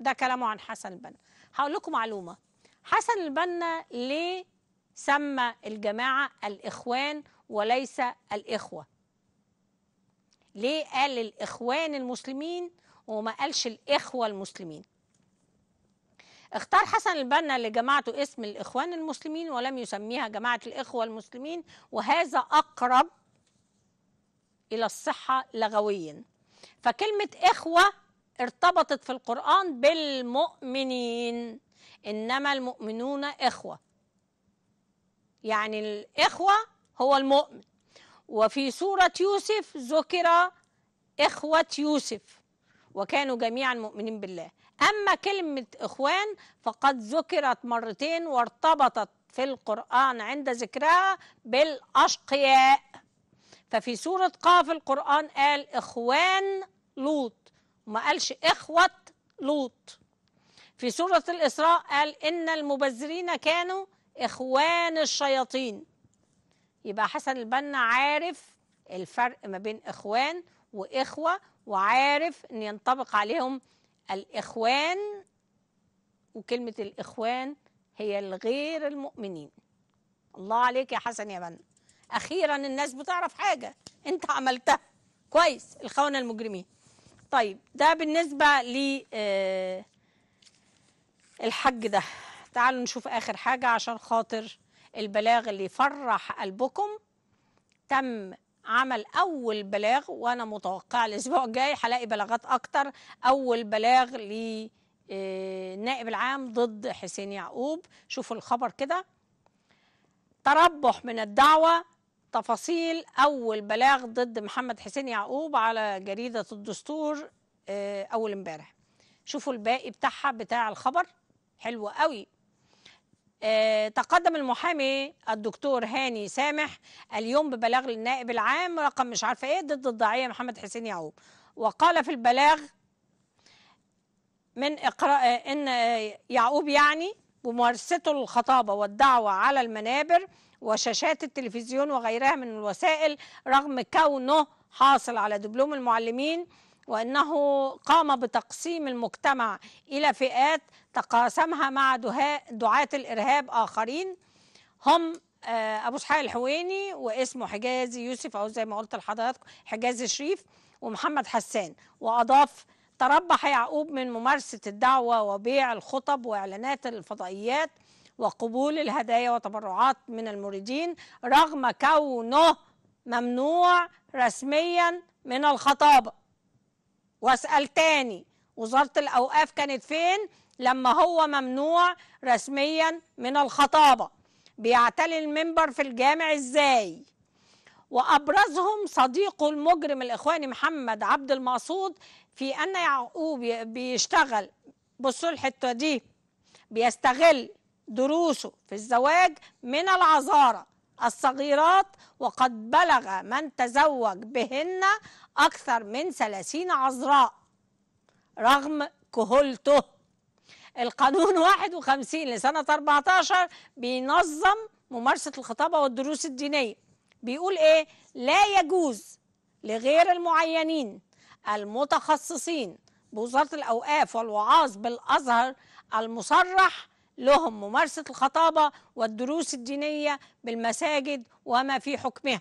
ده كلامه عن حسن البنا هقول لكم معلومه حسن البنا ليه سمى الجماعه الاخوان وليس الاخوه ليه قال الاخوان المسلمين وما قالش الاخوه المسلمين اختار حسن البنا لجماعته اسم الإخوان المسلمين ولم يسميها جماعة الإخوة المسلمين وهذا أقرب إلى الصحة لغويا فكلمة إخوة ارتبطت في القرآن بالمؤمنين إنما المؤمنون إخوة يعني الإخوة هو المؤمن وفي سورة يوسف ذكر إخوة يوسف وكانوا جميعا مؤمنين بالله أما كلمة إخوان فقد ذكرت مرتين وارتبطت في القرآن عند ذكرها بالأشقياء ففي سورة قاف القرآن قال إخوان لوط وما قالش إخوة لوط في سورة الإسراء قال إن المبذرين كانوا إخوان الشياطين يبقى حسن البنا عارف الفرق ما بين إخوان وإخوة وعارف أن ينطبق عليهم الإخوان وكلمة الإخوان هي الغير المؤمنين الله عليك يا حسن يا بنا أخيرا الناس بتعرف حاجة أنت عملتها كويس الخونة المجرمين طيب ده بالنسبة ل آه، الحج ده تعالوا نشوف آخر حاجة عشان خاطر البلاغ اللي يفرح قلبكم تم عمل اول بلاغ وانا متوقع الاسبوع الجاي هلاقي بلاغات اكتر اول بلاغ للنائب آه، العام ضد حسين يعقوب شوفوا الخبر كده تربح من الدعوه تفاصيل اول بلاغ ضد محمد حسين يعقوب على جريده الدستور آه، اول امبارح شوفوا الباقي بتاعها بتاع الخبر حلو قوي آه، تقدم المحامي الدكتور هاني سامح اليوم ببلاغ للنائب العام رقم مش عارفه ايه ضد الضعية محمد حسين يعقوب وقال في البلاغ من إقراء آه، ان يعقوب يعني بممارسته للخطابه والدعوه على المنابر وشاشات التلفزيون وغيرها من الوسائل رغم كونه حاصل على دبلوم المعلمين وأنه قام بتقسيم المجتمع إلى فئات تقاسمها مع دعاة الإرهاب آخرين هم آه، أبو شحال الحويني واسمه حجازي يوسف أو زي ما قلت لحضراتكم حجازي شريف ومحمد حسان وأضاف تربح يعقوب من ممارسة الدعوة وبيع الخطب وإعلانات الفضائيات وقبول الهدايا وتبرعات من المريدين رغم كونه ممنوع رسميا من الخطابه واسال تاني وزاره الاوقاف كانت فين لما هو ممنوع رسميا من الخطابه بيعتلي المنبر في الجامع ازاي وابرزهم صديقه المجرم الاخواني محمد عبد المقصود في ان يعقوب بيشتغل بصوا الحته دي بيستغل دروسه في الزواج من العذاره الصغيرات وقد بلغ من تزوج بهن أكثر من 30 عذراء رغم كهولته القانون 51 *laughs* لسنة 14 بينظم ممارسة الخطابة والدروس الدينية بيقول إيه لا يجوز لغير المعينين المتخصصين بوزارة الأوقاف والوعاظ بالأزهر المصرح لهم ممارسة الخطابة والدروس الدينية بالمساجد وما في حكمها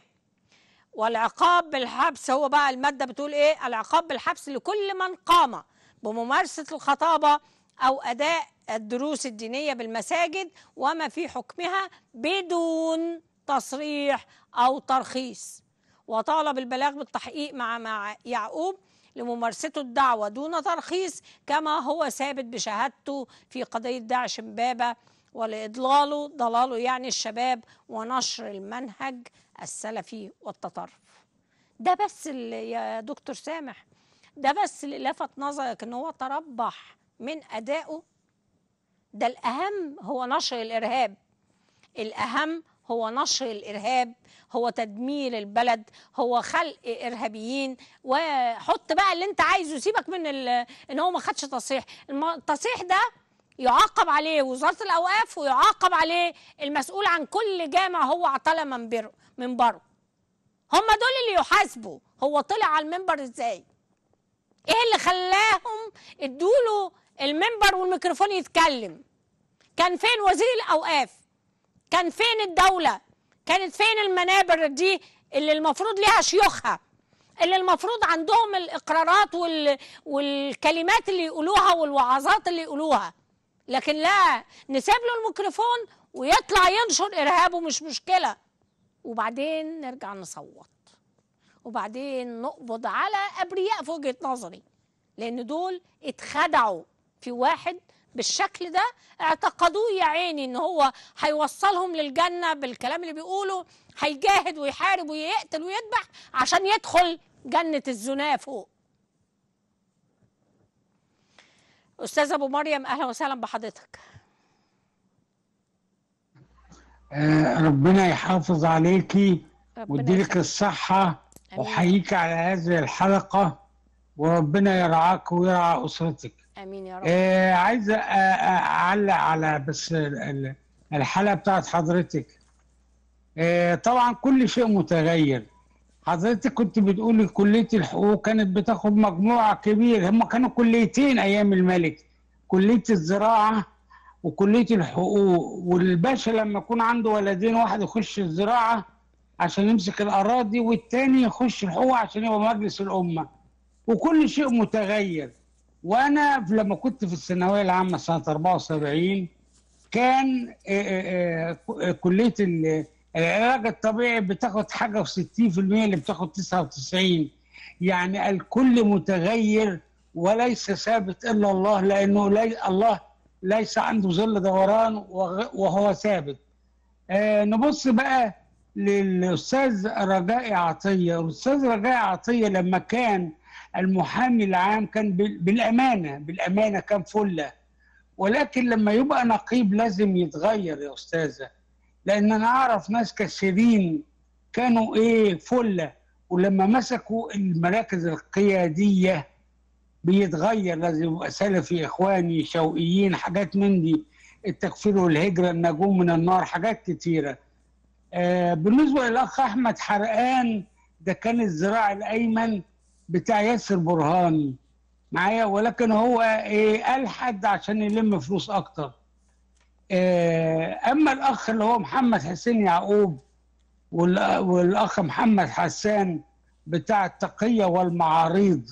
والعقاب بالحبس هو بقى المادة بتقول إيه العقاب بالحبس لكل من قام بممارسة الخطابة أو أداء الدروس الدينية بالمساجد وما في حكمها بدون تصريح أو ترخيص وطالب البلاغ بالتحقيق مع مع يعقوب لممارسته الدعوة دون ترخيص كما هو ثابت بشهادته في قضية داعش امبابة ولإضلاله ضلاله يعني الشباب ونشر المنهج السلفي والتطرف ده بس يا دكتور سامح ده بس اللي لفت نظرك ان هو تربح من أدائه ده الأهم هو نشر الإرهاب الأهم هو نشر الإرهاب هو تدمير البلد هو خلق إرهابيين وحط بقى اللي أنت عايزه سيبك من إن هو ما خدش تصريح التصريح ده يعاقب عليه وزاره الاوقاف ويعاقب عليه المسؤول عن كل جامع هو اعتلى منبره منبره هم دول اللي يحاسبوا هو طلع على المنبر ازاي ايه اللي خلاهم ادوله المنبر والميكروفون يتكلم كان فين وزير الاوقاف كان فين الدوله كانت فين المنابر دي اللي المفروض ليها شيوخها اللي المفروض عندهم الاقرارات وال... والكلمات اللي يقولوها والوعظات اللي يقولوها لكن لا نسيب له الميكروفون ويطلع ينشر ارهابه مش مشكله وبعدين نرجع نصوت وبعدين نقبض على ابرياء في وجهه نظري لان دول اتخدعوا في واحد بالشكل ده اعتقدوه يا عيني ان هو هيوصلهم للجنه بالكلام اللي بيقوله هيجاهد ويحارب ويقتل ويذبح عشان يدخل جنه الزنا فوق استاذ ابو مريم اهلا وسهلا بحضرتك آه ربنا يحافظ عليكي ويديلك الصحة وحييك على هذه الحلقة وربنا يرعاك ويرعى أسرتك أمين يا رب آه عايز آه، آه، أعلق على بس الحلقة بتاعت حضرتك آه طبعا كل شيء متغير حضرتك كنت بتقول كليه الحقوق كانت بتاخد مجموعه كبيره هما كانوا كليتين ايام الملك كليه الزراعه وكليه الحقوق والباشا لما يكون عنده ولدين واحد يخش الزراعه عشان يمسك الاراضي والتاني يخش الحقوق عشان يبقى مجلس الامه وكل شيء متغير وانا لما كنت في الثانويه العامه سنه 74 كان آه، آه، آه، كليه العلاج الطبيعي بتاخد حاجه و60% اللي بتاخد 99 يعني الكل متغير وليس ثابت الا الله لانه لي الله ليس عنده ظل دوران وهو ثابت آه نبص بقى للاستاذ رجاء عطيه الاستاذ رجاء عطيه لما كان المحامي العام كان بالامانه بالامانه كان فله ولكن لما يبقى نقيب لازم يتغير يا استاذه لان انا اعرف ناس كسبين كانوا ايه فله ولما مسكوا المراكز القياديه بيتغير لازم يبقى سلفي اخواني شوقيين حاجات من دي التكفير والهجره النجوم من النار حاجات كتيره آه بالنسبه للاخ احمد حرقان ده كان الذراع الايمن بتاع ياسر برهان معايا ولكن هو ايه الحد عشان يلم فلوس اكتر آه، اما الاخ اللي هو محمد حسين يعقوب والاخ محمد حسان بتاع التقيه والمعاريض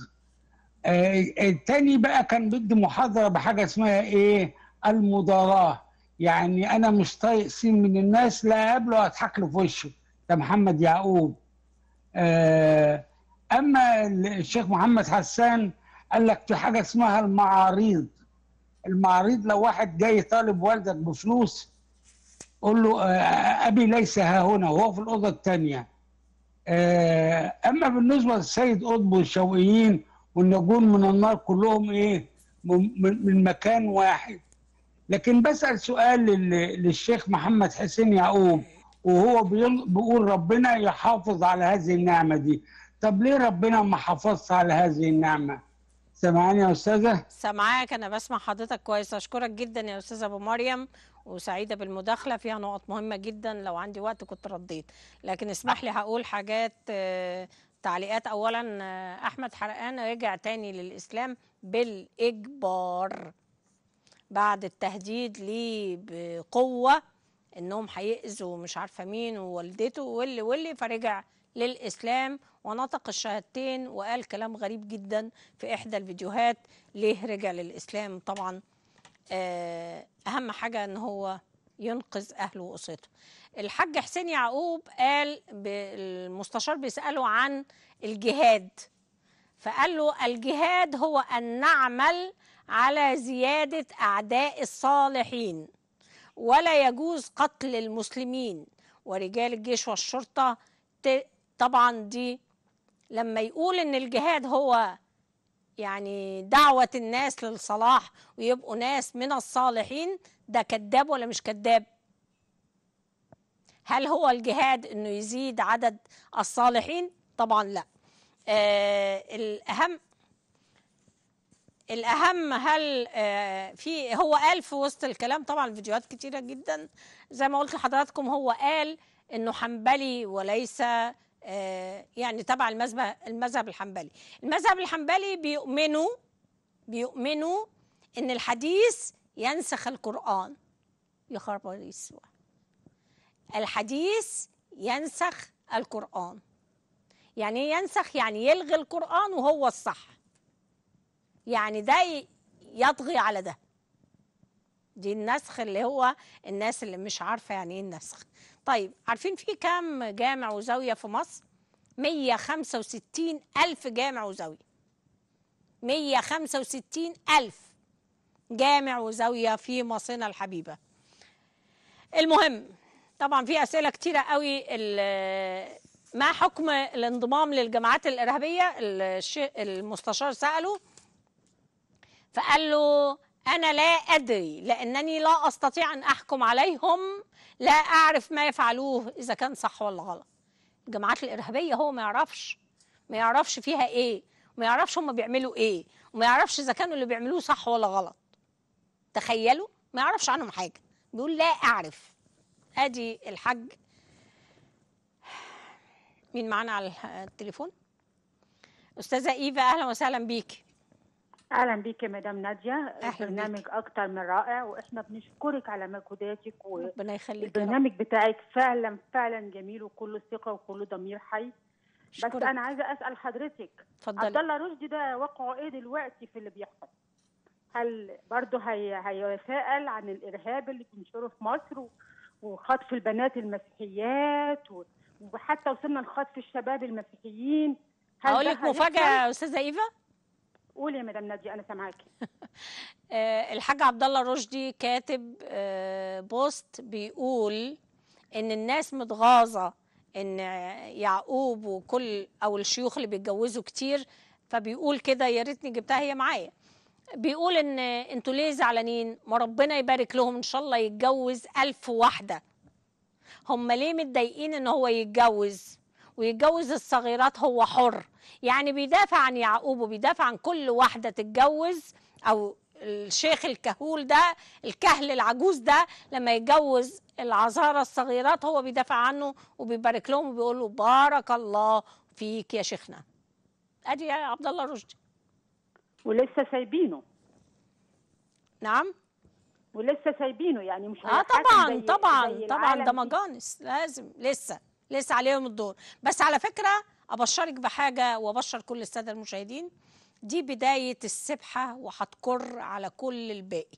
آه، التاني بقى كان بدي محاضره بحاجه اسمها ايه المضاراه يعني انا مش طايق سين من الناس لا اقابله اضحك له في وشه ده محمد يعقوب آه، اما الشيخ محمد حسان قال لك في حاجه اسمها المعاريض المعريض لو واحد جاي طالب والدك بفلوس قول له آه، ابي ليس ها هنا وهو في الاوضه الثانيه آه، اما بالنسبه للسيد قطب والشوقيين والنجوم من النار كلهم ايه من مكان واحد لكن بسال سؤال للشيخ محمد حسين يعقوب وهو بيقول ربنا يحافظ على هذه النعمه دي طب ليه ربنا ما حافظش على هذه النعمه سامعاني يا استاذه سامعاك انا بسمع حضرتك كويس اشكرك جدا يا استاذه ابو مريم وسعيده بالمداخله فيها نقط مهمه جدا لو عندي وقت كنت رديت لكن اسمح لي هقول حاجات آه، تعليقات اولا آه، احمد حرقان رجع تاني للاسلام بالاجبار بعد التهديد ليه بقوه انهم هيأذوا مش عارفه مين ووالدته واللي واللي فرجع للإسلام ونطق الشهادتين وقال كلام غريب جدا في إحدى الفيديوهات ليه رجع للإسلام طبعا آه، أهم حاجة أن هو ينقذ أهله وأسرته الحاج حسين يعقوب قال المستشار بيسأله عن الجهاد فقال له الجهاد هو أن نعمل على زيادة أعداء الصالحين ولا يجوز قتل المسلمين ورجال الجيش والشرطة طبعا دي لما يقول ان الجهاد هو يعني دعوة الناس للصلاح ويبقوا ناس من الصالحين ده كذاب ولا مش كذاب هل هو الجهاد انه يزيد عدد الصالحين طبعا لا آه الاهم الاهم هل آه في هو قال في وسط الكلام طبعا فيديوهات كتيره جدا زي ما قلت لحضراتكم هو قال انه حنبلي وليس آه، يعني تبع المذهب المذهب الحنبلي المذهب الحنبلي بيؤمنوا بيؤمنوا ان الحديث ينسخ القران يا خبر الحديث ينسخ القران يعني ايه ينسخ يعني يلغي القران وهو الصح يعني ده يطغي على ده دي النسخ اللي هو الناس اللي مش عارفه يعني ايه النسخ طيب عارفين في كام جامع وزاوية في مصر 165 ألف جامع وزاوية 165 ألف جامع وزاوية في مصرنا الحبيبة المهم طبعا في أسئلة كتيرة قوي ما حكم الانضمام للجماعات الإرهابية المستشار سأله فقال له أنا لا أدري لأنني لا أستطيع أن أحكم عليهم لا أعرف ما يفعلوه إذا كان صح ولا غلط الجماعات الإرهابية هو ما يعرفش ما يعرفش فيها إيه وما يعرفش هم بيعملوا إيه وما يعرفش إذا كانوا اللي بيعملوه صح ولا غلط تخيلوا ما يعرفش عنهم حاجة بيقول لا أعرف أدي الحاج مين معانا على التليفون أستاذة إيفا أهلا وسهلا بيكي اهلا بيك يا مدام ناديه برنامج اكتر من رائع واحنا بنشكرك على مجهوداتك ربنا يخليك البرنامج بتاعك فعلا فعلا جميل وكله ثقه وكله ضمير حي بس انا عايزه اسال حضرتك اتفضلي عبد الله رشدي ده وقعه ايه دلوقتي في اللي بيحصل هل برضه هي هيتساءل عن الارهاب اللي بينشره في مصر وخطف البنات المسيحيات وحتى وصلنا لخطف الشباب المسيحيين هقول لك مفاجاه يا استاذه ايفا قولي يا مدام ناديه انا سامعاكي *laughs* آه، الحاج عبد الله رشدي كاتب آه، بوست بيقول ان الناس متغاظه ان يعقوب وكل او الشيوخ اللي بيتجوزوا كتير فبيقول كده يا ريتني جبتها هي معايا بيقول ان انتوا ليه زعلانين ما ربنا يبارك لهم ان شاء الله يتجوز ألف واحده هم ليه متضايقين ان هو يتجوز ويتجوز الصغيرات هو حر يعني بيدافع عن يعقوب وبيدافع عن كل واحدة تتجوز أو الشيخ الكهول ده الكهل العجوز ده لما يتجوز العذارى الصغيرات هو بيدافع عنه وبيبارك لهم وبيقول له بارك الله فيك يا شيخنا ادي يا عبد الله رشدي ولسه سايبينه نعم ولسه سايبينه يعني مش اه طبعا زي طبعا زي طبعا ده مجانس لازم لسه لسه عليهم الدور بس على فكرة أبشرك بحاجة وأبشر كل السادة المشاهدين دي بداية السبحة وهتكر على كل الباقي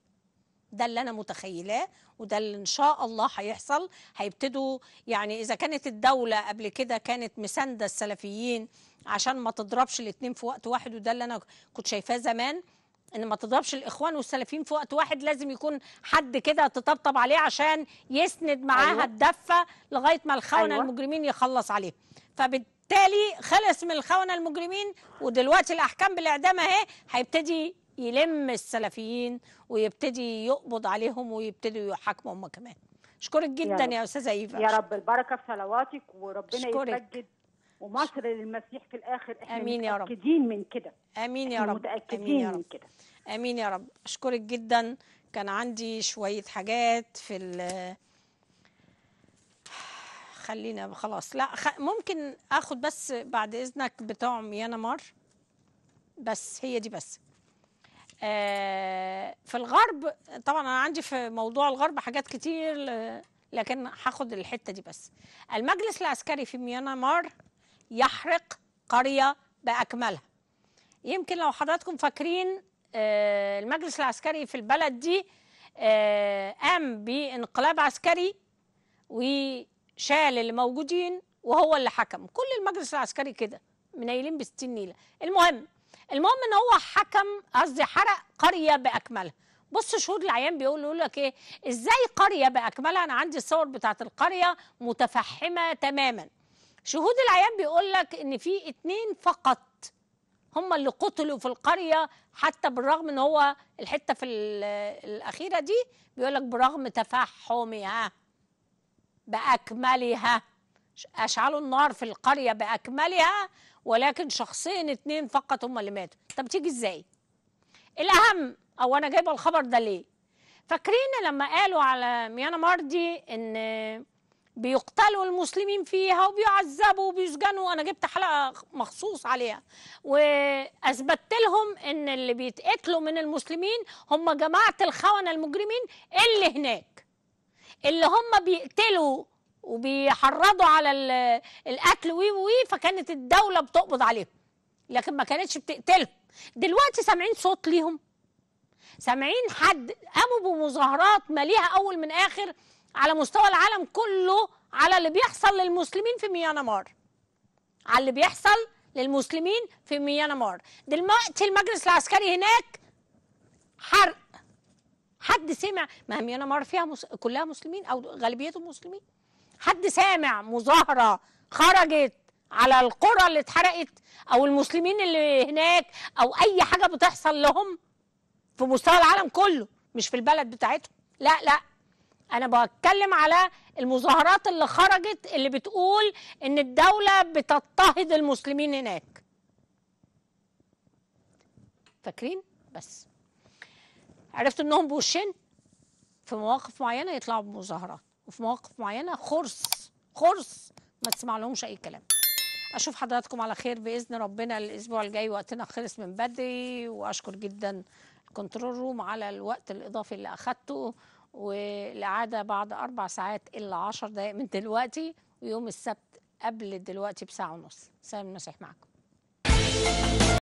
ده اللي انا متخيلاه وده اللي ان شاء الله هيحصل هيبتدوا يعني اذا كانت الدوله قبل كده كانت مسانده السلفيين عشان ما تضربش الاثنين في وقت واحد وده اللي انا كنت شايفاه زمان ان ما تضربش الاخوان والسلفيين في وقت واحد لازم يكون حد كده تطبطب عليه عشان يسند معاها أيوة. الدفه لغايه ما الخونه أيوة. المجرمين يخلص عليه فبالتالي خلص من الخونه المجرمين ودلوقتي الاحكام بالاعدام اهي هيبتدي يلم السلفيين ويبتدي يقبض عليهم ويبتدوا يحاكموا هم كمان اشكرك جدا يا, يا استاذه ايفا يا رب البركه في صلواتك وربنا يسجد ومصر للمسيح في الاخر احنا امين يا رب متاكدين من كده امين يا رب متاكدين من كده امين يا رب اشكرك جدا كان عندي شويه حاجات في ال خلينا خلاص لا خ... ممكن اخد بس بعد اذنك بتوع ميانمار بس هي دي بس آه في الغرب طبعا انا عندي في موضوع الغرب حاجات كتير لكن هاخد الحته دي بس المجلس العسكري في ميانمار يحرق قرية بأكملها يمكن لو حضراتكم فاكرين آه، المجلس العسكري في البلد دي آه، قام بانقلاب عسكري وشال اللي موجودين وهو اللي حكم كل المجلس العسكري كده منيلين بستين نيلة المهم المهم ان هو حكم قصدي حرق قرية بأكملها بص شهود العيان بيقولوا يقول لك ايه ازاي قريه باكملها انا عندي الصور بتاعت القريه متفحمه تماما شهود العيان بيقول لك ان في اتنين فقط هم اللي قتلوا في القريه حتى بالرغم ان هو الحته في الاخيره دي بيقول لك برغم تفحمها باكملها اشعلوا النار في القريه باكملها ولكن شخصين اتنين فقط هم اللي ماتوا طب تيجي ازاي الاهم او انا جايبه الخبر ده ليه فاكرين لما قالوا على ميانا ماردي ان بيقتلوا المسلمين فيها وبيعذبوا وبيسجنوا انا جبت حلقه مخصوص عليها واثبتت لهم ان اللي بيتقتلوا من المسلمين هم جماعه الخونه المجرمين اللي هناك اللي هم بيقتلوا وبيحرضوا على القتل وي وي فكانت الدوله بتقبض عليهم لكن ما كانتش بتقتلهم دلوقتي سامعين صوت ليهم سامعين حد قاموا بمظاهرات مليها اول من اخر على مستوى العالم كله على اللي بيحصل للمسلمين في ميانمار على اللي بيحصل للمسلمين في ميانمار دلوقتي المجلس العسكري هناك حرق حد سمع ما ميانمار فيها مس... كلها مسلمين او غالبيتهم مسلمين حد سامع مظاهره خرجت على القرى اللي اتحرقت او المسلمين اللي هناك او اي حاجه بتحصل لهم في مستوى العالم كله مش في البلد بتاعتهم لا لا انا بتكلم على المظاهرات اللي خرجت اللي بتقول ان الدوله بتضطهد المسلمين هناك فاكرين بس عرفت انهم بوشين في مواقف معينه يطلعوا بمظاهرات وفي مواقف معينه خرس خرس ما تسمع لهمش اي كلام اشوف حضراتكم على خير باذن ربنا الاسبوع الجاي وقتنا خلص من بدري واشكر جدا الكنترول روم على الوقت الاضافي اللي اخدته والعادة بعد أربع ساعات إلا عشر دقايق من دلوقتي ويوم السبت قبل دلوقتي بساعة ونص سلام المسيح معكم